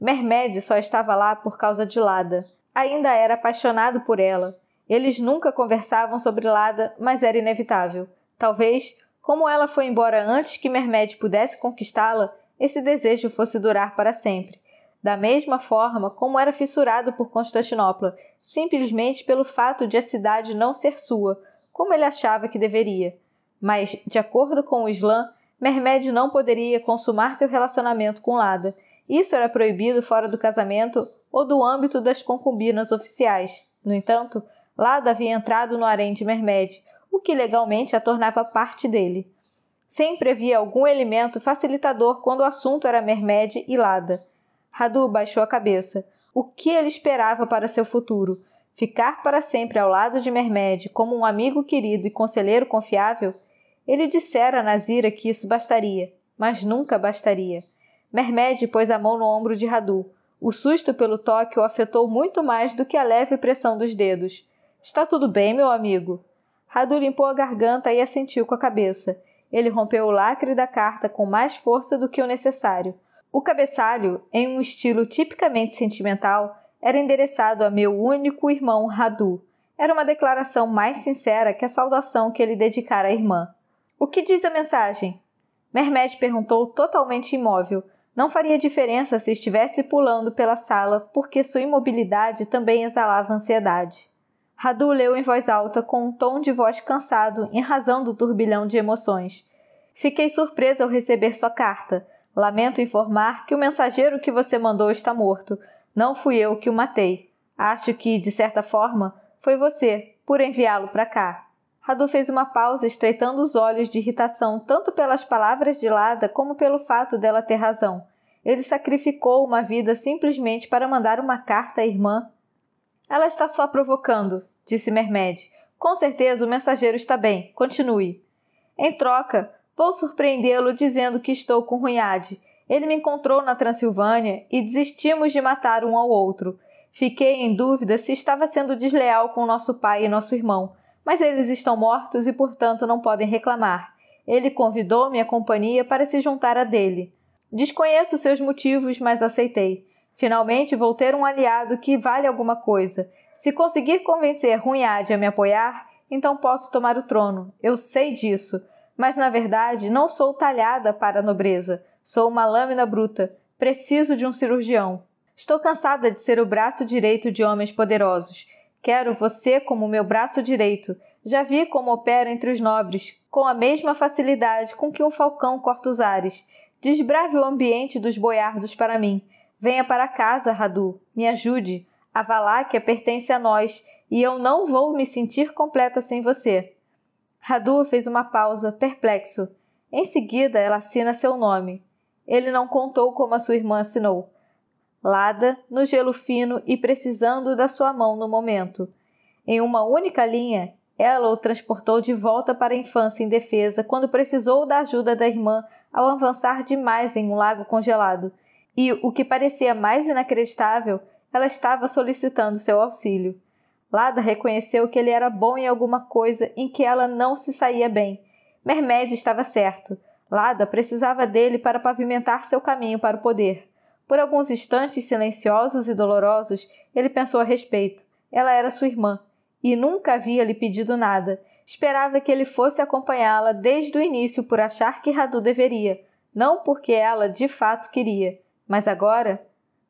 Mermed só estava lá por causa de Lada. Ainda era apaixonado por ela. Eles nunca conversavam sobre Lada, mas era inevitável. Talvez, como ela foi embora antes que Mermed pudesse conquistá-la, esse desejo fosse durar para sempre. Da mesma forma como era fissurado por Constantinopla, simplesmente pelo fato de a cidade não ser sua, como ele achava que deveria. Mas, de acordo com o Islã, Mehmed não poderia consumar seu relacionamento com Lada. Isso era proibido fora do casamento ou do âmbito das concubinas oficiais. No entanto, Lada havia entrado no harém de Mehmed, o que legalmente a tornava parte dele. Sempre havia algum elemento facilitador quando o assunto era Mehmed e Lada. Radu baixou a cabeça. O que ele esperava para seu futuro? ficar para sempre ao lado de Mermed como um amigo querido e conselheiro confiável, ele dissera a Nazira que isso bastaria, mas nunca bastaria. Mermed pôs a mão no ombro de Radu. O susto pelo toque o afetou muito mais do que a leve pressão dos dedos. Está tudo bem, meu amigo? Radu limpou a garganta e assentiu com a cabeça. Ele rompeu o lacre da carta com mais força do que o necessário. O cabeçalho, em um estilo tipicamente sentimental, era endereçado a meu único irmão Radu. Era uma declaração mais sincera que a saudação que ele dedicara à irmã. O que diz a mensagem? Mermed perguntou totalmente imóvel. Não faria diferença se estivesse pulando pela sala, porque sua imobilidade também exalava ansiedade. Radu leu em voz alta, com um tom de voz cansado em razão do turbilhão de emoções. Fiquei surpresa ao receber sua carta. Lamento informar que o mensageiro que você mandou está morto, não fui eu que o matei. Acho que, de certa forma, foi você, por enviá-lo para cá. Radu fez uma pausa, estreitando os olhos de irritação, tanto pelas palavras de Lada como pelo fato dela ter razão. Ele sacrificou uma vida simplesmente para mandar uma carta à irmã. Ela está só provocando, disse Mermed. Com certeza o mensageiro está bem. Continue. Em troca, vou surpreendê-lo dizendo que estou com Runhade ele me encontrou na Transilvânia e desistimos de matar um ao outro. Fiquei em dúvida se estava sendo desleal com nosso pai e nosso irmão, mas eles estão mortos e, portanto, não podem reclamar. Ele convidou minha companhia para se juntar a dele. Desconheço seus motivos, mas aceitei. Finalmente vou ter um aliado que vale alguma coisa. Se conseguir convencer Runhad a me apoiar, então posso tomar o trono. Eu sei disso, mas na verdade não sou talhada para a nobreza. Sou uma lâmina bruta. Preciso de um cirurgião. Estou cansada de ser o braço direito de homens poderosos. Quero você como meu braço direito. Já vi como opera entre os nobres, com a mesma facilidade com que um falcão corta os ares. Desbrave o ambiente dos boiardos para mim. Venha para casa, Radu. Me ajude. A Valáquia pertence a nós e eu não vou me sentir completa sem você. Radu fez uma pausa, perplexo. Em seguida, ela assina seu nome. Ele não contou como a sua irmã assinou. Lada, no gelo fino e precisando da sua mão no momento. Em uma única linha, ela o transportou de volta para a infância indefesa quando precisou da ajuda da irmã ao avançar demais em um lago congelado. E, o que parecia mais inacreditável, ela estava solicitando seu auxílio. Lada reconheceu que ele era bom em alguma coisa em que ela não se saía bem. Mermed estava certo. Lada precisava dele para pavimentar seu caminho para o poder. Por alguns instantes silenciosos e dolorosos, ele pensou a respeito. Ela era sua irmã e nunca havia lhe pedido nada. Esperava que ele fosse acompanhá-la desde o início por achar que Radu deveria, não porque ela de fato queria. Mas agora?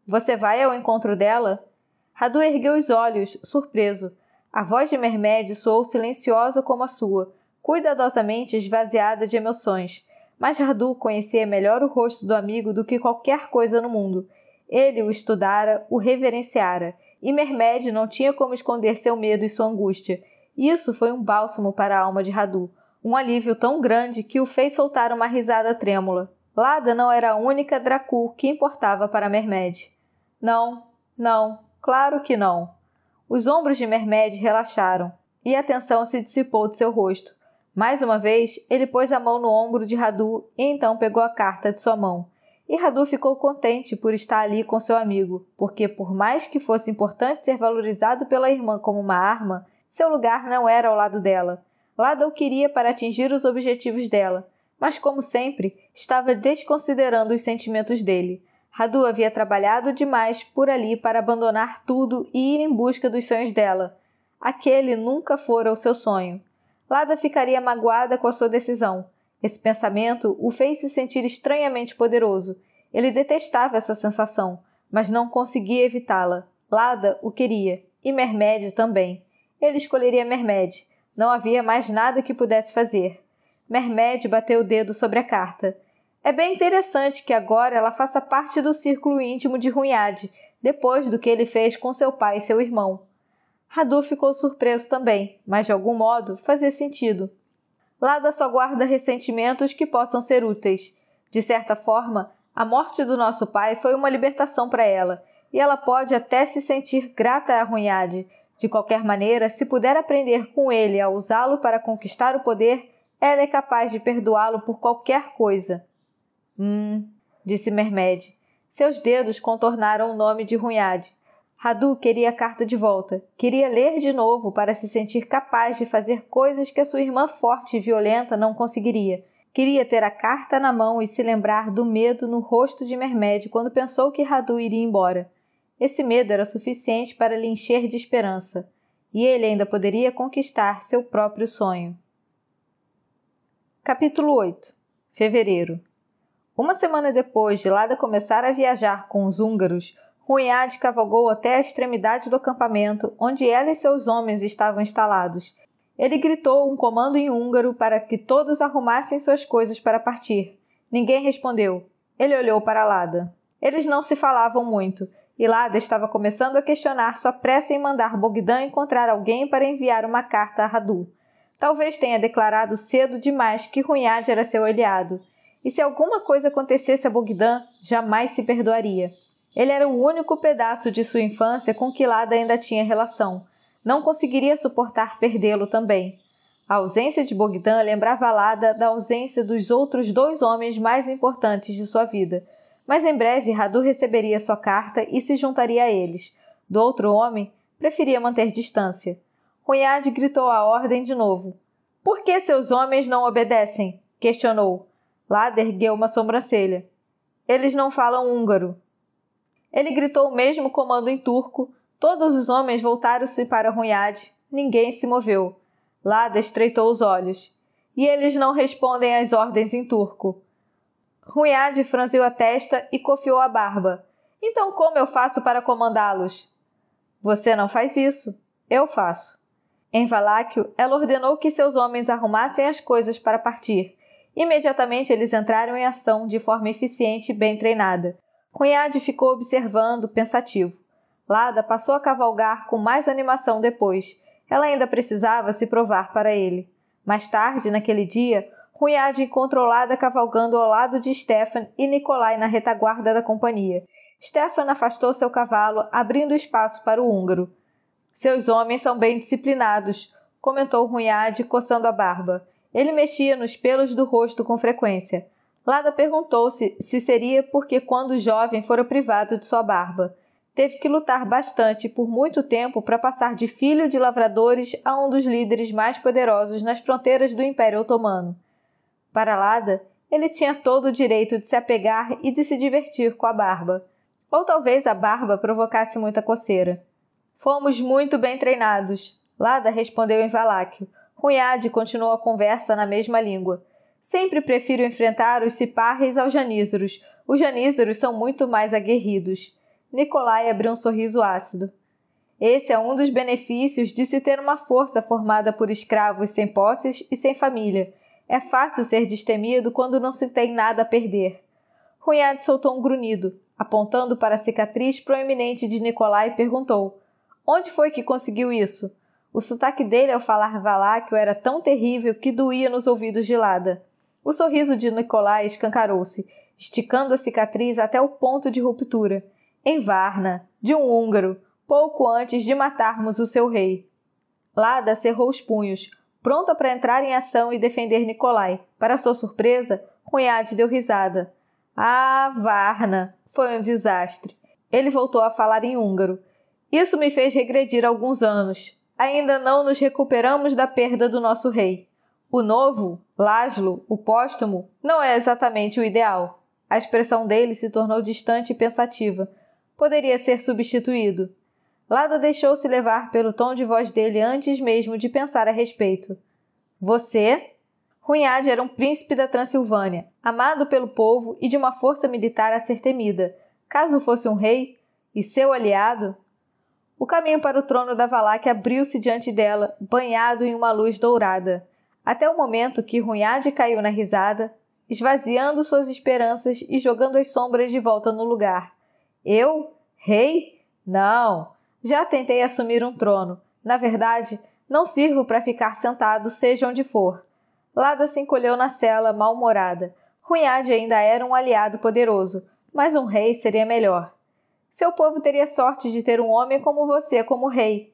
Você vai ao encontro dela? Radu ergueu os olhos, surpreso. A voz de Mermed soou silenciosa como a sua, cuidadosamente esvaziada de emoções. Mas Hardu conhecia melhor o rosto do amigo do que qualquer coisa no mundo. Ele o estudara, o reverenciara, e Mermed não tinha como esconder seu medo e sua angústia. Isso foi um bálsamo para a alma de Radu, um alívio tão grande que o fez soltar uma risada trêmula. Lada não era a única Dracul que importava para Mermed. Não, não, claro que não. Os ombros de Mermed relaxaram e a tensão se dissipou de seu rosto. Mais uma vez, ele pôs a mão no ombro de Radu e então pegou a carta de sua mão. E Radu ficou contente por estar ali com seu amigo, porque por mais que fosse importante ser valorizado pela irmã como uma arma, seu lugar não era ao lado dela. Ladou queria para atingir os objetivos dela, mas como sempre, estava desconsiderando os sentimentos dele. Radu havia trabalhado demais por ali para abandonar tudo e ir em busca dos sonhos dela. Aquele nunca fora o seu sonho. Lada ficaria magoada com a sua decisão. Esse pensamento o fez se sentir estranhamente poderoso. Ele detestava essa sensação, mas não conseguia evitá-la. Lada o queria, e Mermed também. Ele escolheria Mermed. Não havia mais nada que pudesse fazer. Mermed bateu o dedo sobre a carta. É bem interessante que agora ela faça parte do círculo íntimo de Runhade, depois do que ele fez com seu pai e seu irmão. Radu ficou surpreso também, mas de algum modo fazia sentido. Lada só guarda ressentimentos que possam ser úteis. De certa forma, a morte do nosso pai foi uma libertação para ela, e ela pode até se sentir grata a Runhade. De qualquer maneira, se puder aprender com ele a usá-lo para conquistar o poder, ela é capaz de perdoá-lo por qualquer coisa. Hum, disse Mermed. Seus dedos contornaram o nome de Runhade. Radu queria a carta de volta. Queria ler de novo para se sentir capaz de fazer coisas que a sua irmã forte e violenta não conseguiria. Queria ter a carta na mão e se lembrar do medo no rosto de Mermed quando pensou que Radu iria embora. Esse medo era suficiente para lhe encher de esperança. E ele ainda poderia conquistar seu próprio sonho. Capítulo 8 Fevereiro Uma semana depois de Lada começar a viajar com os húngaros, Ruiade cavalgou até a extremidade do acampamento, onde ela e seus homens estavam instalados. Ele gritou um comando em húngaro para que todos arrumassem suas coisas para partir. Ninguém respondeu. Ele olhou para Lada. Eles não se falavam muito, e Lada estava começando a questionar sua pressa em mandar Bogdan encontrar alguém para enviar uma carta a Radu. Talvez tenha declarado cedo demais que Ruiad era seu aliado, e se alguma coisa acontecesse a Bogdan, jamais se perdoaria. Ele era o único pedaço de sua infância com que Lada ainda tinha relação. Não conseguiria suportar perdê-lo também. A ausência de Bogdan lembrava Lada da ausência dos outros dois homens mais importantes de sua vida. Mas em breve Radu receberia sua carta e se juntaria a eles. Do outro homem, preferia manter distância. Cunhade gritou a ordem de novo. Por que seus homens não obedecem? questionou. Lada ergueu uma sobrancelha. Eles não falam húngaro. Ele gritou o mesmo comando em turco. Todos os homens voltaram-se para Runhad. Ninguém se moveu. Lada estreitou os olhos. E eles não respondem às ordens em turco. Runhad franziu a testa e cofiou a barba. Então como eu faço para comandá-los? Você não faz isso. Eu faço. Em Valáquio, ela ordenou que seus homens arrumassem as coisas para partir. Imediatamente eles entraram em ação de forma eficiente e bem treinada. Cunhade ficou observando, pensativo. Lada passou a cavalgar com mais animação depois. Ela ainda precisava se provar para ele. Mais tarde, naquele dia, Cunhade encontrou Lada cavalgando ao lado de Stefan e Nikolai na retaguarda da companhia. Stefan afastou seu cavalo, abrindo espaço para o húngaro. Seus homens são bem disciplinados, comentou Runhade, coçando a barba. Ele mexia nos pelos do rosto com frequência. Lada perguntou-se se seria porque, quando jovem, fora privado de sua barba. Teve que lutar bastante por muito tempo para passar de filho de lavradores a um dos líderes mais poderosos nas fronteiras do Império Otomano. Para Lada, ele tinha todo o direito de se apegar e de se divertir com a barba. Ou talvez a barba provocasse muita coceira. Fomos muito bem treinados, Lada respondeu em Valáquio. Cunhade continuou a conversa na mesma língua. Sempre prefiro enfrentar os ciparres aos janízaros. Os janízaros são muito mais aguerridos. Nicolai abriu um sorriso ácido. Esse é um dos benefícios de se ter uma força formada por escravos sem posses e sem família. É fácil ser destemido quando não se tem nada a perder. Runhad soltou um grunhido, apontando para a cicatriz proeminente de Nicolai e perguntou: Onde foi que conseguiu isso? O sotaque dele ao falar Valáquio era tão terrível que doía nos ouvidos de Lada. O sorriso de Nicolai escancarou-se, esticando a cicatriz até o ponto de ruptura. Em Varna, de um húngaro, pouco antes de matarmos o seu rei. Lada cerrou os punhos, pronta para entrar em ação e defender Nicolai. Para sua surpresa, Cunhade deu risada. Ah, Varna! Foi um desastre. Ele voltou a falar em húngaro. Isso me fez regredir alguns anos. Ainda não nos recuperamos da perda do nosso rei. O novo, Laszlo, o póstumo, não é exatamente o ideal. A expressão dele se tornou distante e pensativa. Poderia ser substituído. Lada deixou-se levar pelo tom de voz dele antes mesmo de pensar a respeito. Você? Hunhad era um príncipe da Transilvânia, amado pelo povo e de uma força militar a ser temida. Caso fosse um rei e seu aliado, o caminho para o trono da Valáquia abriu-se diante dela, banhado em uma luz dourada até o momento que Runhade caiu na risada, esvaziando suas esperanças e jogando as sombras de volta no lugar. Eu? Rei? Não. Já tentei assumir um trono. Na verdade, não sirvo para ficar sentado, seja onde for. Lada se encolheu na cela, mal-humorada. Runhade ainda era um aliado poderoso, mas um rei seria melhor. Seu povo teria sorte de ter um homem como você como rei.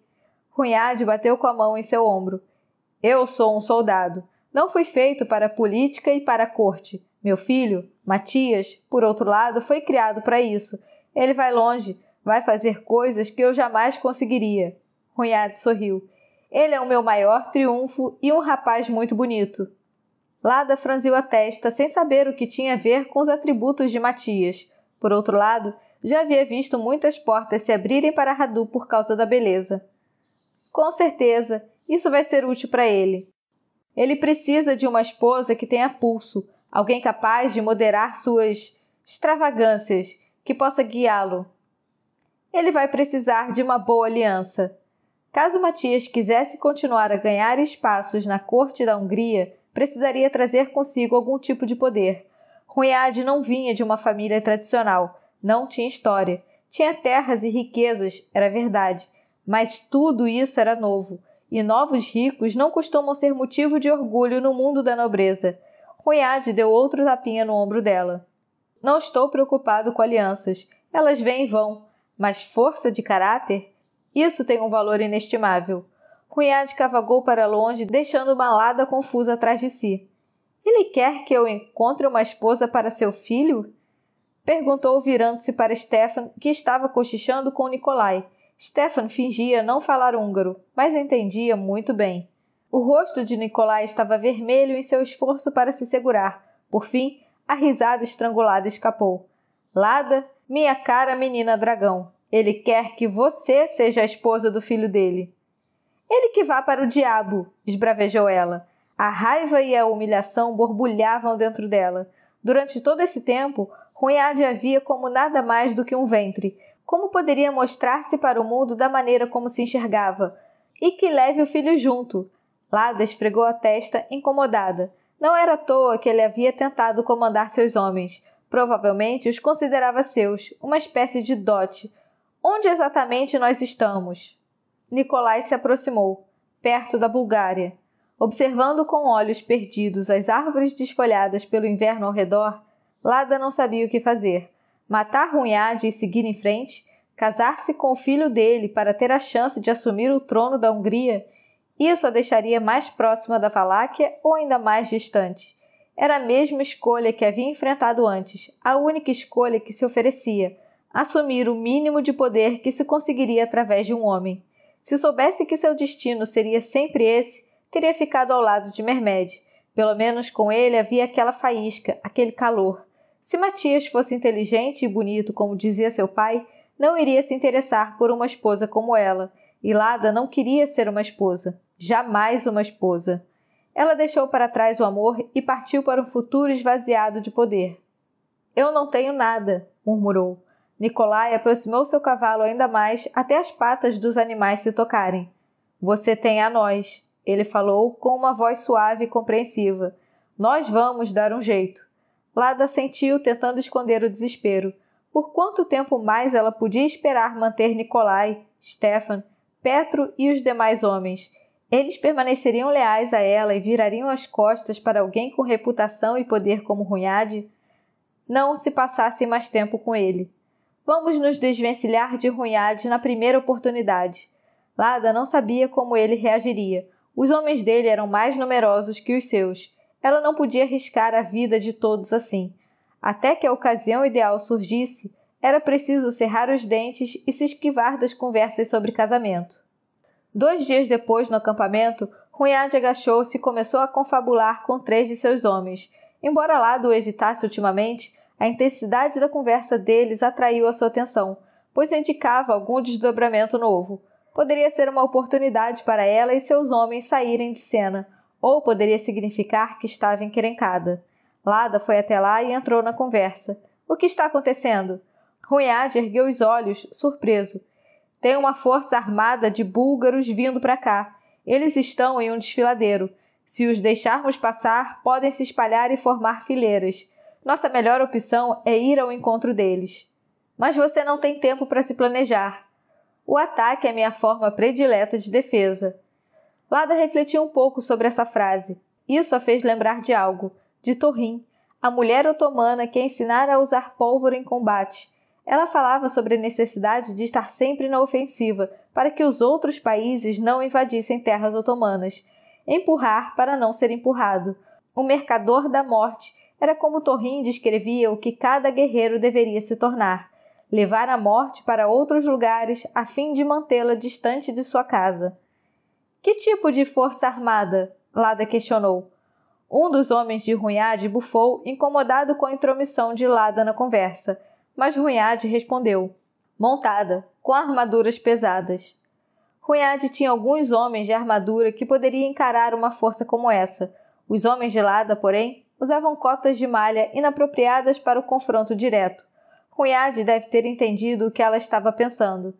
Runhade bateu com a mão em seu ombro. Eu sou um soldado. Não fui feito para a política e para a corte. Meu filho, Matias, por outro lado, foi criado para isso. Ele vai longe, vai fazer coisas que eu jamais conseguiria. Cunhado sorriu. Ele é o meu maior triunfo e um rapaz muito bonito. Lada franziu a testa, sem saber o que tinha a ver com os atributos de Matias. Por outro lado, já havia visto muitas portas se abrirem para Radu por causa da beleza. Com certeza, isso vai ser útil para ele. Ele precisa de uma esposa que tenha pulso, alguém capaz de moderar suas extravagâncias, que possa guiá-lo. Ele vai precisar de uma boa aliança. Caso Matias quisesse continuar a ganhar espaços na corte da Hungria, precisaria trazer consigo algum tipo de poder. Ruiade não vinha de uma família tradicional, não tinha história, tinha terras e riquezas, era verdade, mas tudo isso era novo e novos ricos não costumam ser motivo de orgulho no mundo da nobreza. Cunhade deu outro tapinha no ombro dela. Não estou preocupado com alianças, elas vêm e vão, mas força de caráter? Isso tem um valor inestimável. Cunhade cavagou para longe, deixando uma lada confusa atrás de si. Ele quer que eu encontre uma esposa para seu filho? Perguntou, virando-se para Stefan, que estava cochichando com Nicolai. Stefan fingia não falar húngaro, mas entendia muito bem. O rosto de Nicolai estava vermelho em seu esforço para se segurar. Por fim, a risada estrangulada escapou. Lada, minha cara menina dragão, ele quer que você seja a esposa do filho dele. Ele que vá para o diabo, esbravejou ela. A raiva e a humilhação borbulhavam dentro dela. Durante todo esse tempo, Runhade havia como nada mais do que um ventre, como poderia mostrar-se para o mundo da maneira como se enxergava, e que leve o filho junto. Lada esfregou a testa, incomodada. Não era à toa que ele havia tentado comandar seus homens. Provavelmente os considerava seus, uma espécie de dote. Onde exatamente nós estamos? Nicolai se aproximou, perto da Bulgária. Observando com olhos perdidos as árvores desfolhadas pelo inverno ao redor, Lada não sabia o que fazer matar Hunyad e seguir em frente, casar-se com o filho dele para ter a chance de assumir o trono da Hungria, isso a deixaria mais próxima da Valáquia ou ainda mais distante. Era a mesma escolha que havia enfrentado antes, a única escolha que se oferecia, assumir o mínimo de poder que se conseguiria através de um homem. Se soubesse que seu destino seria sempre esse, teria ficado ao lado de Mermed. Pelo menos com ele havia aquela faísca, aquele calor. Se Matias fosse inteligente e bonito, como dizia seu pai, não iria se interessar por uma esposa como ela. E Lada não queria ser uma esposa, jamais uma esposa. Ela deixou para trás o amor e partiu para um futuro esvaziado de poder. Eu não tenho nada, murmurou. Nicolai aproximou seu cavalo ainda mais até as patas dos animais se tocarem. Você tem a nós, ele falou com uma voz suave e compreensiva. Nós vamos dar um jeito. Lada sentiu tentando esconder o desespero. Por quanto tempo mais ela podia esperar manter Nikolai, Stefan, Petro e os demais homens? Eles permaneceriam leais a ela e virariam as costas para alguém com reputação e poder como Runhade? Não se passasse mais tempo com ele. Vamos nos desvencilhar de Runhade na primeira oportunidade. Lada não sabia como ele reagiria. Os homens dele eram mais numerosos que os seus. Ela não podia arriscar a vida de todos assim. Até que a ocasião ideal surgisse, era preciso cerrar os dentes e se esquivar das conversas sobre casamento. Dois dias depois, no acampamento, Hunhad agachou-se e começou a confabular com três de seus homens. Embora Lado o evitasse ultimamente, a intensidade da conversa deles atraiu a sua atenção, pois indicava algum desdobramento novo. Poderia ser uma oportunidade para ela e seus homens saírem de cena, ou poderia significar que estava encrencada. Lada foi até lá e entrou na conversa. O que está acontecendo? Ruiade ergueu os olhos, surpreso. Tem uma força armada de búlgaros vindo para cá. Eles estão em um desfiladeiro. Se os deixarmos passar, podem se espalhar e formar fileiras. Nossa melhor opção é ir ao encontro deles. Mas você não tem tempo para se planejar. O ataque é minha forma predileta de defesa. Lada refletiu um pouco sobre essa frase. Isso a fez lembrar de algo, de Torrin, a mulher otomana que é ensinara a usar pólvora em combate. Ela falava sobre a necessidade de estar sempre na ofensiva para que os outros países não invadissem terras otomanas. Empurrar para não ser empurrado. O mercador da morte era como Torrin descrevia o que cada guerreiro deveria se tornar: levar a morte para outros lugares a fim de mantê-la distante de sua casa. Que tipo de força armada? Lada questionou. Um dos homens de Runhade bufou, incomodado com a intromissão de Lada na conversa, mas Runhade respondeu: Montada, com armaduras pesadas. Runhade tinha alguns homens de armadura que poderia encarar uma força como essa. Os homens de Lada, porém, usavam cotas de malha inapropriadas para o confronto direto. Runhade deve ter entendido o que ela estava pensando.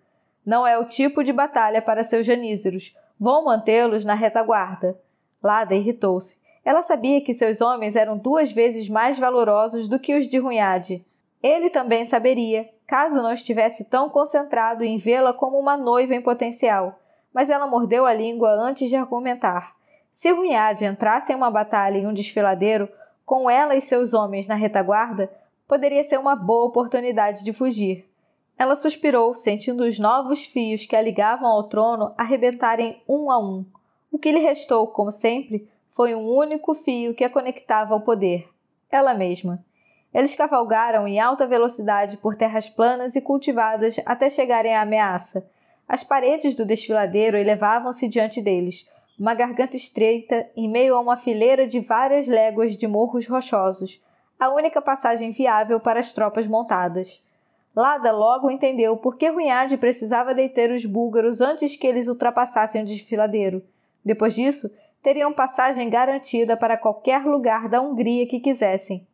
Não é o tipo de batalha para seus janízaros, Vou mantê-los na retaguarda. Lada irritou-se. Ela sabia que seus homens eram duas vezes mais valorosos do que os de Runhade. Ele também saberia, caso não estivesse tão concentrado em vê-la como uma noiva em potencial. Mas ela mordeu a língua antes de argumentar. Se Runhade entrasse em uma batalha em um desfiladeiro, com ela e seus homens na retaguarda, poderia ser uma boa oportunidade de fugir. Ela suspirou, sentindo os novos fios que a ligavam ao trono arrebentarem um a um. O que lhe restou, como sempre, foi um único fio que a conectava ao poder ela mesma. Eles cavalgaram em alta velocidade por terras planas e cultivadas até chegarem à ameaça. As paredes do desfiladeiro elevavam-se diante deles, uma garganta estreita em meio a uma fileira de várias léguas de morros rochosos, a única passagem viável para as tropas montadas. Lada logo entendeu por que Runhage precisava deter os búlgaros antes que eles ultrapassassem o desfiladeiro. Depois disso, teriam passagem garantida para qualquer lugar da Hungria que quisessem.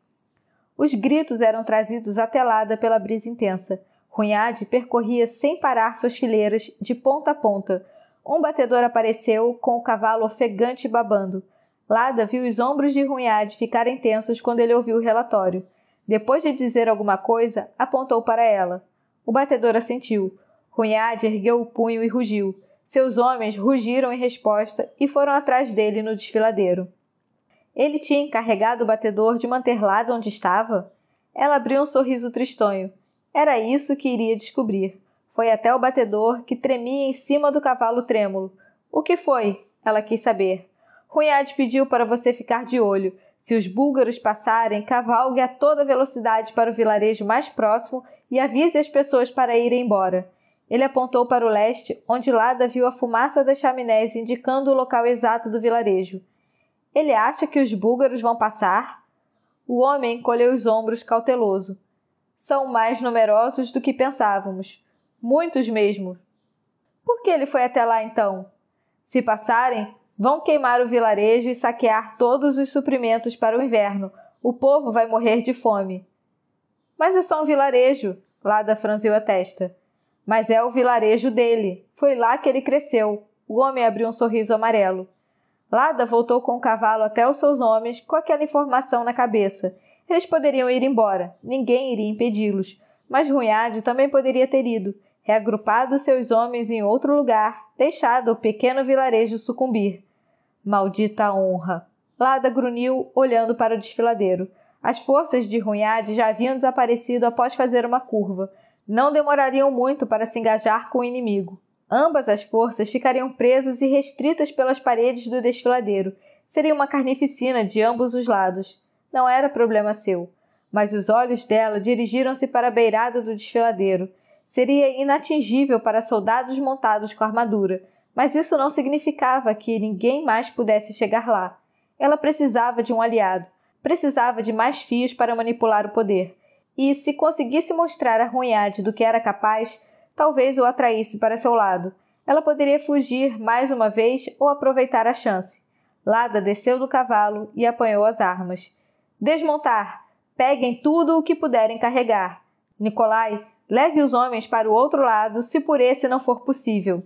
Os gritos eram trazidos até Lada pela brisa intensa. Runhade percorria sem parar suas fileiras de ponta a ponta. Um batedor apareceu com o cavalo ofegante babando. Lada viu os ombros de Runhade ficarem tensos quando ele ouviu o relatório. Depois de dizer alguma coisa, apontou para ela. O batedor assentiu. Cunhade ergueu o punho e rugiu. Seus homens rugiram em resposta e foram atrás dele no desfiladeiro. Ele tinha encarregado o batedor de manter de onde estava? Ela abriu um sorriso tristonho. Era isso que iria descobrir. Foi até o batedor, que tremia em cima do cavalo trêmulo. O que foi? Ela quis saber. Cunhade pediu para você ficar de olho. Se os búlgaros passarem, cavalgue a toda velocidade para o vilarejo mais próximo e avise as pessoas para irem embora. Ele apontou para o leste, onde Lada viu a fumaça das chaminés indicando o local exato do vilarejo. Ele acha que os búlgaros vão passar? O homem colheu os ombros cauteloso. São mais numerosos do que pensávamos. Muitos mesmo. Por que ele foi até lá então? Se passarem, Vão queimar o vilarejo e saquear todos os suprimentos para o inverno. O povo vai morrer de fome. Mas é só um vilarejo, Lada franziu a testa. Mas é o vilarejo dele. Foi lá que ele cresceu. O homem abriu um sorriso amarelo. Lada voltou com o cavalo até os seus homens com aquela informação na cabeça. Eles poderiam ir embora, ninguém iria impedi-los. Mas Runhade também poderia ter ido, reagrupado seus homens em outro lugar, deixado o pequeno vilarejo sucumbir. Maldita honra! Lada grunhiu, olhando para o desfiladeiro. As forças de Runhade já haviam desaparecido após fazer uma curva. Não demorariam muito para se engajar com o inimigo. Ambas as forças ficariam presas e restritas pelas paredes do desfiladeiro. Seria uma carnificina de ambos os lados. Não era problema seu. Mas os olhos dela dirigiram-se para a beirada do desfiladeiro. Seria inatingível para soldados montados com armadura mas isso não significava que ninguém mais pudesse chegar lá. Ela precisava de um aliado, precisava de mais fios para manipular o poder. E se conseguisse mostrar a Runyad do que era capaz, talvez o atraísse para seu lado. Ela poderia fugir mais uma vez ou aproveitar a chance. Lada desceu do cavalo e apanhou as armas. Desmontar! Peguem tudo o que puderem carregar. Nicolai, leve os homens para o outro lado se por esse não for possível.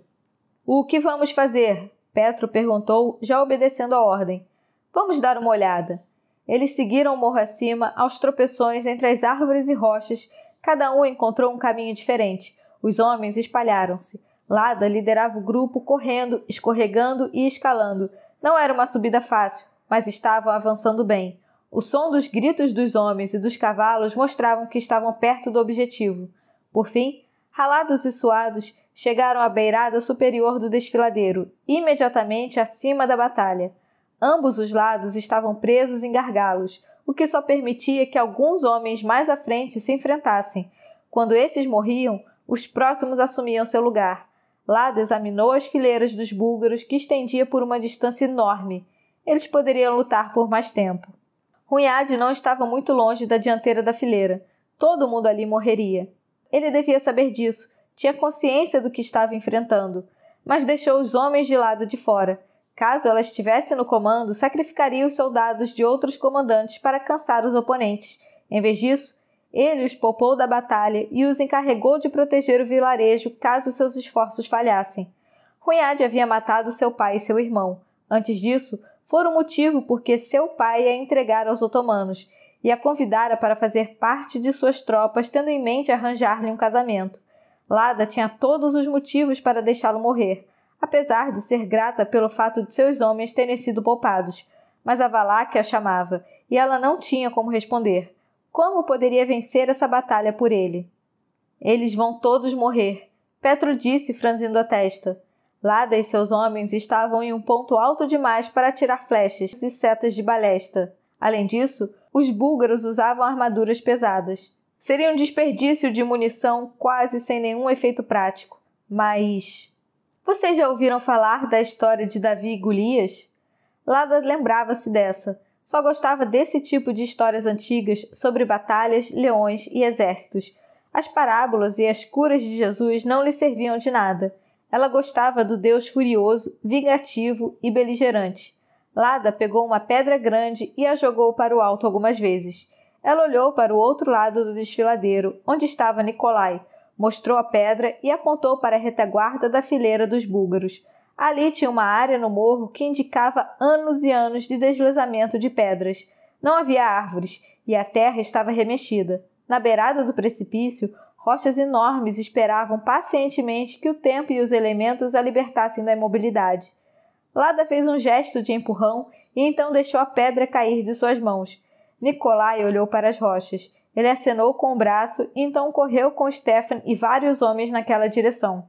O que vamos fazer? Petro perguntou, já obedecendo a ordem. Vamos dar uma olhada. Eles seguiram o morro acima, aos tropeções entre as árvores e rochas. Cada um encontrou um caminho diferente. Os homens espalharam-se. Lada liderava o grupo correndo, escorregando e escalando. Não era uma subida fácil, mas estavam avançando bem. O som dos gritos dos homens e dos cavalos mostravam que estavam perto do objetivo. Por fim, ralados e suados, chegaram à beirada superior do desfiladeiro, imediatamente acima da batalha. Ambos os lados estavam presos em gargalos, o que só permitia que alguns homens mais à frente se enfrentassem. Quando esses morriam, os próximos assumiam seu lugar. Lada examinou as fileiras dos búlgaros que estendia por uma distância enorme. Eles poderiam lutar por mais tempo. Runhad não estava muito longe da dianteira da fileira. Todo mundo ali morreria. Ele devia saber disso, tinha consciência do que estava enfrentando, mas deixou os homens de lado de fora. Caso ela estivesse no comando, sacrificaria os soldados de outros comandantes para cansar os oponentes. Em vez disso, ele os poupou da batalha e os encarregou de proteger o vilarejo caso seus esforços falhassem. Cunhade havia matado seu pai e seu irmão. Antes disso, fora o motivo por que seu pai a entregara aos otomanos e a convidara para fazer parte de suas tropas, tendo em mente arranjar-lhe um casamento. Lada tinha todos os motivos para deixá-lo morrer, apesar de ser grata pelo fato de seus homens terem sido poupados. Mas a Valak a chamava, e ela não tinha como responder. Como poderia vencer essa batalha por ele? Eles vão todos morrer, Petro disse, franzindo a testa. Lada e seus homens estavam em um ponto alto demais para atirar flechas e setas de balesta. Além disso, os búlgaros usavam armaduras pesadas. Seria um desperdício de munição quase sem nenhum efeito prático. Mas. Vocês já ouviram falar da história de Davi e Golias? Lada lembrava-se dessa. Só gostava desse tipo de histórias antigas sobre batalhas, leões e exércitos. As parábolas e as curas de Jesus não lhe serviam de nada. Ela gostava do Deus furioso, vingativo e beligerante. Lada pegou uma pedra grande e a jogou para o alto algumas vezes. Ela olhou para o outro lado do desfiladeiro, onde estava Nikolai, mostrou a pedra e apontou para a retaguarda da fileira dos búlgaros. Ali tinha uma área no morro que indicava anos e anos de deslizamento de pedras. Não havia árvores e a terra estava remexida. Na beirada do precipício, rochas enormes esperavam pacientemente que o tempo e os elementos a libertassem da imobilidade. Lada fez um gesto de empurrão e então deixou a pedra cair de suas mãos. Nicolai olhou para as rochas. Ele acenou com o braço e então correu com Stefan e vários homens naquela direção.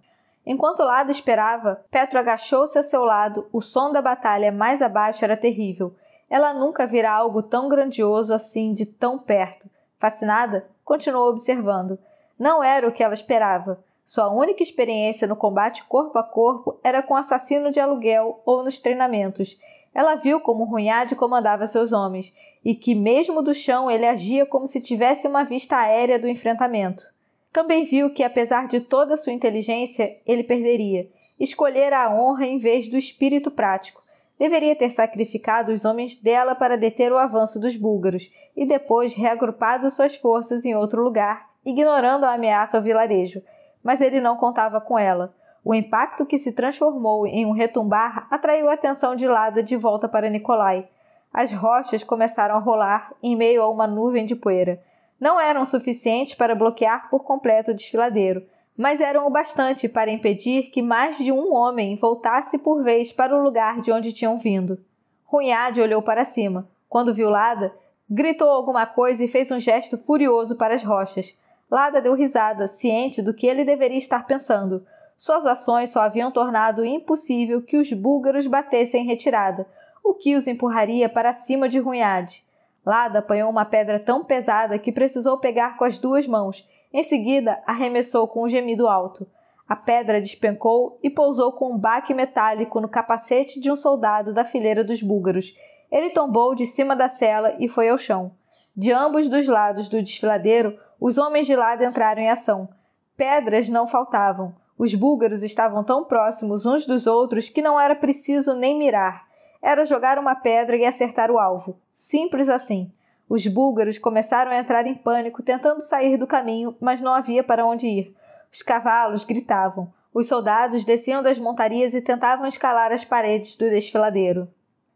Enquanto Lada esperava, Petro agachou-se a seu lado. O som da batalha mais abaixo era terrível. Ela nunca vira algo tão grandioso assim de tão perto. Fascinada, continuou observando. Não era o que ela esperava. Sua única experiência no combate corpo a corpo era com assassino de aluguel ou nos treinamentos, ela viu como Runhade comandava seus homens e que, mesmo do chão, ele agia como se tivesse uma vista aérea do enfrentamento. Também viu que, apesar de toda sua inteligência, ele perderia. Escolhera a honra em vez do espírito prático. Deveria ter sacrificado os homens dela para deter o avanço dos búlgaros e depois reagrupado suas forças em outro lugar, ignorando a ameaça ao vilarejo. Mas ele não contava com ela. O impacto que se transformou em um retumbar atraiu a atenção de Lada de volta para Nikolai. As rochas começaram a rolar em meio a uma nuvem de poeira. Não eram suficientes para bloquear por completo o desfiladeiro, mas eram o bastante para impedir que mais de um homem voltasse por vez para o lugar de onde tinham vindo. Runhade olhou para cima. Quando viu Lada, gritou alguma coisa e fez um gesto furioso para as rochas. Lada deu risada, ciente do que ele deveria estar pensando – suas ações só haviam tornado impossível que os búlgaros batessem em retirada, o que os empurraria para cima de Runhade. Lada apanhou uma pedra tão pesada que precisou pegar com as duas mãos. Em seguida, arremessou com um gemido alto. A pedra despencou e pousou com um baque metálico no capacete de um soldado da fileira dos búlgaros. Ele tombou de cima da cela e foi ao chão. De ambos dos lados do desfiladeiro, os homens de lado entraram em ação. Pedras não faltavam. Os búlgaros estavam tão próximos uns dos outros que não era preciso nem mirar. Era jogar uma pedra e acertar o alvo. Simples assim. Os búlgaros começaram a entrar em pânico, tentando sair do caminho, mas não havia para onde ir. Os cavalos gritavam. Os soldados desciam das montarias e tentavam escalar as paredes do desfiladeiro.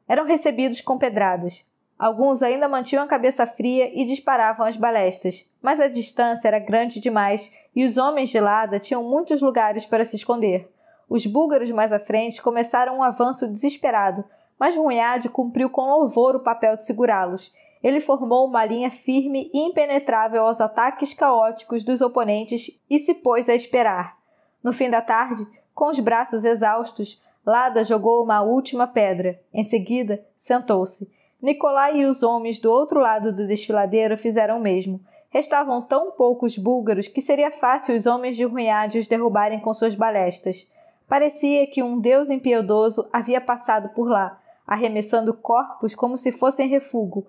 Eram recebidos com pedradas. Alguns ainda mantinham a cabeça fria e disparavam as balestas, mas a distância era grande demais e os homens de Lada tinham muitos lugares para se esconder. Os búlgaros mais à frente começaram um avanço desesperado, mas Runhad cumpriu com louvor o papel de segurá-los. Ele formou uma linha firme e impenetrável aos ataques caóticos dos oponentes e se pôs a esperar. No fim da tarde, com os braços exaustos, Lada jogou uma última pedra. Em seguida, sentou-se. Nicolai e os homens do outro lado do desfiladeiro fizeram o mesmo. Restavam tão poucos búlgaros que seria fácil os homens de Runhade os derrubarem com suas balestas. Parecia que um deus impiedoso havia passado por lá, arremessando corpos como se fossem refúgio.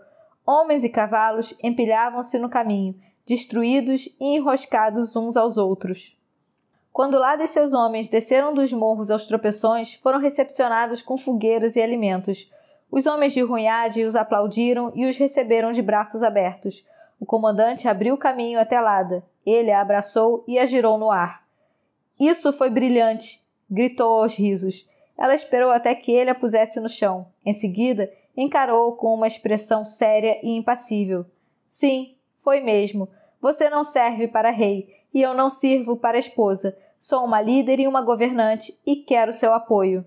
Homens e cavalos empilhavam-se no caminho, destruídos e enroscados uns aos outros. Quando lá e seus homens desceram dos morros aos tropeções, foram recepcionados com fogueiras e alimentos. Os homens de Runhade os aplaudiram e os receberam de braços abertos. O comandante abriu caminho até Lada. Ele a abraçou e a girou no ar. Isso foi brilhante! gritou aos risos. Ela esperou até que ele a pusesse no chão. Em seguida, encarou com uma expressão séria e impassível. Sim, foi mesmo. Você não serve para rei e eu não sirvo para esposa. Sou uma líder e uma governante e quero seu apoio.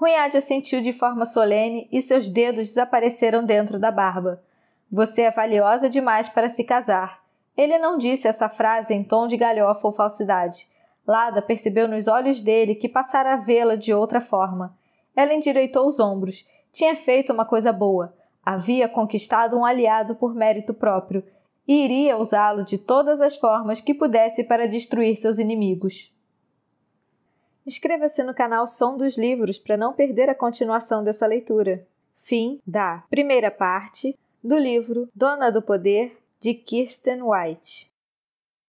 Runhad assentiu de forma solene e seus dedos desapareceram dentro da barba. Você é valiosa demais para se casar. Ele não disse essa frase em tom de galhofa ou falsidade. Lada percebeu nos olhos dele que passara a vê-la de outra forma. Ela endireitou os ombros. Tinha feito uma coisa boa. Havia conquistado um aliado por mérito próprio e iria usá-lo de todas as formas que pudesse para destruir seus inimigos. Inscreva-se no canal Som dos Livros para não perder a continuação dessa leitura. Fim da primeira parte do livro Dona do Poder, de Kirsten White.